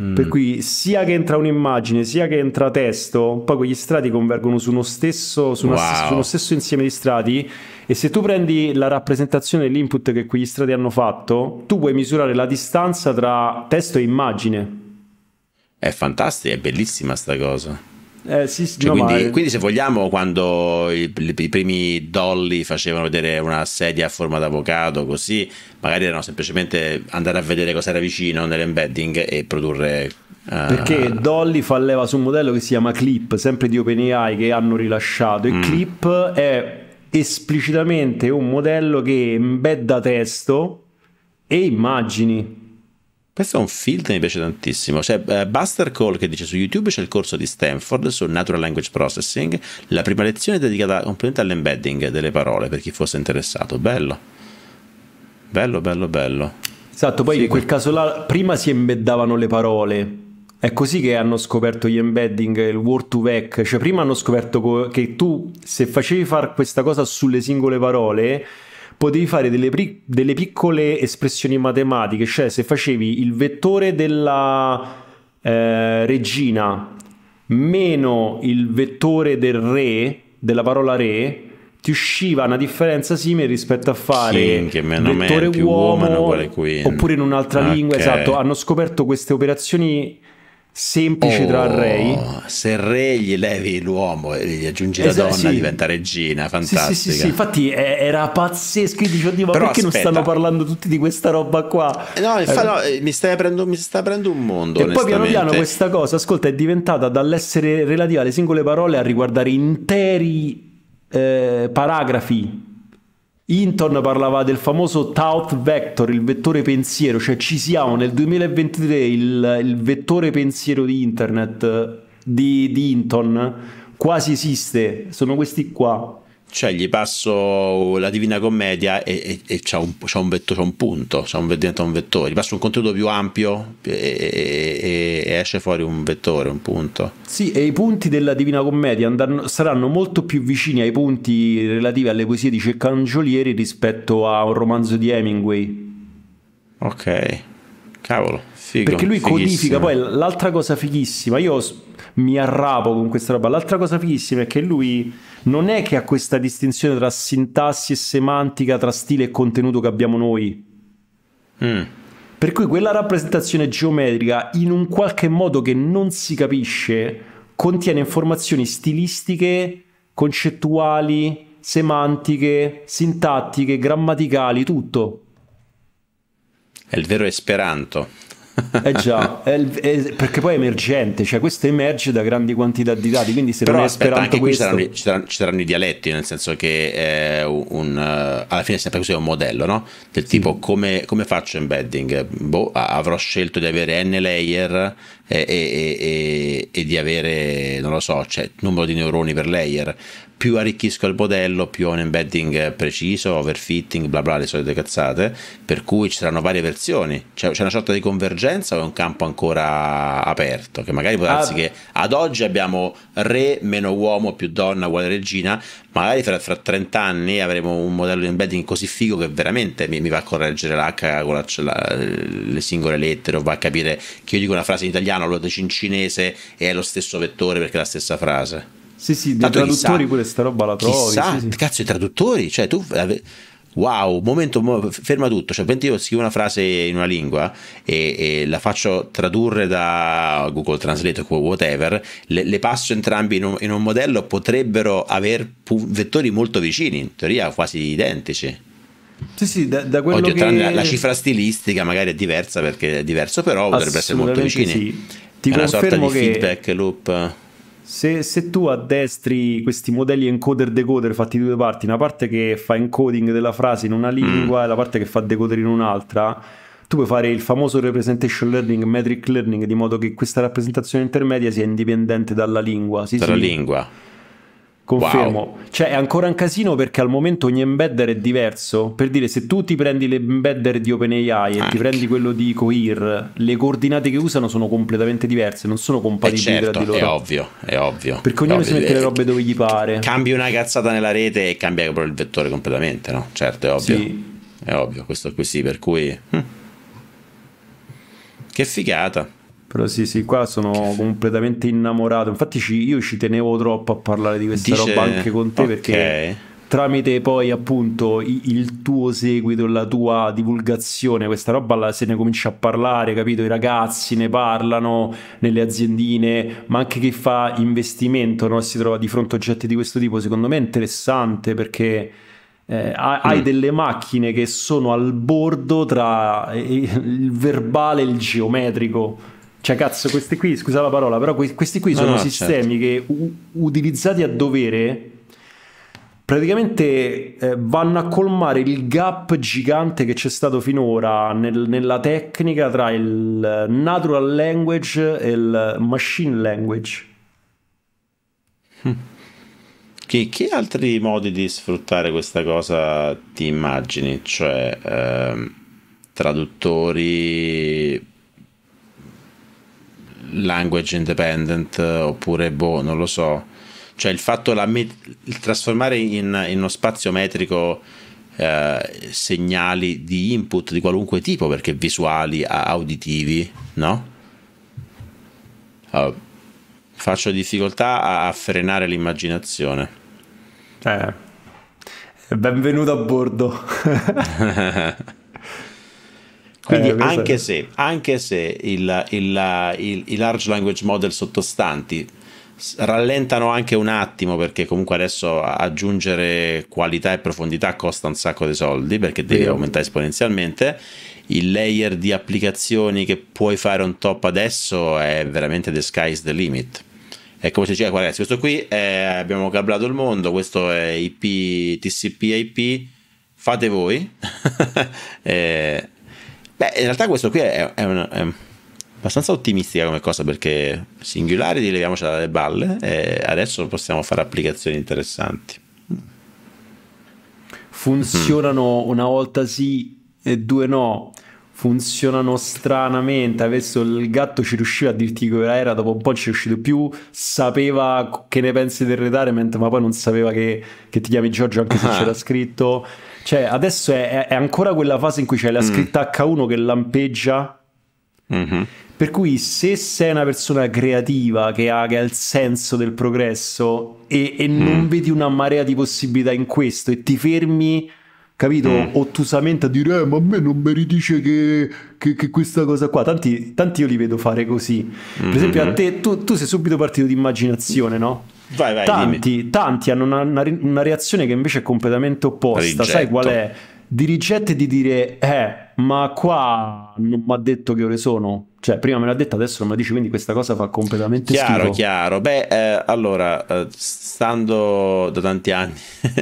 Speaker 1: Mm. Per cui sia che entra un'immagine, sia che entra testo, poi quegli strati convergono su uno stesso, su, wow. su uno stesso insieme di strati e se tu prendi la rappresentazione dell'input che quegli strati hanno fatto, tu puoi misurare la distanza tra testo e immagine.
Speaker 2: È fantastica, è bellissima sta cosa. Eh, sì, cioè, no, quindi, ma... quindi, se vogliamo, quando i, i, primi dolly facevano vedere una sedia a forma d'avocado, così magari erano semplicemente andare a vedere cosa era vicino nell'embedding e produrre. Eh, Perché
Speaker 1: Dolly fa leva su un modello che si chiama Clip, sempre di OpenAI che hanno rilasciato. E mm. Clip è esplicitamente un modello che
Speaker 2: embedda testo e immagini. Questo è un film che mi piace tantissimo. C'è eh, Buster Call che dice su YouTube c'è il corso di Stanford su Natural Language Processing. La prima lezione è dedicata completamente all'embedding delle parole per chi fosse interessato. Bello. Bello, bello, bello.
Speaker 1: Esatto, poi sì. in quel caso là prima si embeddavano le parole. È così che hanno scoperto gli embedding, il word to vec. Cioè prima hanno scoperto che tu se facevi fare questa cosa sulle singole parole potevi fare delle, pri- delle piccole espressioni matematiche, cioè se facevi il vettore della eh, regina meno il vettore del re, della parola re, ti usciva una differenza simile rispetto a fare King, vettore man, uomo, uomo oppure in un'altra okay. lingua, esatto, hanno scoperto queste operazioni semplice oh, tra rei.
Speaker 2: Se re gli levi l'uomo e gli aggiungi la donna, sì. diventa regina, fantastica. Sì, sì, sì, sì.
Speaker 1: infatti è, era pazzesco. Io dicevo, ma Però perché aspetta. non stanno parlando tutti di questa roba qua? No, infatti, eh. no, eh,
Speaker 2: mi, stai aprendo, mi stai aprendo un mondo. E poi piano piano
Speaker 1: questa cosa, ascolta, è diventata dall'essere relativa alle singole parole a riguardare interi eh, paragrafi Inton parlava del famoso Taut Vector, il vettore pensiero, cioè ci siamo nel 2023, il, il vettore pensiero di internet di, di Inton quasi
Speaker 2: esiste, sono questi qua cioè gli passo la Divina Commedia e, e, e c'è un, un, vetto, un, punto, c'è un, diventa un vettore, gli passo un contenuto più ampio e, e, esce fuori un vettore, un punto.
Speaker 1: Sì, e i punti della Divina Commedia andranno, saranno molto più vicini ai punti relativi alle poesie di Ceccangiolieri rispetto a un romanzo di Hemingway.
Speaker 2: Ok, cavolo, figo, Perché lui fighissimo. codifica, poi
Speaker 1: l'altra cosa fighissima, io mi arrapo con questa roba, l'altra cosa fighissima è che lui non è che ha questa distinzione tra sintassi e semantica, tra stile e contenuto che abbiamo noi. Mm. Per cui quella rappresentazione geometrica, in un qualche modo che non si capisce, contiene informazioni stilistiche, concettuali, semantiche, sintattiche, grammaticali,
Speaker 2: tutto. È il vero esperanto eh già, è,
Speaker 1: è, perché poi è emergente, cioè questo emerge da grandi quantità di dati, quindi se Però, non è aspetta, anche questo... qui
Speaker 2: ci saranno, ci saranno, i dialetti, nel senso che eh, un, eh, alla fine è sempre così un modello, no? Del tipo come, come faccio embedding? Boh, avrò scelto di avere n layer eh, e, e, e, e, di avere, non lo so, cioè, numero di neuroni per layer, più arricchisco il modello, più ho un embedding eh, preciso, overfitting, bla bla, le solite cazzate, per cui ci saranno varie versioni. C'è, una sorta di convergenza o è un campo ancora aperto? Che magari può darsi ah. che ad oggi abbiamo re meno uomo più donna uguale regina, magari fra, fra 30 anni avremo un modello di embedding così figo che veramente mi, mi va a correggere l'H con la, la, le singole lettere o va a capire che io dico una frase in italiano, lo dico in cinese e è lo stesso vettore perché è la stessa frase. Sì, sì, dei traduttori chissà, pure sta roba la trovi. Chissà, sì, sì. cazzo i traduttori, cioè tu... Eh, wow, momento, ferma tutto. Cioè, mentre io scrivo una frase in una lingua e, e la faccio tradurre da Google Translate o whatever, le, le passo entrambi in un, in un, modello, potrebbero avere vettori molto vicini, in teoria quasi identici. Sì,
Speaker 1: sì, da, da quello Oggi, che... la, la cifra
Speaker 2: stilistica magari è diversa perché è diverso, però potrebbe essere molto vicini. Sì. Ti è una sorta di che... feedback loop
Speaker 1: se, se, tu addestri questi modelli encoder-decoder fatti in due parti, una parte che fa encoding della frase in una mm. lingua mm. e la parte che fa decoder in un'altra, tu puoi fare il famoso representation learning, metric learning, di modo che questa rappresentazione intermedia sia indipendente dalla lingua. Sì, dalla sì. lingua. Confermo, wow. cioè è ancora un casino perché al momento ogni embedder è diverso. Per dire, se tu ti prendi l'embedder di OpenAI e Anche. ti prendi quello di Coir, le coordinate che usano
Speaker 2: sono completamente
Speaker 1: diverse, non sono
Speaker 2: compatibili eh certo, tra di certo, loro. È ovvio, è ovvio. Perché ognuno ovvio. si mette le robe dove gli pare. Cambi una cazzata nella rete e cambia proprio il vettore completamente, no? Certo, è ovvio. Sì. È ovvio, questo qui sì, per cui... Hm. Che figata.
Speaker 1: Però sì, sì, qua sono completamente innamorato. Infatti ci, io ci tenevo troppo a parlare di questa Dice... roba anche con te okay.
Speaker 2: perché
Speaker 1: tramite poi appunto il tuo seguito, la tua divulgazione, questa roba se ne comincia a parlare, capito? I ragazzi ne parlano nelle aziendine, ma anche chi fa investimento no? si trova di fronte a oggetti di questo tipo, secondo me è interessante perché... Eh, hai mm. delle macchine che sono al bordo tra eh, il verbale e il geometrico cioè, cazzo, questi qui, scusa la parola, però questi qui sono no, no, sistemi certo. che u- utilizzati a dovere praticamente eh, vanno a colmare il gap gigante che c'è stato finora nel, nella tecnica tra il natural language e il machine language.
Speaker 2: Che, hm. che altri modi di sfruttare questa cosa ti immagini? Cioè, ehm, traduttori language independent eh, oppure boh, non lo so. Cioè il fatto la met- il trasformare in, in, uno spazio metrico eh, segnali di input di qualunque tipo, perché visuali, auditivi, no? Uh, faccio difficoltà a, a frenare l'immaginazione. Eh,
Speaker 1: benvenuto a bordo. (laughs) (laughs)
Speaker 2: Quindi eh, anche, se, anche, se, il, il, il, i large language model sottostanti rallentano anche un attimo perché comunque adesso aggiungere qualità e profondità costa un sacco di soldi perché devi aumentare esponenzialmente il layer di applicazioni che puoi fare on top adesso è veramente the sky's the limit è come se diceva ragazzi questo qui è, abbiamo cablato il mondo questo è IP TCP IP fate voi (laughs) e eh, Beh, in realtà questo qui è, è, una, è abbastanza ottimistica come cosa perché singolare li leviamocela dalle balle e adesso possiamo fare applicazioni interessanti.
Speaker 1: Funzionano mm. una volta sì e due no funzionano stranamente. Adesso il gatto ci riusciva a dirti che era, dopo un po' ci è riuscito più. Sapeva che ne pensi del retirement, ma poi non sapeva che, che ti chiami Giorgio, anche se ah. c'era (laughs) scritto. Cioè, adesso è, è ancora quella fase in cui c'è la mm. scritta mm. H1 che lampeggia. Mm-hmm. Per cui se sei una persona creativa che ha, che ha il senso del progresso e, e mm. non vedi una marea di possibilità in questo e ti fermi, capito, mm. ottusamente a dire eh, ma a me non mi ridice che, che, che, questa cosa qua, tanti, tanti, io li vedo fare così. Per esempio a mm-hmm. te, tu, tu sei subito partito di immaginazione, no? Vai, vai, tanti, tanti, hanno una, una, una, reazione che invece è completamente opposta. Rigetto. Sai qual è? Di ricette e di dire, eh, ma qua non mi ha detto che ore sono. Cioè, prima me l'ha detto, adesso non me la dici, quindi questa cosa fa completamente chiaro, schifo.
Speaker 2: Chiaro, chiaro. Beh, eh, allora, eh, stando da tanti anni (laughs)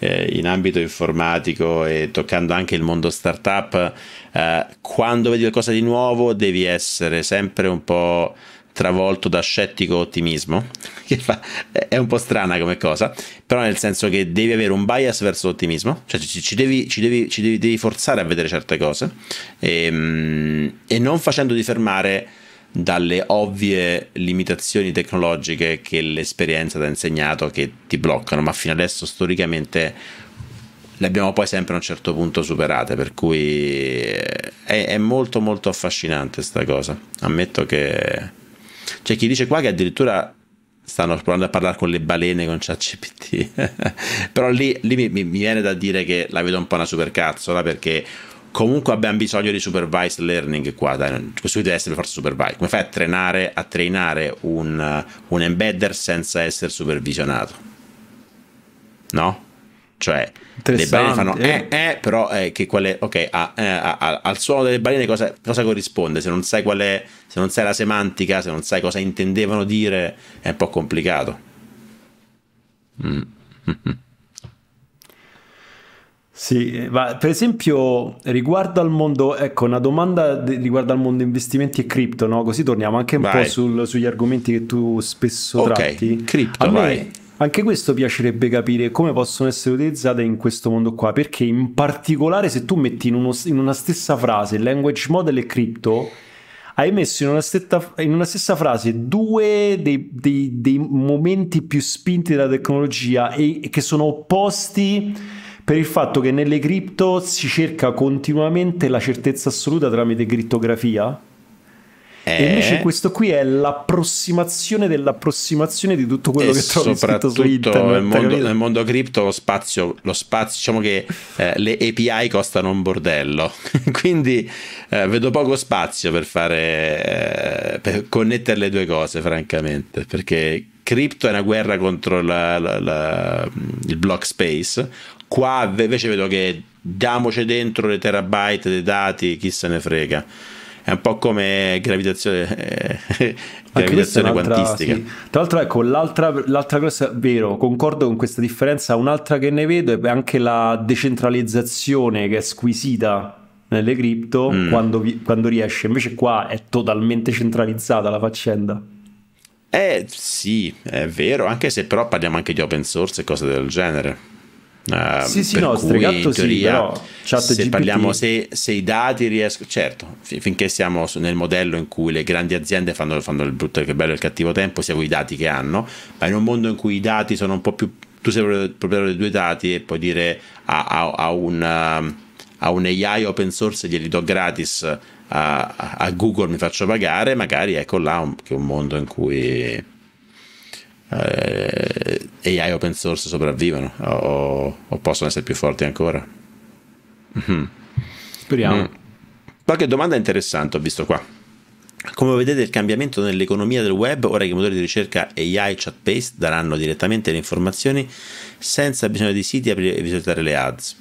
Speaker 2: eh, in ambito informatico e toccando anche il mondo startup, eh, quando vedi qualcosa di nuovo devi essere sempre un po' travolto da scettico ottimismo, (laughs) che fa, è un po' strana come cosa, però nel senso che devi avere un bias verso l'ottimismo, cioè ci, ci, devi, ci, devi, ci devi, devi, forzare a vedere certe cose e, ehm, e non facendoti fermare dalle ovvie limitazioni tecnologiche che l'esperienza ti ha insegnato che ti bloccano, ma fino adesso storicamente le abbiamo poi sempre a un certo punto superate, per cui eh, è, è molto molto affascinante sta cosa. Ammetto che c'è chi dice qua che addirittura stanno provando a parlare con le balene con ChatGPT. (laughs) Però lì, lì mi, mi, viene da dire che la vedo un po' una supercazzola perché comunque abbiamo bisogno di supervised learning qua. Dai, questo deve essere per forza supervised. Come fai a trainare, a trainare un, un embedder senza essere supervisionato? No? cioè le balene fanno eh, eh però eh, che quale ok a, eh, a, a, al suono delle balene cosa, cosa, corrisponde se non sai qual è se non sai la semantica se non sai cosa intendevano dire è un po' complicato mm. (laughs) Sì, eh, va, per esempio
Speaker 1: riguardo al mondo, ecco una domanda riguardo al mondo investimenti e cripto, no? così torniamo anche un vai. po' sul, sugli argomenti che tu spesso okay, tratti. Cripto, a vai. Anche questo piacerebbe capire come possono essere utilizzate in questo mondo qua, perché in particolare se tu metti in, uno, in una stessa frase language model e crypto, hai messo in una, stetta, in una stessa frase due dei, dei, dei, momenti più spinti della tecnologia e, e che sono opposti per il fatto che nelle cripto si cerca continuamente la certezza assoluta tramite crittografia e invece questo qui è l'approssimazione dell'approssimazione di tutto quello e che trovi scritto su internet. Nel mondo, nel
Speaker 2: mondo cripto lo spazio, lo spazio diciamo che eh, le API costano un bordello, (laughs) quindi eh, vedo poco spazio per fare, eh, per connettere le due cose francamente, perché cripto è una guerra contro la, la, la, il block space, qua invece vedo che diamoci dentro le terabyte dei dati, chi se ne frega. È un po' come gravitazione, eh, gravitazione quantistica. Sì.
Speaker 1: Tra l'altro, ecco, l'altra, l'altra cosa, vero, concordo con questa differenza. Un'altra che ne vedo è anche la decentralizzazione che è squisita nelle cripto mm. quando, quando riesce. Invece qua è totalmente centralizzata la faccenda.
Speaker 2: Eh sì, è vero, anche se però parliamo anche di open source e cose del genere. Uh, sì, sì, no, stregato teoria, sì, però se GPT... parliamo se, se, i dati riescono, certo, finché siamo nel modello in cui le grandi aziende fanno, fanno il brutto, il bello e il cattivo tempo, siamo i dati che hanno, ma in un mondo in cui i dati sono un po' più, tu sei proprietario dei due dati e puoi dire a, a, a, un, a un AI open source glieli do gratis a, Google mi faccio pagare, magari ecco là un, che è un mondo in cui eh, AI open source sopravvivano o, o possono essere più forti ancora. Mm-hmm. Speriamo. Mm. Qualche domanda interessante ho visto qua. Come vedete il cambiamento nell'economia del web, ora che i motori di ricerca AI chat-based daranno direttamente le informazioni senza bisogno di siti e visitare le ads.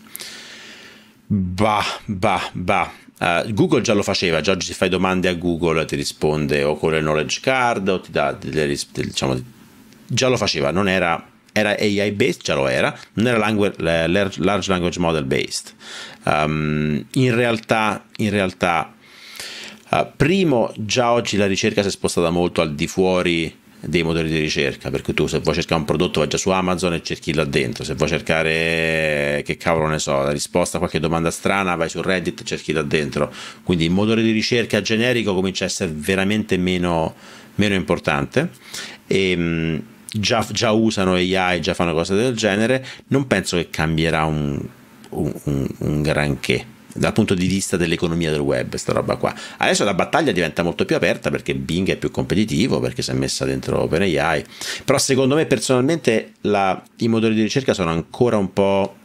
Speaker 2: Bah, bah, bah. Uh, Google già lo faceva, già oggi se fai domande a Google ti risponde o con le knowledge card o ti dà delle, diciamo, già lo faceva, non era era AI based, già lo era, non era language, large language model based. Um, in realtà, in realtà uh, primo, già oggi la ricerca si è spostata molto al di fuori dei motori di ricerca, perché tu se vuoi cercare un prodotto vai già su Amazon e cerchi là dentro, se vuoi cercare che cavolo ne so, la risposta a qualche domanda strana vai su Reddit e cerchi là dentro, quindi il motore di ricerca generico comincia a essere veramente meno, meno importante e, ehm, già, già usano AI, già fanno cose del genere, non penso che cambierà un, un, un, un granché dal punto di vista dell'economia del web, sta roba qua. Adesso la battaglia diventa molto più aperta perché Bing è più competitivo, perché si è messa dentro OpenAI, però secondo me personalmente la, i motori di ricerca sono ancora un po'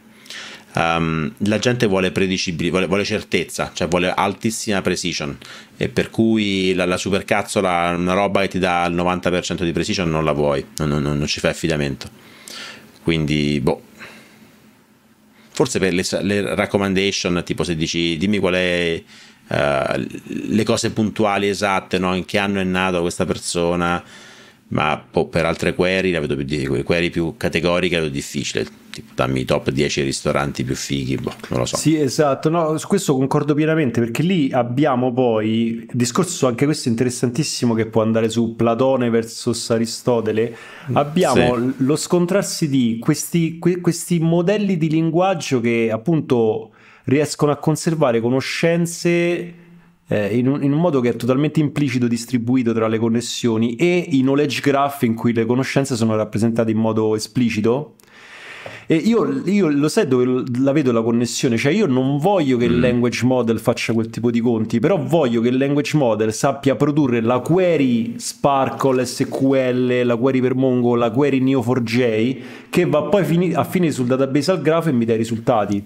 Speaker 2: um, la gente vuole predicibili, vuole, vuole, certezza, cioè vuole altissima precision e per cui la, la supercazzola, una roba che ti dà il 90% di precision non la vuoi, non, non, non ci fai affidamento. Quindi, boh, forse per le, le, recommendation, tipo se dici dimmi qual è uh, le cose puntuali esatte, no? in che anno è nato questa persona, ma po- per altre query la vedo più difficile, query più categoriche la vedo difficile, tipo dammi i top 10 ristoranti più fighi, boh, non lo so.
Speaker 1: Sì, esatto, no, su questo concordo pienamente perché lì abbiamo poi discorso anche questo interessantissimo che può andare su Platone versus Aristotele, abbiamo sì. lo scontrarsi di questi, questi modelli di linguaggio che appunto riescono a conservare conoscenze eh, in, un, in, un, modo che è totalmente implicito, distribuito tra le connessioni e i knowledge graph in cui le conoscenze sono rappresentate in modo esplicito. E io, io lo sai dove la vedo la connessione, cioè io non voglio che il mm. language model faccia quel tipo di conti, però voglio che il language model sappia produrre la query Sparkle SQL, la query per Mongo, la query Neo4j, che va poi fini- a finire sul database al grafo e mi dà i risultati.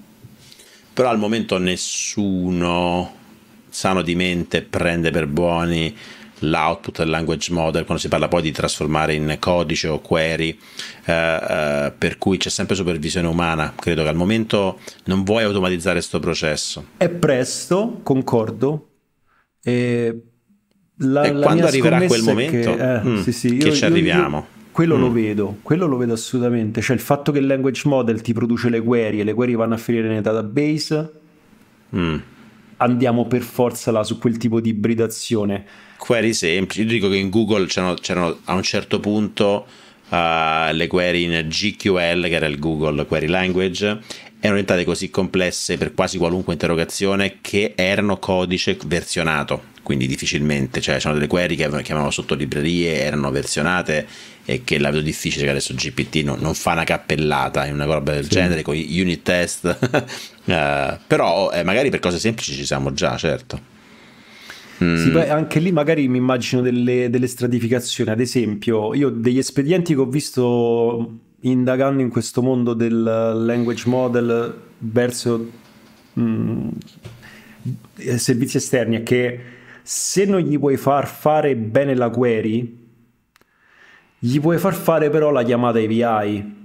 Speaker 2: Però al momento nessuno sano di mente prende per buoni l'output del language model quando si parla poi di trasformare in codice o query eh, eh, per cui c'è sempre supervisione umana credo che al momento non vuoi automatizzare questo processo
Speaker 1: è presto concordo e, la, e la quando arriverà quel momento che, eh, mm, sì, sì, io, che ci io, arriviamo io, quello mm. lo vedo, quello lo vedo assolutamente. Cioè il fatto che il language model ti produce le query e le query vanno a finire nei database, mm andiamo per forza là su quel tipo di ibridazione.
Speaker 2: Query semplici, io dico che in Google c'erano, c'erano a un certo punto uh, le query in GQL, che era il Google Query Language, erano diventate così complesse per quasi qualunque interrogazione che erano codice versionato, quindi difficilmente, cioè c'erano delle query che chiamavano librerie, erano versionate e che la vedo difficile che adesso GPT non, non fa una cappellata in una roba del sì. genere con gli unit test, uh, (laughs) però eh, magari per cose semplici ci siamo già, certo. Mm. Sì,
Speaker 1: anche lì magari mi immagino delle, delle stratificazioni, ad esempio io degli espedienti che ho visto indagando in questo mondo del language model verso mm, servizi esterni è che se non gli vuoi far fare bene la query gli puoi far fare però la chiamata API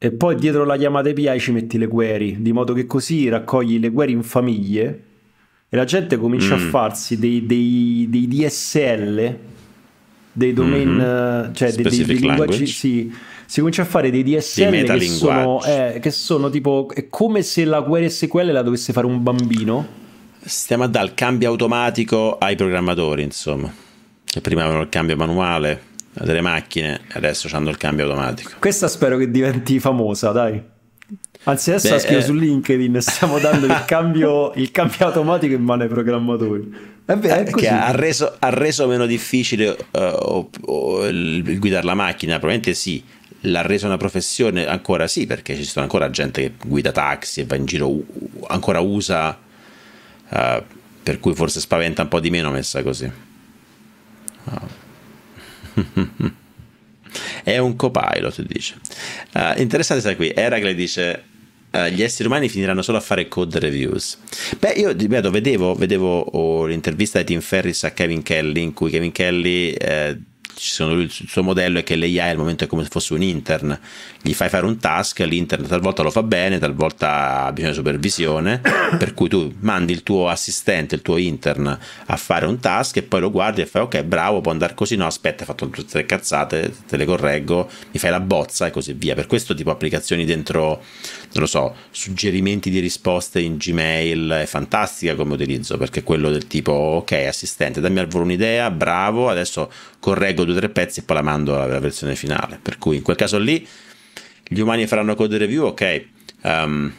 Speaker 1: e poi dietro la chiamata API ci metti le query, di modo che così raccogli le query in famiglie e la gente comincia mm. a farsi dei, dei, dei, DSL, dei domain, mm-hmm. Eh, cioè dei, dei, dei linguaggi, sì, si comincia a fare dei DSL che sono, eh, che sono, tipo, è come se la query SQL la dovesse fare un bambino.
Speaker 2: Stiamo a dare il cambio automatico ai programmatori, insomma, che prima avevano il cambio manuale delle macchine adesso hanno il cambio automatico. Questa spero che diventi
Speaker 1: famosa, dai. Anzi, adesso Beh, la scrivo eh... su LinkedIn, stiamo dando il cambio, il cambio automatico in mano ai programmatori. È vero, è eh, che ha reso, ha
Speaker 2: reso, meno difficile uh, o, o il, il guidare la macchina, probabilmente sì, l'ha resa una professione ancora sì perché ci sono ancora gente che guida taxi e va in giro ancora usa uh, per cui forse spaventa un po' di meno messa così oh. (laughs) è un copilot, dice. Uh, interessante sta qui, Eracle dice Uh, gli esseri umani finiranno solo a fare code reviews. Beh, io ripeto, vedevo, vedevo oh, l'intervista di Tim Ferriss a Kevin Kelly, in cui Kevin Kelly eh, sono, il suo modello è che l'AI al momento è come se fosse un intern, gli fai fare un task, l'intern talvolta lo fa bene, talvolta ha bisogno di supervisione, (coughs) per cui tu mandi il tuo assistente, il tuo intern a fare un task e poi lo guardi e fai ok bravo può andare così, no aspetta hai fatto tutte le cazzate, te le correggo, mi fai la bozza e così via, per questo tipo applicazioni dentro non lo so, suggerimenti di risposte in Gmail è fantastica come utilizzo perché è quello del tipo ok assistente dammi al volo un'idea, bravo, adesso correggo due o tre pezzi e poi la mando alla versione finale, per cui in quel caso lì gli umani faranno code review, ok. Um,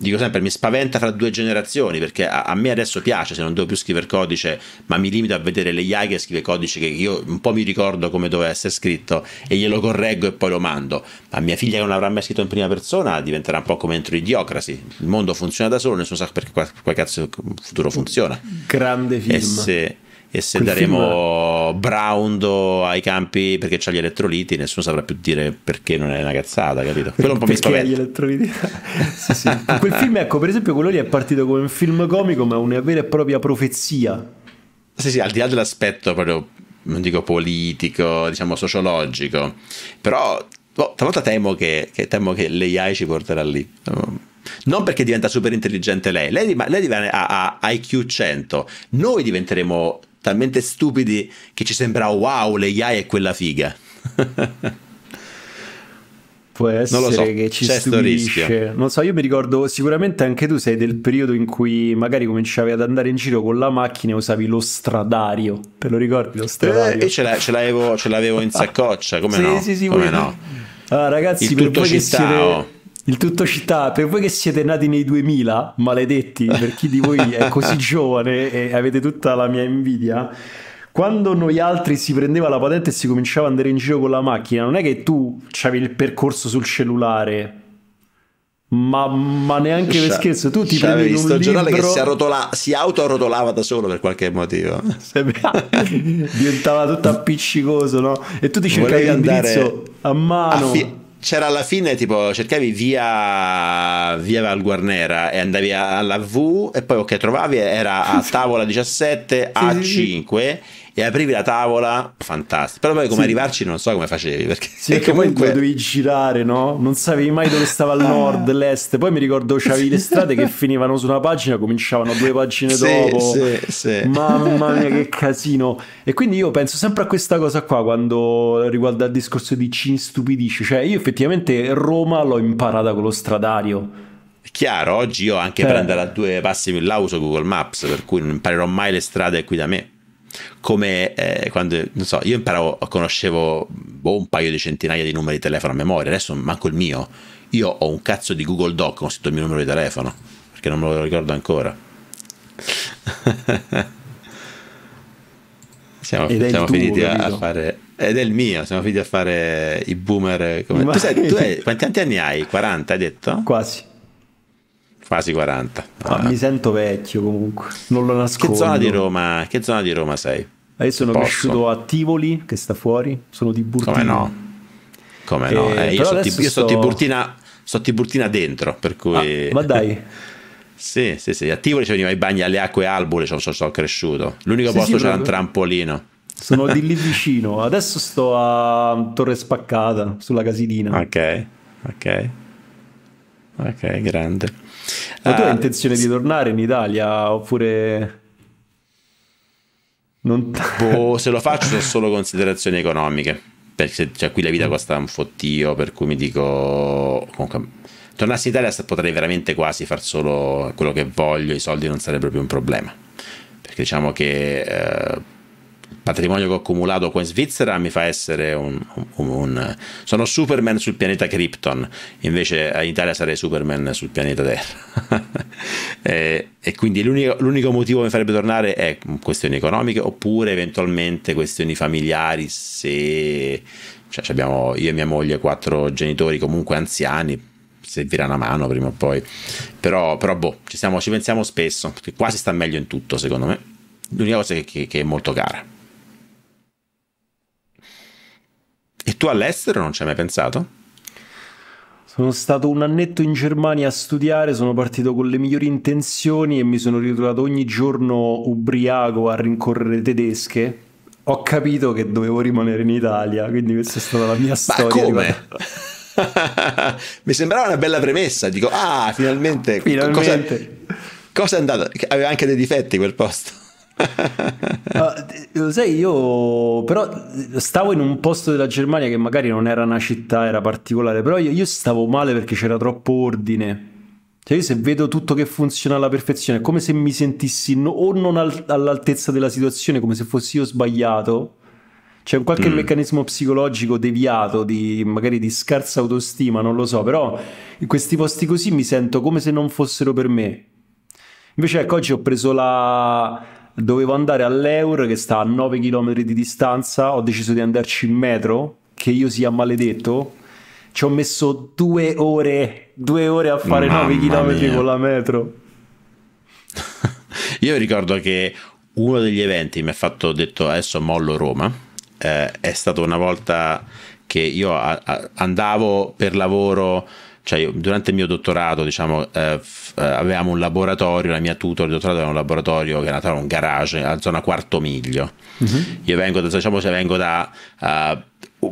Speaker 2: dico sempre, mi spaventa fra due generazioni perché a, a, me adesso piace se non devo più scrivere codice, ma mi limito a vedere le IA che scrive codice che io un po' mi ricordo come doveva essere scritto e glielo correggo e poi lo mando. Ma mia figlia che non avrà mai scritto in prima persona diventerà un po' come entro idiocrasi. Il mondo funziona da solo, nessuno sa perché qualche cazzo futuro funziona. Grande film. E se, e se Quel daremo film... Braundo ai campi perché c'ha gli elettroliti nessuno saprà più dire perché non è una cazzata capito? quello un po' perché mi spaventa gli
Speaker 1: elettroliti (laughs) sì, sì. quel film ecco per esempio quello lì è partito come un film comico ma una vera e propria profezia
Speaker 2: sì sì al di là dell'aspetto proprio non dico politico diciamo sociologico però oh, talvolta temo che, che, temo che l'AI ci porterà lì non perché diventa super intelligente lei, lei, lei diventa, a, ha, IQ 100, noi diventeremo talmente stupidi che ci sembra wow, l'AI è quella figa. (laughs)
Speaker 1: Può essere non so, che ci c'è stupisce. Non so, io mi ricordo sicuramente anche tu sei del periodo in cui magari cominciavi ad andare in giro con la macchina e usavi lo stradario. Te lo ricordi lo eh, stradario? Eh,
Speaker 2: ce, l'avevo, ce l'avevo in saccoccia, come (laughs) sì, no? Sì, sì, come no?
Speaker 1: Allora, ah, ragazzi, Il per voi città, che siete... Oh il tutto città, per voi che siete nati nei 2000, maledetti, per chi di voi è così (laughs) giovane e avete tutta la mia invidia, quando noi altri si prendeva la patente e si cominciava ad andare in giro con la macchina, non è che tu avevi il percorso sul cellulare, ma, ma, neanche per scherzo, tu ti prendi visto un libro... giornale che si,
Speaker 2: arrotola, si autorotolava da solo per qualche motivo. (laughs) Diventava tutto (laughs)
Speaker 1: appiccicoso, no? E tu ti cercavi l'indirizzo a mano. A, fi-
Speaker 2: c'era alla fine tipo cercavi via via Guarnera e andavi alla V e poi ok trovavi era a (laughs) tavola 17 A5 e aprivi la tavola, fantastico. Però poi come sì. arrivarci non so come facevi, perché sì, perché (laughs) comunque
Speaker 1: dovevi girare, no? Non sapevi mai dove stava il nord, (laughs) l'est. Poi mi ricordo (laughs) c'avevi le strade che finivano su una pagina, cominciavano due pagine sì, dopo. Sì, Mamma mia che casino. E quindi io penso sempre a questa cosa qua quando riguarda il discorso di ci stupidisci, cioè io effettivamente Roma
Speaker 2: l'ho imparata con lo stradario. chiaro, oggi io anche eh. Cioè per andare a due passi più là uso Google Maps, per cui non imparerò mai le strade qui da me come eh, quando, non so, io imparavo, conoscevo boh, un paio di centinaia di numeri di telefono a memoria, adesso manco il mio. Io ho un cazzo di Google Doc con scritto il mio numero di telefono, perché non me lo ricordo ancora. (laughs) siamo, siamo tuo, a, a fare ed è il mio, siamo finiti a fare i boomer. Come... Tu, sei, tu (laughs) hai, quanti anni hai? 40 hai detto? Quasi quasi 40. Ah, ah. Mi sento vecchio comunque, non lo nascondo. Che zona di Roma, che zona di Roma sei? Ah, io sono cresciuto a Tivoli,
Speaker 1: che sta fuori, sono di Burtina. Come no?
Speaker 2: Come no? Eh, eh io sono sto... so Tiburtina, so Tiburtina dentro, per cui... Ah, ma dai... sì, sì, sì, a Tivoli ci veniva i bagni alle acque albule, sono, sono, sono cresciuto. L'unico sì, posto sì, c'era proprio. un trampolino.
Speaker 1: Sono di lì (laughs) vicino, adesso sto a Torre Spaccata, sulla Casilina.
Speaker 2: Ok, ok. Ok, grande. Ma tu hai eh,
Speaker 1: intenzione di tornare in Italia oppure...
Speaker 2: Non... boh, (laughs) se lo faccio sono solo considerazioni economiche, perché cioè, qui la vita mm. costa un fottio, per cui mi dico... Comunque, tornassi in Italia potrei veramente quasi far solo quello che voglio, i soldi non sarebbero più un problema. Perché diciamo che eh, patrimonio che ho accumulato qua in Svizzera mi fa essere un, un, un sono Superman sul pianeta Krypton, invece in Italia sarei Superman sul pianeta Terra. (laughs) e, e, quindi l'unico, motivo che mi farebbe tornare è questioni economiche oppure eventualmente questioni familiari se cioè, abbiamo io e mia moglie quattro genitori comunque anziani servirà una mano prima o poi. Però, però boh, ci, siamo, ci pensiamo spesso, perché qua si sta meglio in tutto, secondo me. L'unica cosa che, che, che è molto cara. E tu all'estero non ci hai mai pensato?
Speaker 1: Sono stato un annetto in Germania a studiare, sono partito con le migliori intenzioni e mi sono ritrovato ogni giorno ubriaco a rincorrere tedesche. Ho capito che dovevo rimanere in Italia, quindi questa è stata la mia Ma storia. Come?
Speaker 2: (laughs) mi sembrava una bella premessa, dico, ah, finalmente, finalmente. Cosa, cosa è andata? Aveva anche dei difetti quel posto
Speaker 1: uh, lo sai, io però stavo in un posto della Germania che magari non era una città, era particolare, però io, io stavo male perché c'era troppo ordine. Cioè io se vedo tutto che funziona alla perfezione, è come se mi sentissi no, o non al, all'altezza della situazione, come se fossi io sbagliato. C'è un qualche mm. meccanismo psicologico deviato, di, magari di scarsa autostima, non lo so, però in questi posti così mi sento come se non fossero per me. Invece ecco, oggi ho preso la, dovevo andare all'Eur che sta a 9 km di distanza, ho deciso di andarci in metro, che io sia maledetto, ci ho messo due ore, due ore a fare Mamma 9 km mia. con la metro.
Speaker 2: (laughs) io ricordo che uno degli eventi mi ha fatto detto adesso mollo Roma, eh, è stata una volta che io a, a, andavo per lavoro, cioè io, durante il mio dottorato, diciamo, eh, eh, avevamo un laboratorio, la mia tutor di dottorato aveva un laboratorio che era un garage, a zona quarto miglio. Uh-huh. Io vengo da, diciamo, cioè vengo da uh,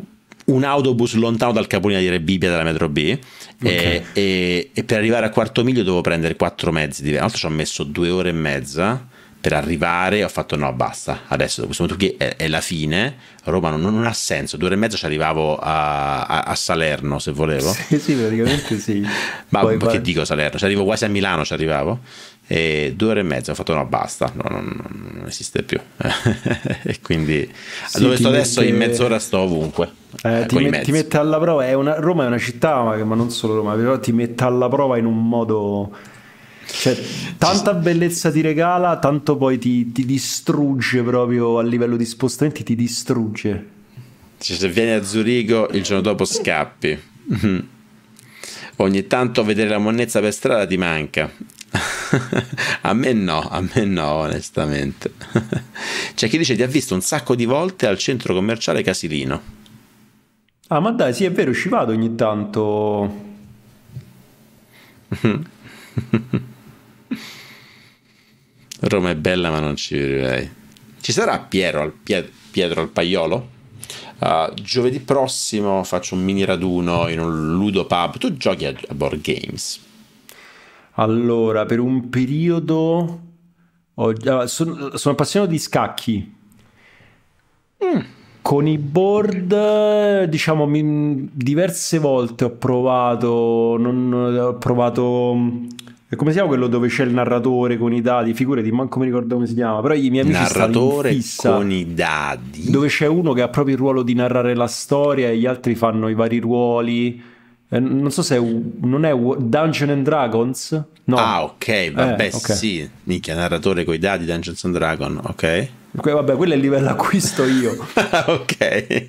Speaker 2: un autobus lontano dal capolinea di Rebibbia della metro B okay. e, e, e, per arrivare a quarto miglio devo prendere quattro mezzi di altro ci ho messo due ore e mezza per arrivare ho fatto no basta adesso da questo punto qui è, è la fine Roma non, non, ha senso due ore e mezza ci arrivavo a, a, a Salerno se volevo sì sì praticamente sì (laughs) ma Poi, che dico Salerno ci arrivo quasi a Milano ci arrivavo e due ore e mezza ho fatto no basta no, non, non, esiste più (laughs) e quindi sì, dove sto mette... adesso in mezz'ora sto ovunque eh, eh ti, met, ti,
Speaker 1: mette alla prova è una, Roma è una città ma, ma non solo Roma però ti mette alla prova in un modo cioè, tanta bellezza ti regala, tanto poi ti, ti distrugge proprio a livello di spostamenti, ti distrugge.
Speaker 2: Cioè, se vieni a Zurigo, il giorno dopo scappi. Mm-hmm. Ogni tanto vedere la monnezza per strada ti manca. (laughs) a me no, a me no, onestamente. (laughs) C'è chi dice ti ha visto un sacco di volte al centro commerciale Casilino.
Speaker 1: Ah, ma dai, sì, è vero, ci vado ogni tanto. Mm-hmm. (laughs)
Speaker 2: Roma è bella ma non ci vivrei. Ci sarà Piero al, Pied, Pietro al Paiolo? Uh, giovedì prossimo faccio un mini raduno in un ludo pub. Tu giochi a, a board games? Allora, per un periodo
Speaker 1: ho, sono, sono appassionato di scacchi. Mm. Con i board, diciamo, mi, diverse volte ho provato, non, ho provato e come si chiama quello dove c'è il narratore con i dadi? Figurati, manco mi ricordo come si chiama. Però i miei amici narratore fissa, con i dadi. Dove c'è uno che ha proprio il ruolo di narrare la storia e gli altri fanno i vari ruoli. Eh, non so se è, non è Dungeon and Dragons.
Speaker 2: No. Ah, ok, vabbè, eh, okay. sì. Minchia, narratore con i dadi Dungeons and Dragons, ok.
Speaker 1: Vabbè, quello è il livello acquisto cui sto io.
Speaker 2: (laughs) ok.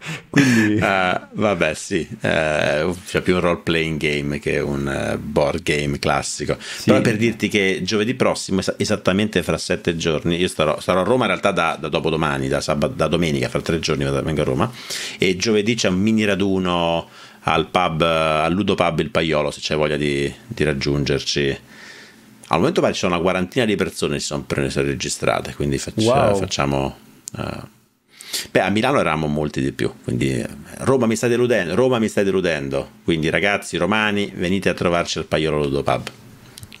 Speaker 2: (laughs) Quindi... Uh, vabbè, sì, uh, cioè più un role playing game che un uh, board game classico. Sì. Però per dirti che giovedì prossimo, es- esattamente fra sette giorni, io starò, starò, a Roma in realtà da, da dopodomani, da, sab- da domenica, fra tre giorni vengo a Roma, e giovedì c'è un mini raduno al pub, al Ludo Pub Il Paiolo, se c'è voglia di, di raggiungerci. Al momento pare ci sono una quarantina di persone che si sono registrate, quindi faccia, wow. facciamo... Uh, Beh, a Milano eravamo molti di più, quindi eh, Roma mi sta deludendo, Roma mi sta deludendo, quindi ragazzi romani venite a trovarci al Paiolo Ludo Pub.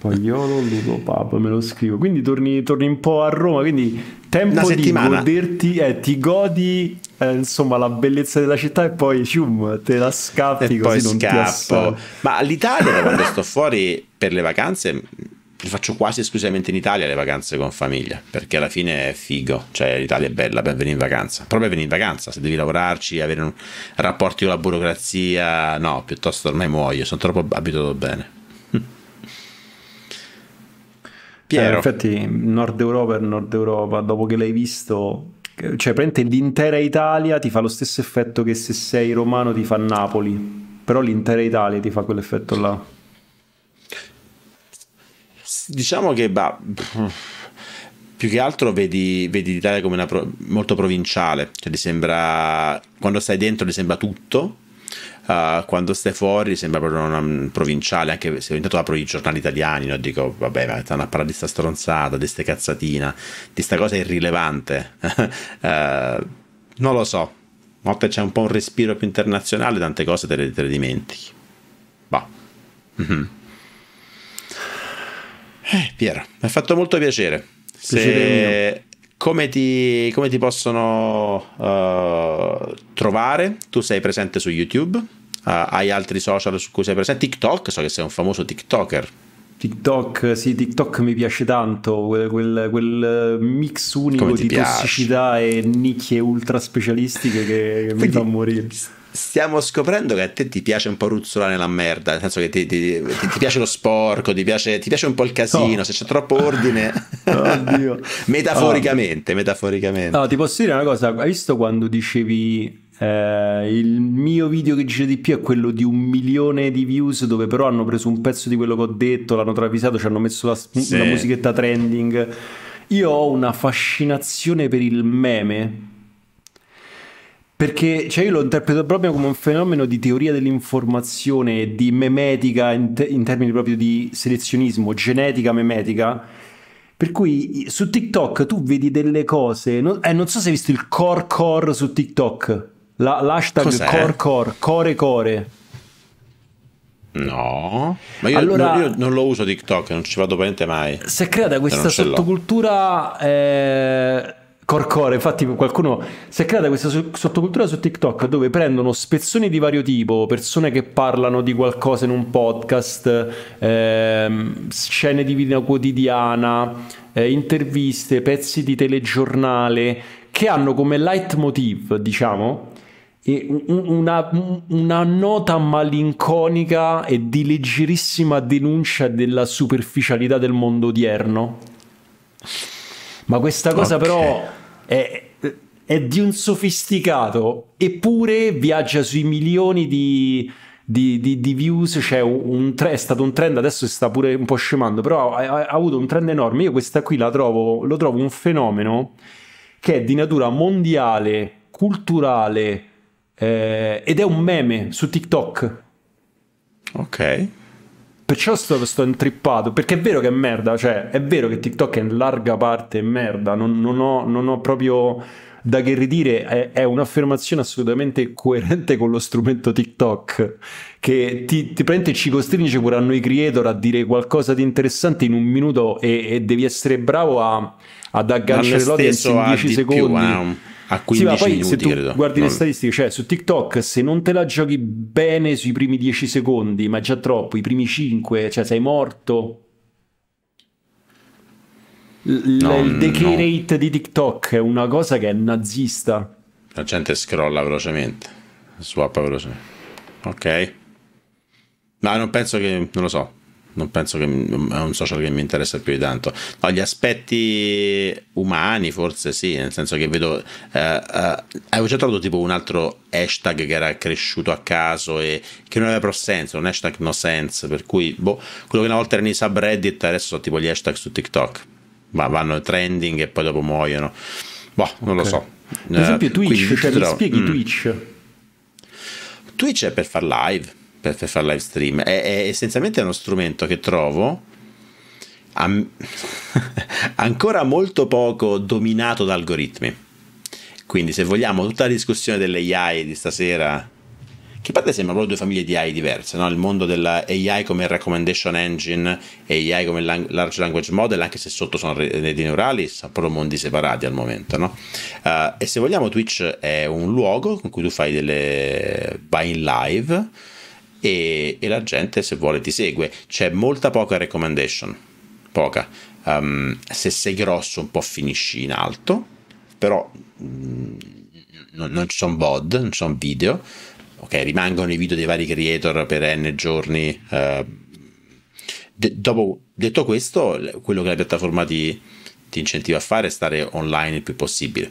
Speaker 1: Pagliolo Ludo Pub, me lo scrivo. Quindi torni, torni, un po' a Roma, quindi tempo di goderti, eh, ti godi eh, insomma la bellezza della città e poi cium, te la scappi e poi non scappo.
Speaker 2: Ma l'Italia quando sto fuori per le vacanze le faccio quasi esclusivamente in Italia le vacanze con famiglia, perché alla fine è figo, cioè l'Italia è bella per venire in vacanza, però per venire in vacanza, se devi lavorarci, avere un, rapporti con la burocrazia, no, piuttosto ormai muoio, sono troppo abituato bene. (laughs) Cioè, Piero. Eh, infatti
Speaker 1: Nord Europa e Nord Europa, dopo che l'hai visto, cioè prende l'intera Italia ti fa lo stesso effetto che se sei romano ti fa Napoli, però l'intera Italia ti fa quell'effetto là diciamo che bah,
Speaker 2: più che altro vedi, vedi l'Italia come una pro, molto provinciale, cioè ti sembra, quando stai dentro ti sembra tutto, uh, quando stai fuori sembra proprio una mm, provinciale, anche se ho intanto apro i giornali italiani, no? dico vabbè ma stanno a parlare di sta stronzata, di ste cazzatina, di sta cosa irrilevante, uh, (laughs) non lo so, a volte c'è un po' un respiro più internazionale, tante cose te le, te le dimentichi. Bah. Mm-hmm. Eh, Piero, mi ha fatto molto piacere. piacere come, ti, come, ti, possono uh, trovare? Tu sei presente su YouTube? Uh, hai altri social su cui sei presente? TikTok, so che sei un famoso TikToker.
Speaker 1: TikTok, sì, TikTok mi piace tanto, quel, quel, quel mix unico di piace? tossicità e nicchie ultra
Speaker 2: specialistiche che, che mi fa morire stiamo scoprendo che a te ti piace un po' ruzzolare la merda, nel senso che ti, ti, ti, ti piace lo sporco, piace, ti piace, un po' il casino, oh. se c'è troppo ordine. (laughs) Oddio. metaforicamente, oh. metaforicamente. No,
Speaker 1: ti posso dire una cosa, hai visto quando dicevi eh, il mio video che gira di più è quello di un milione di views dove però hanno preso un pezzo di quello che ho detto, l'hanno travisato, ci hanno messo la, sì. musichetta trending. Io ho una fascinazione per il meme perché cioè, io lo interpreto proprio come un fenomeno di teoria dell'informazione, di memetica in, te in termini proprio di selezionismo, genetica memetica. Per cui su TikTok tu vedi delle cose. No, eh, non so se hai visto il core core su TikTok. La, l'hashtag core core, core core.
Speaker 2: No, ma io, allora, io, non lo uso TikTok, non ci vado veramente mai. Si è creata questa
Speaker 1: sottocultura eh, Corcore, infatti qualcuno si è creata questa sottocultura su TikTok dove prendono spezzoni di vario tipo, persone che parlano di qualcosa in un podcast, ehm, scene di vita quotidiana, eh, interviste, pezzi di telegiornale, che hanno come leitmotiv, diciamo, una, una nota malinconica e di leggerissima denuncia della superficialità del mondo odierno. Ma questa cosa okay. però è, è di un sofisticato, eppure viaggia sui milioni di, di, di, di views, cioè un, è stato un trend, adesso si sta pure un po' scemando, però ha, ha, avuto un trend enorme. Io questa qui la trovo, lo trovo un fenomeno che è di natura mondiale, culturale, eh, ed è un meme su TikTok. Ok. Perciò sto, sto intrippato, perché è vero che è merda, cioè è vero che TikTok è in larga parte merda, non, non, ho, non ho, proprio da che ridire, è, è, un'affermazione assolutamente coerente con lo strumento TikTok, che ti, ti prende ci costringe pure a noi creator a dire qualcosa di interessante in un minuto e, e devi essere bravo a, ad agganciare l'audience in 10 secondi. Più, eh, wow a 15 sì, poi minuti, se tu credo. guardi non... le statistiche, cioè su TikTok se non te la giochi bene sui primi 10 secondi, ma già troppo, i primi 5, cioè sei morto.
Speaker 2: L- no, il decay
Speaker 1: no. rate di TikTok è una cosa che è nazista.
Speaker 2: La gente scrolla velocemente, swappa velocemente. Ok. Ma non penso che, non lo so, non penso che è un social che mi interessa più di tanto. No, gli aspetti umani forse sì, nel senso che vedo... Eh, eh, avevo già trovato tipo un altro hashtag che era cresciuto a caso e che non aveva però senso, un hashtag no sense, per cui boh, quello che una volta erano i subreddit adesso sono tipo gli hashtag su TikTok, ma vanno trending e poi dopo muoiono. Boh, non okay. lo so. Per esempio eh, Twitch, eh, cioè, mi spieghi mm. Twitch? Twitch è per far live per, per fare live stream. È, è, essenzialmente uno strumento che trovo am- (laughs) ancora molto poco dominato da algoritmi. Quindi se vogliamo tutta la discussione delle AI di stasera, che parte proprio due famiglie di AI diverse, no? il mondo della AI come recommendation engine e AI come lang- large language model, anche se sotto sono reti neurali, sono proprio mondi separati al momento. No? Uh, e se vogliamo Twitch è un luogo con cui tu fai delle buy in live e, e la gente se vuole ti segue. C'è molta poca recommendation, poca. Um, se sei grosso un po' finisci in alto, però mh, mm, non, ci sono VOD, non ci sono video, ok, rimangono i video dei vari creator per n giorni. Uh, de- dopo, detto questo, quello che la piattaforma ti, ti incentiva a fare è stare online il più possibile.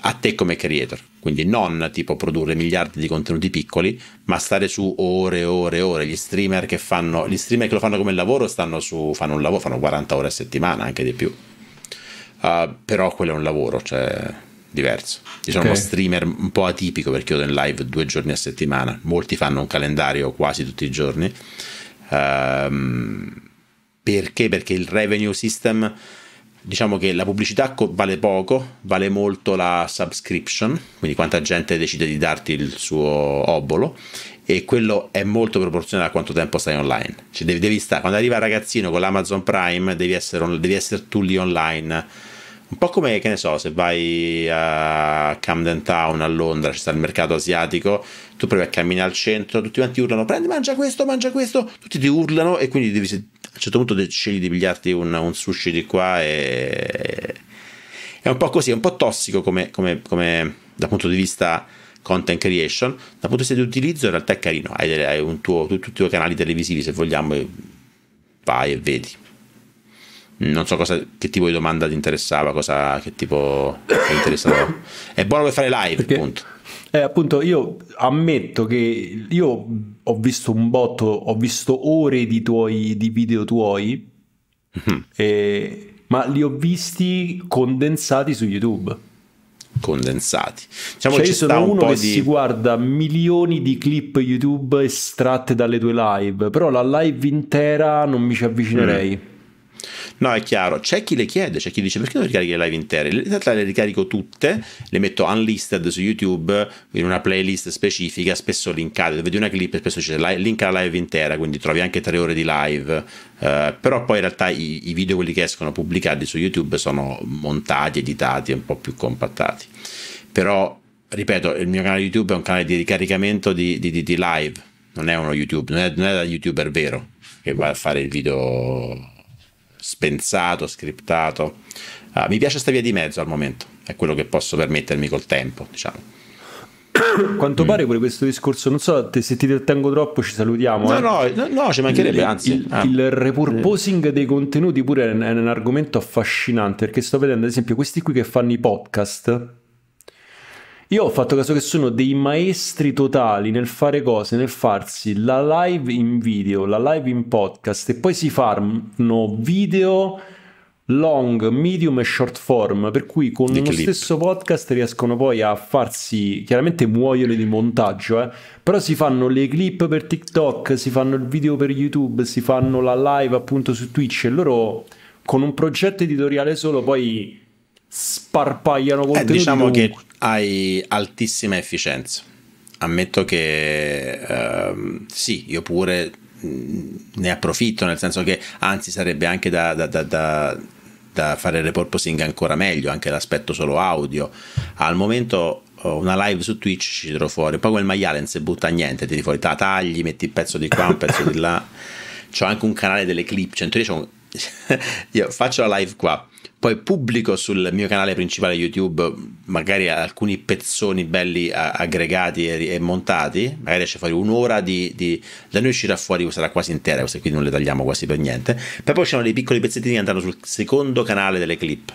Speaker 2: A te come creator, quindi non tipo produrre miliardi di contenuti piccoli, ma stare su ore e ore e ore. Gli streamer che fanno, gli streamer che lo fanno come lavoro stanno su, fanno un lavoro, fanno 40 ore a settimana, anche di più. Uh, però quello è un lavoro, cioè diverso. Io diciamo, sono okay. uno streamer un po' atipico perché io do in live due giorni a settimana. Molti fanno un calendario quasi tutti i giorni. Uh, perché? Perché il revenue system diciamo che la pubblicità vale poco, vale molto la subscription, quindi quanta gente decide di darti il suo obolo e quello è molto proporzionale a quanto tempo stai online. Cioè devi, devi stare, quando arriva il ragazzino con l'Amazon Prime devi essere, devi essere tu lì online. Un po' come, che ne so, se vai a Camden Town a Londra, c'è sta il mercato asiatico, tu provi a camminare al centro, tutti quanti urlano, prendi, mangia questo, mangia questo, tutti ti urlano e quindi devi, a un certo punto scegli di pigliarti un, un sushi di qua e... È un po' così, è un po' tossico come, come, come dal punto di vista content creation, dal punto di vista di utilizzo in realtà è carino, hai, hai un tuo, tutti i tuoi canali televisivi se vogliamo e vai e vedi. Non so cosa, che tipo di domanda ti interessava, cosa, che tipo ti interessava. È buono per fare live, Perché? appunto.
Speaker 1: Eh, appunto, io ammetto che io ho visto un botto, ho visto ore di, tuoi, di video tuoi, eh, ma li ho visti condensati su YouTube. Condensati. Diciamo cioè, io sono un uno che di... si guarda milioni di clip YouTube estratte dalle tue
Speaker 2: live, però la live intera non mi ci avvicinerei. Mm. No, è chiaro, c'è chi le chiede, c'è chi dice perché non ricarichi le live intere? In realtà le ricarico tutte, le metto unlisted su YouTube in una playlist specifica, spesso linkate, dove vedi una clip e spesso c'è link alla live intera, quindi trovi anche tre ore di live, uh, però poi in realtà i, i video quelli che escono pubblicati su YouTube sono montati, editati un po' più compattati. Però, ripeto, il mio canale YouTube è un canale di ricaricamento di, di, di, di live, non è uno YouTube, non è, non è da YouTuber vero che va a fare il video spensato, scriptato. Uh, mi piace questa via di mezzo al momento, è quello che posso permettermi col tempo, diciamo.
Speaker 1: Quanto mm. pare pure questo discorso, non so se ti detengo troppo, ci salutiamo. No, eh. no, no, no, ci mancherebbe. Il, anzi, il, ah. il repurposing eh. dei contenuti pure è un, è un argomento affascinante perché sto vedendo, ad esempio, questi qui che fanno i podcast io ho fatto caso che sono dei maestri totali nel fare cose, nel farsi la live in video, la live in podcast e poi si fanno video long, medium e short form, per cui con lo stesso podcast riescono poi a farsi, chiaramente muoiono di montaggio, eh? però si fanno le clip per TikTok, si fanno il video per YouTube, si fanno la live appunto su Twitch e loro con un progetto editoriale solo poi sparpagliano eh, contenuti eh, diciamo che
Speaker 2: hai altissima efficienza. Ammetto che ehm, sì, io pure ne approfitto, nel senso che anzi sarebbe anche da, da, da, da da fare il repurposing ancora meglio, anche l'aspetto solo audio. Al momento una live su Twitch ci tiro fuori, poi quel maiale non si butta niente, tiri fuori ta, tagli, metti un pezzo di qua, un pezzo di là. C'ho anche un canale delle clip, cioè in un... (laughs) io faccio la live qua, poi pubblico sul mio canale principale YouTube magari alcuni pezzoni belli aggregati e, e montati, magari esce fuori un'ora di, di, Da noi uscirà fuori, sarà quasi intera, questa qui non le tagliamo quasi per niente, poi poi ci sono dei piccoli pezzettini che andranno sul secondo canale delle clip.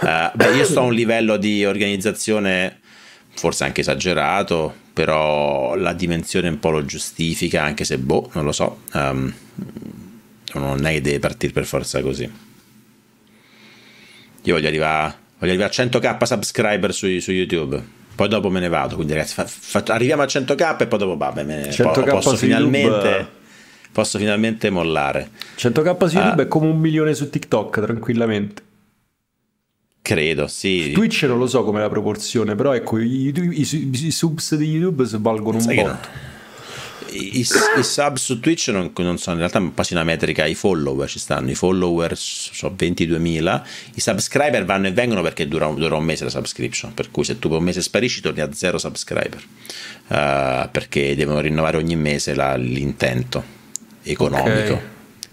Speaker 2: Uh, beh, io sto a un livello di organizzazione forse anche esagerato, però la dimensione un po' lo giustifica, anche se boh, non lo so, um, non è che deve partire per forza così. Io voglio arrivare, voglio arrivare a 100k subscriber su, su YouTube poi dopo me ne vado quindi ragazzi fa, fa, arriviamo a 100k e poi dopo vabbè me ne, 100 posso finalmente YouTube. posso finalmente mollare
Speaker 1: 100k su ah. YouTube ah. è come un milione su TikTok tranquillamente credo sì Twitch non lo so come la proporzione però ecco i, i, i, subs di YouTube svalgono un po'
Speaker 2: i, i sub su Twitch non, non sono in realtà passi una metrica, i follower ci stanno, i follower sono 22.000, i subscriber vanno e vengono perché dura, dura, un mese la subscription, per cui se tu per un mese sparisci torni a zero subscriber, uh, perché devono rinnovare ogni mese la, l'intento economico, okay.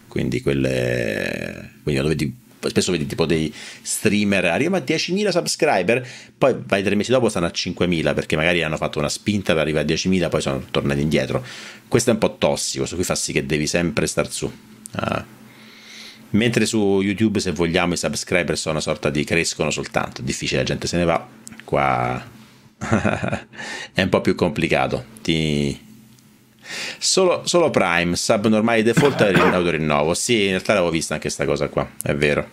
Speaker 2: quindi quelle... Quindi lo vedi spesso vedi tipo dei streamer, arriviamo a 10.000 subscriber, poi vai tre mesi dopo stanno a 5.000 perché magari hanno fatto una spinta per arrivare a 10.000, poi sono tornati indietro. Questo è un po' tossico, questo qui fa sì che devi sempre star su. Ah. Mentre su YouTube, se vogliamo, i subscriber sono una sorta di crescono soltanto, è difficile, la gente se ne va. Qua (laughs) è un po' più complicato. Ti Solo, solo Prime, sub normale default e (coughs) rinnovo. Sì, in realtà l'avevo vista anche questa cosa qua, è vero.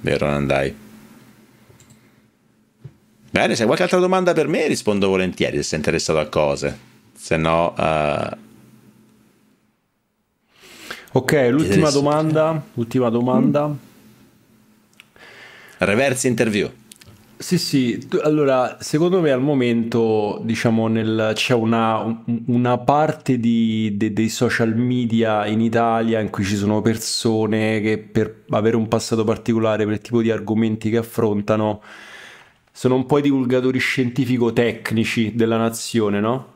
Speaker 2: Vero, andai. Bene, se hai qualche altra domanda per me rispondo volentieri se sei interessato a cose. Se no... Uh... Ok, l'ultima
Speaker 1: domanda. Ultima domanda. Mm.
Speaker 2: Reverse interview.
Speaker 1: Sì, sì, allora secondo me al momento diciamo nel, c'è una, una parte di, de, dei social media in Italia in cui ci sono persone che per avere un passato particolare, per il tipo di argomenti che affrontano, sono un po' i divulgatori scientifico-tecnici della nazione, no?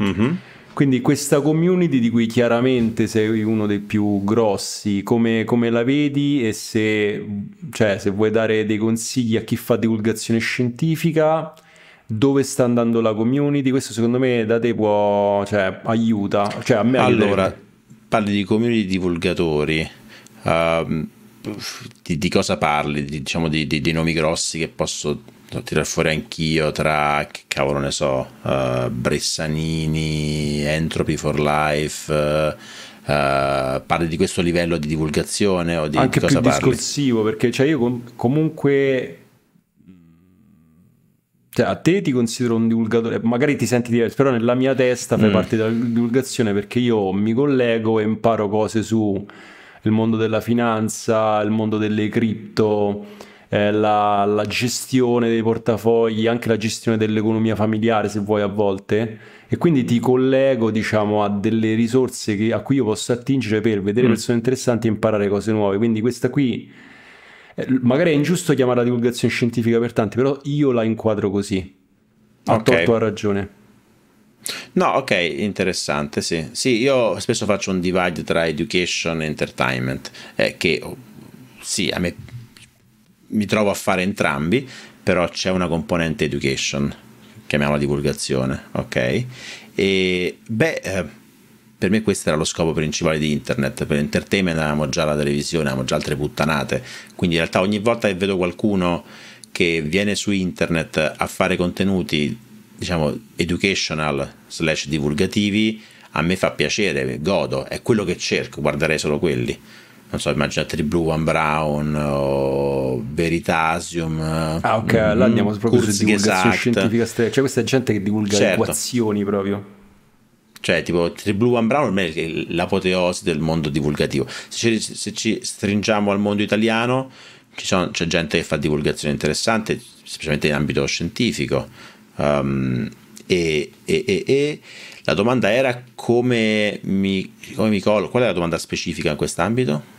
Speaker 1: Mm-hmm. Quindi questa community di cui chiaramente sei uno dei più grossi, come, come la vedi e se, cioè, se vuoi dare dei consigli a chi fa divulgazione scientifica, dove sta andando la community? Questo secondo me da te può, cioè, aiuta. Cioè, a me allora, aiuta.
Speaker 2: parli di community divulgatori. Uh, di, di, cosa parli? Di, diciamo di, di, nomi grossi che posso lo certo, tiro fuori anch'io tra, che cavolo ne so, uh, Bressanini, Entropy for Life, uh, Uh, parli di questo livello di divulgazione o di anche cosa più parli?
Speaker 1: discorsivo perché cioè io com- comunque cioè, a te ti considero un divulgatore magari ti senti diverso però nella mia testa fai mm. parte della divulgazione perché io mi collego e imparo cose su il mondo della finanza il mondo delle cripto eh, la, la, gestione dei portafogli, anche la gestione dell'economia familiare se vuoi a volte e quindi ti collego diciamo a delle risorse che, a cui io posso attingere per vedere mm. persone interessanti e imparare cose nuove, quindi questa qui eh, magari è ingiusto chiamarla divulgazione scientifica per tanti, però io la inquadro così, a okay. torto a
Speaker 2: ragione. No, ok, interessante, sì. Sì, io spesso faccio un divide tra education e entertainment, eh, che oh, sì, a me mi trovo a fare entrambi, però c'è una componente education, chiamiamola divulgazione, ok? E beh, eh, per me questo era lo scopo principale di internet, per l'entertainment avevamo già la televisione, avevamo già altre puttanate, quindi in realtà ogni volta che vedo qualcuno che viene su internet a fare contenuti, diciamo, educational slash divulgativi, a me fa piacere, godo, è quello che cerco, guarderei solo quelli non so, immaginate il Blue One Brown o Veritasium. Ah, ok, mh, là mm-hmm, andiamo proprio su divulgazione scientifica Cioè, questa
Speaker 1: è gente che divulga certo.
Speaker 2: equazioni proprio. Cioè, tipo, il Blue One Brown è l'apoteosi del mondo divulgativo. Se ci, se ci stringiamo al mondo italiano, sono, c'è gente che fa divulgazione interessante, specialmente in ambito scientifico. Um, e, e, e, e, la domanda era come mi, come mi collo, qual è la domanda specifica in quest'ambito?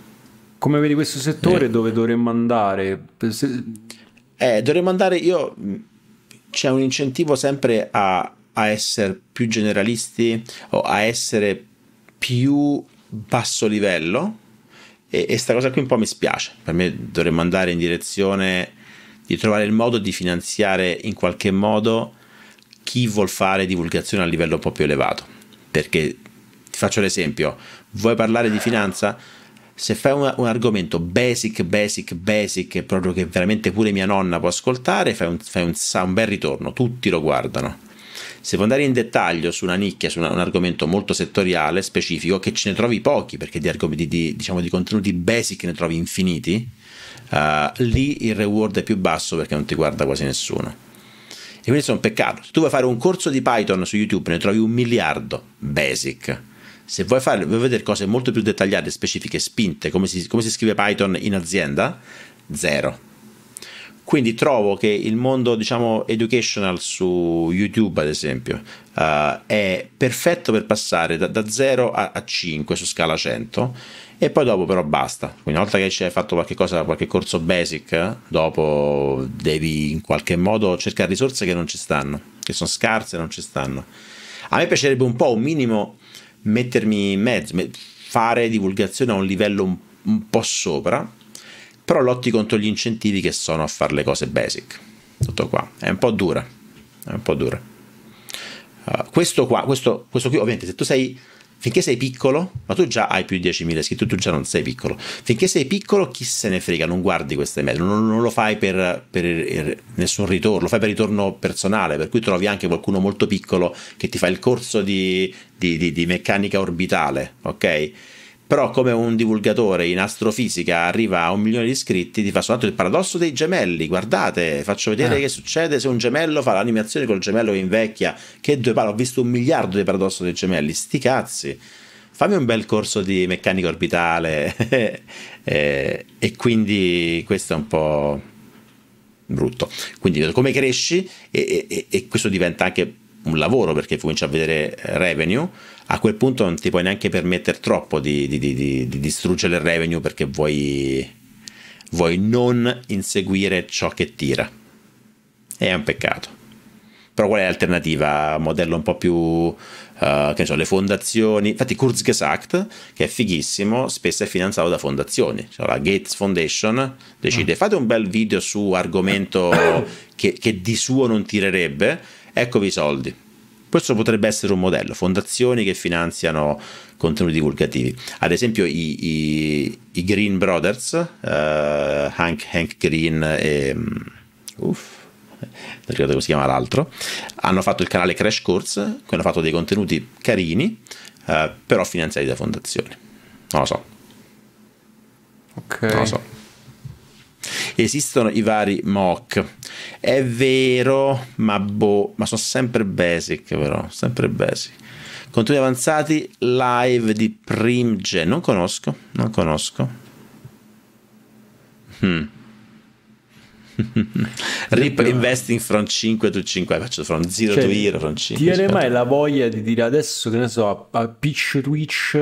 Speaker 1: Come vedi questo settore eh. dove dovremmo andare?
Speaker 2: Eh, dovremmo andare, io mm, c'è un incentivo sempre a, a essere più generalisti o a essere più basso livello e, e sta cosa qui un po' mi spiace. Per me dovremmo andare in direzione di trovare il modo di finanziare in qualche modo chi vuol fare divulgazione a livello un po' più elevato. Perché ti faccio l'esempio, vuoi parlare di finanza? se fai un, un, argomento basic, basic, basic, proprio che veramente pure mia nonna può ascoltare, fai un, fai un, un bel ritorno, tutti lo guardano. Se vuoi andare in dettaglio su una nicchia, su una, un argomento molto settoriale, specifico, che ce ne trovi pochi, perché di, argomenti, di, diciamo, di contenuti basic ne trovi infiniti, uh, lì il reward è più basso perché non ti guarda quasi nessuno. E quindi è un peccato. Se tu vuoi fare un corso di Python su YouTube, ne trovi un miliardo basic se vuoi, fare, vuoi vedere cose molto più dettagliate, specifiche, spinte, come si, come si scrive Python in azienda, zero. Quindi trovo che il mondo, diciamo, educational su YouTube, ad esempio, uh, è perfetto per passare da, da 0 a, a, 5 su scala 100 e poi dopo però basta. Quindi una volta che ci hai fatto qualche cosa, qualche corso basic, dopo devi in qualche modo cercare risorse che non ci stanno, che sono scarse e non ci stanno. A me piacerebbe un po' un minimo mettermi in mezzo, fare divulgazione a un livello un, un po' sopra, però lotti contro gli incentivi che sono a fare le cose basic. Tutto qua, è un po' dura, è un po' dura. Uh, questo qua, questo, questo qui ovviamente se tu sei finché sei piccolo, ma tu già hai più di 10.000 iscritti, tu già non sei piccolo, finché sei piccolo chi se ne frega, non guardi queste email, non, non lo fai per, per, nessun ritorno, lo fai per ritorno personale, per cui trovi anche qualcuno molto piccolo che ti fa il corso di, di, di, di meccanica orbitale, ok? però come un divulgatore in astrofisica arriva a un milione di iscritti ti fa soltanto il paradosso dei gemelli guardate faccio vedere eh. che succede se un gemello fa l'animazione col gemello che invecchia che due palle ho visto un miliardo di paradosso dei gemelli sti cazzi fammi un bel corso di meccanica orbitale (laughs) e, eh, e quindi questo è un po' brutto quindi come cresci e, e, e questo diventa anche un lavoro perché cominci a vedere eh, revenue, a quel punto non ti puoi neanche permettere troppo di, di, di, di distruggere il revenue perché vuoi, vuoi non inseguire ciò che tira. È un peccato però qual è l'alternativa? Modello un po' più, uh, che so, le fondazioni, infatti Kurzgesagt, che è fighissimo, spesso è finanziato da fondazioni, cioè, la Gates Foundation decide, mm. fate un bel video su argomento (coughs) che, che di suo non tirerebbe, eccovi i soldi. Questo potrebbe essere un modello, fondazioni che finanziano contenuti divulgativi. Ad esempio i, i, i Green Brothers, uh, Hank, Hank, Green e... Mm, uff, non ricordo come si chiama l'altro, hanno fatto il canale Crash Course, che hanno fatto dei contenuti carini, uh, però finanziati da fondazioni. Non lo so. Ok. Non lo so esistono i vari mock. È vero, ma boh, ma sono sempre basic, però, sempre basic. continui avanzati live di Primge, non conosco, non conosco. Hmm. (laughs) Rip investing from 5 to 5, faccio from 0 cioè, to 0, from 5. Ti viene mai
Speaker 1: la voglia di dire adesso che ne so, a, a pitch Twitch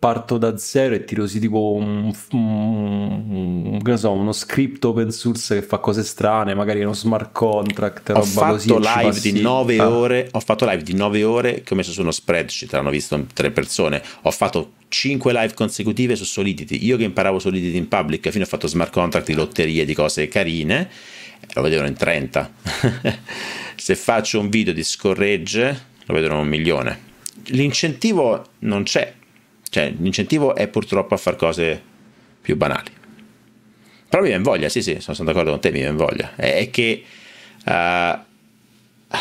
Speaker 1: parto da zero e tiro sì tipo un, un, un so, uno script open source che fa cose strane, magari uno smart contract, ho roba così. Passi... Ah.
Speaker 2: Ore, ho fatto live di 9 ore che ho messo su uno spreadsheet, l'hanno visto tre persone, ho fatto 5 live consecutive su Solidity, io che imparavo Solidity in public, fino ho fatto smart contract di lotterie, di cose carine, lo vedevano in 30. (laughs) Se faccio un video di scorregge, lo vedono un milione. L'incentivo non c'è, cioè, l'incentivo è purtroppo a fare cose più banali. Però mi viene voglia, sì, sì, sono, d'accordo con te, mi viene voglia. È, è che... Uh,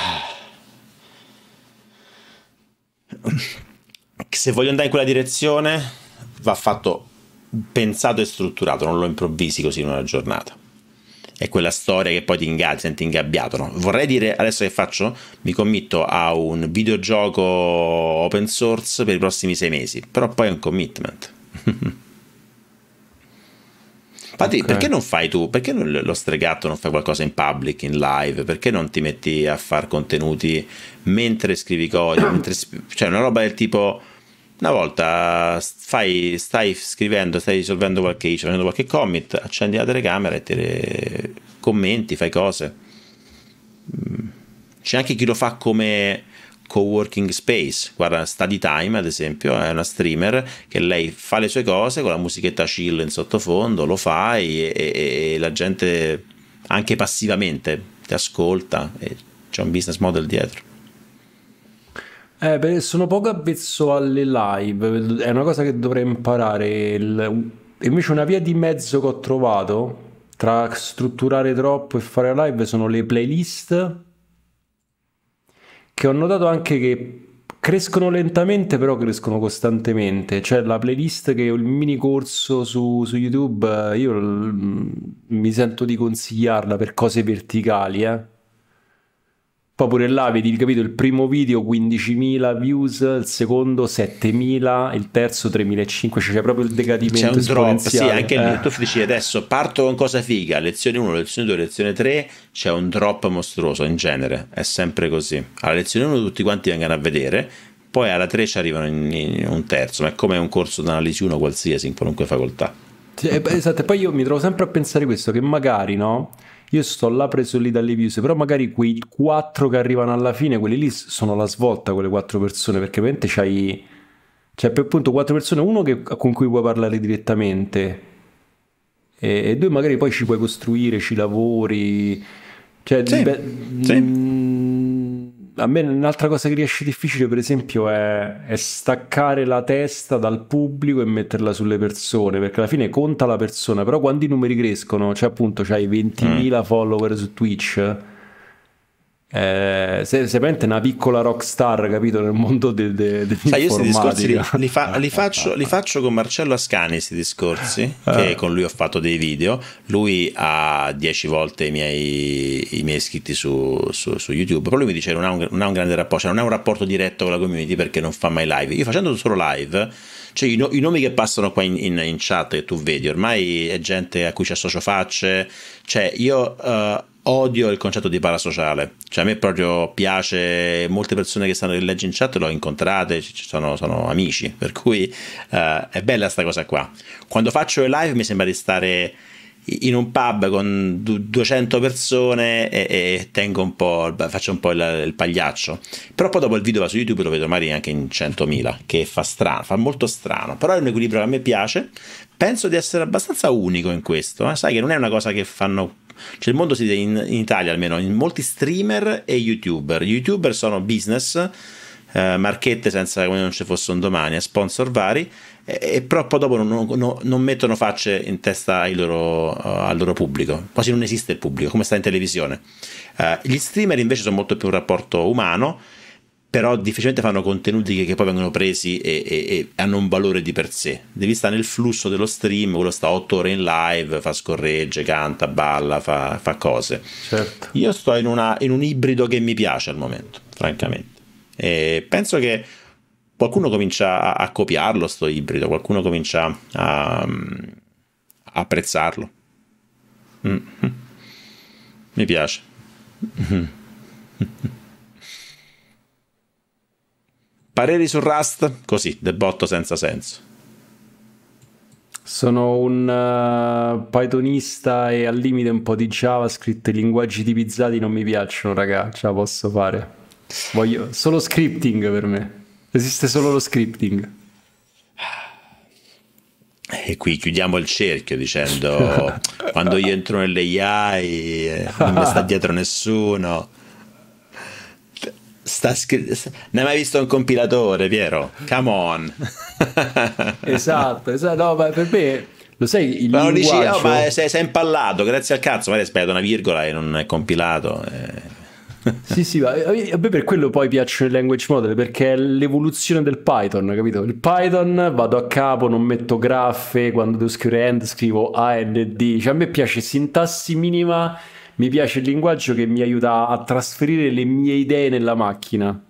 Speaker 2: (clears throat) se voglio andare in quella direzione, va fatto pensato e strutturato, non lo improvvisi così in una giornata è quella storia che poi ti ingaggia, ti ingabbiato. No? Vorrei dire adesso che faccio? Mi committo a un videogioco open source per i prossimi sei mesi, però poi è un commitment. Infatti, (laughs) okay. perché non fai tu? Perché lo stregato non fai qualcosa in public, in live? Perché non ti metti a fare contenuti mentre scrivi codice? cioè, una roba del tipo una volta fai, stai scrivendo, stai risolvendo qualche issue, facendo qualche commit, accendi la telecamera e te commenti, fai cose. Mm. C'è anche chi lo fa come co-working space. Guarda, Study Time, ad esempio, è una streamer che lei fa le sue cose con la musichetta chill in sottofondo, lo fai e, e, e la gente anche passivamente ti ascolta. E c'è un business model dietro.
Speaker 1: Eh, beh, sono poco avvezzo alle live, è una cosa che dovrei imparare. Il... Invece una via di mezzo che ho trovato tra strutturare troppo e fare live sono le playlist che ho notato anche che crescono lentamente però crescono costantemente cioè la playlist che ho il mini corso su, su youtube io mm, mi sento di consigliarla per cose verticali eh poi pure là vedi, capito, il primo video 15.000 views, il secondo 7.000, il terzo 3.500, cioè c'è proprio il decadimento C'è un drop, sì, anche eh. lì, tu
Speaker 2: dici adesso parto con cosa figa, lezione 1, lezione 2, lezione 3, c'è un drop mostruoso in genere, è sempre così. Alla lezione 1 tutti quanti vengono a vedere, poi alla 3 ci arrivano in, in un terzo, ma è come un corso d'analisi 1 qualsiasi in qualunque facoltà.
Speaker 1: Eh, esatto, e poi io mi trovo sempre a pensare questo, che magari no io sto là preso lì dalle views, però magari quei quattro che arrivano alla fine, quelli lì sono la svolta, quelle quattro persone, perché ovviamente c'hai... C'è per appunto quattro persone, uno che, con cui puoi parlare direttamente e, e due magari poi ci puoi costruire, ci lavori. Cioè, sì, beh, sì. Mh, mm, a me un'altra cosa che riesce difficile, per esempio, è, è, staccare la testa dal pubblico e metterla sulle persone, perché alla fine conta la persona, però quando i numeri crescono, cioè appunto c'hai 20.000 mm. follower su Twitch eh, sei, sei una piccola rockstar, capito, nel mondo del de, de Sai, io questi discorsi li,
Speaker 2: li, fa, li, faccio, li, (laughs) faccio, con Marcello Ascani, questi discorsi, eh. che con lui ho fatto dei video. Lui ha dieci volte i miei, i miei iscritti su, su, su, YouTube, però lui mi dice non ha, un, non ha un grande rapporto, cioè non ha un rapporto diretto con la community perché non fa mai live. Io facendo solo live, cioè i, no, i nomi che passano qua in, in, in, chat che tu vedi, ormai è gente a cui ci associo facce, cioè io... Uh, odio il concetto di parasociale. Cioè, a me proprio piace. Molte persone che stanno in legge in chat l'ho incontrate, sono, sono amici. Per cui eh, è bella sta cosa qua. Quando faccio le live mi sembra di stare in un pub con 200 persone e, e tengo un po', faccio un po' il, il, pagliaccio. Però poi dopo il video va su YouTube lo vedo magari anche in 100.000, che fa strano, fa molto strano. Però è un equilibrio che a me piace. Penso di essere abbastanza unico in questo. Eh? Sai che non è una cosa che fanno cioè il mondo si in, in Italia almeno in molti streamer e youtuber. Gli youtuber sono business, eh, marchette senza come non ci fosse un domani, eh, sponsor vari, e, e però poi dopo non, non, non, mettono facce in testa loro, uh, al loro pubblico. Quasi non esiste il pubblico, come sta in televisione. Uh, gli streamer invece sono molto più un rapporto umano però difficilmente fanno contenuti che, che poi vengono presi e, e, e, hanno un valore di per sé. Devi stare nel flusso dello stream, quello sta 8 ore in live, fa scorregge, canta, balla, fa, fa cose. Certo. Io sto in, una, in, un ibrido che mi piace al momento, francamente. E penso che qualcuno comincia a, a copiarlo, sto ibrido, qualcuno comincia a, a apprezzarlo. mm Mi piace. mm (laughs) Pareri su Rust? Così, debotto senza senso.
Speaker 1: Sono un uh, Pythonista e al limite un po' di JavaScript. I linguaggi tipizzati non mi piacciono, raga. Ce la posso fare. Voglio solo scripting per me. Esiste solo lo scripting.
Speaker 2: E qui chiudiamo il cerchio dicendo quando io entro nelle AI eh, non mi sta (laughs) dietro nessuno sta scr- ne hai mai visto un compilatore, Piero? Come on. (laughs)
Speaker 1: esatto, esatto, no, ma per me lo sai il ma linguaggio... dici, oh, ma
Speaker 2: sei, sei, impallato, grazie al cazzo, magari aspetta una virgola e non è compilato. Eh.
Speaker 1: (laughs) sì, sì, ma a me per quello poi piacciono i language model perché è l'evoluzione del Python, capito? Il Python vado a capo, non metto graffe, quando devo scrivere end scrivo AND, cioè a me piace sintassi minima mi piace il linguaggio che mi aiuta a trasferire le mie idee nella macchina.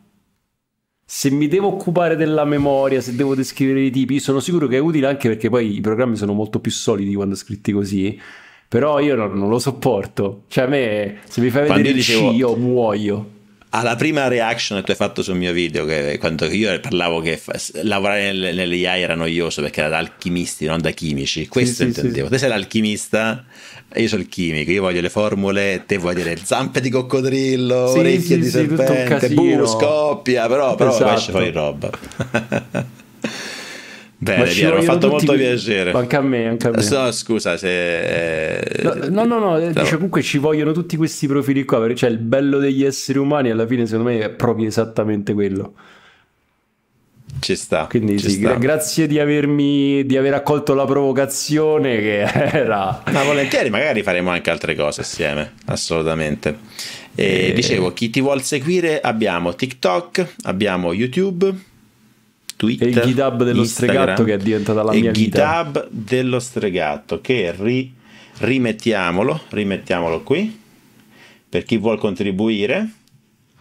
Speaker 1: Se mi devo occupare della memoria, se devo descrivere i tipi, sono sicuro che è utile anche perché poi i programmi sono molto più solidi quando scritti così. Però io non, non lo sopporto. Cioè, a me, se mi fai quando vedere dicevo... C,
Speaker 2: io muoio alla prima reaction che tu hai fatto sul mio video, che, quando io parlavo che fa, lavorare nelle AI era noioso perché era da alchimisti, non da chimici, questo sì, intendevo. Sì, sì. Te sei l'alchimista io sono il chimico, io voglio le formule, te vuoi dire zampe di coccodrillo, sì, orecchie sì, di sì, serpente, bu, scoppia, però, però esatto. esce fuori roba. Bene, mi ha fatto molto piacere. Anche a me, anche a me. No, scusa se... Eh,
Speaker 1: no, no, no, no. Dice, comunque ci vogliono tutti questi profili qua, perché cioè, il bello degli esseri umani alla fine secondo me è proprio
Speaker 2: esattamente quello. Ci sta. Quindi ci sì, sta.
Speaker 1: grazie di avermi di aver accolto la provocazione che era.
Speaker 2: Ma volentieri, magari faremo anche altre cose assieme, assolutamente. E, e... Eh. dicevo, chi ti vuol seguire abbiamo TikTok, abbiamo YouTube, Twitter, e il GitHub dello Instagram, stregatto che è diventata la mia GitHub vita. dello stregatto che ri, rimettiamolo, rimettiamolo qui per chi vuol contribuire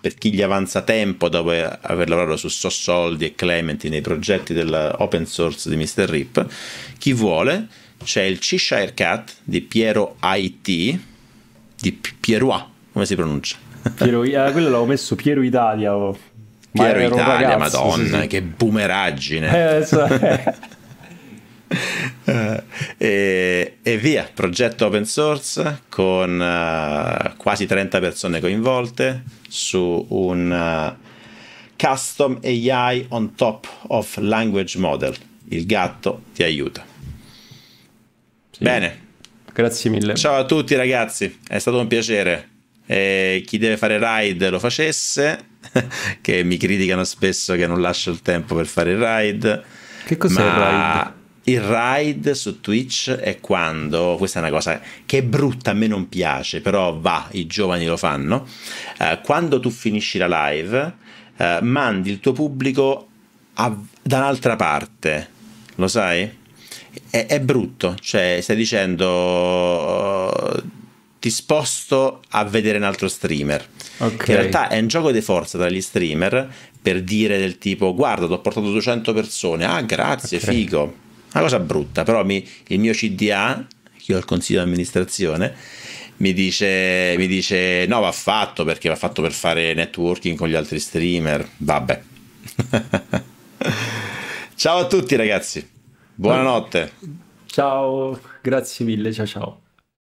Speaker 2: per chi gli avanza tempo dopo aver lavorato su So Soldi e Clementi nei progetti dell'open source di Mr. Rip, chi vuole c'è il Cheshire Cat di Piero IT, di Pierois, come si pronuncia?
Speaker 1: Piero, eh, quello l'avevo messo Piero Italia. Oh.
Speaker 2: Piero Italia, ragazzo, madonna, sì, sì. che boomeraggine. Eh, so. Eh. Eh, e, e, via, progetto open source con uh, quasi 30 persone coinvolte su un uh, custom AI on top of language model. Il gatto ti aiuta. Sì. Bene. Grazie mille. Ciao a tutti ragazzi, è stato un piacere. E chi deve fare ride lo facesse, (laughs) che mi criticano spesso che non lascio il tempo per fare il ride. Che cos'è ma... il ride? il raid su Twitch è quando, questa è una cosa che è brutta, a me non piace, però va, i giovani lo fanno, eh, quando tu finisci la live eh, mandi il tuo pubblico a, da un'altra parte, lo sai? È, è brutto, cioè stai dicendo oh, ti sposto a vedere un altro streamer. Okay. In realtà è un gioco di forza tra gli streamer per dire del tipo guarda ti ho portato 200 persone, ah grazie, okay. figo una cosa brutta, però mi, il mio CDA, che ho il consiglio di amministrazione, mi dice, mi dice no va fatto perché va fatto per fare networking con gli altri streamer. Vabbè. (laughs) ciao a tutti ragazzi,
Speaker 1: buonanotte.
Speaker 2: Ciao,
Speaker 1: grazie mille, ciao ciao.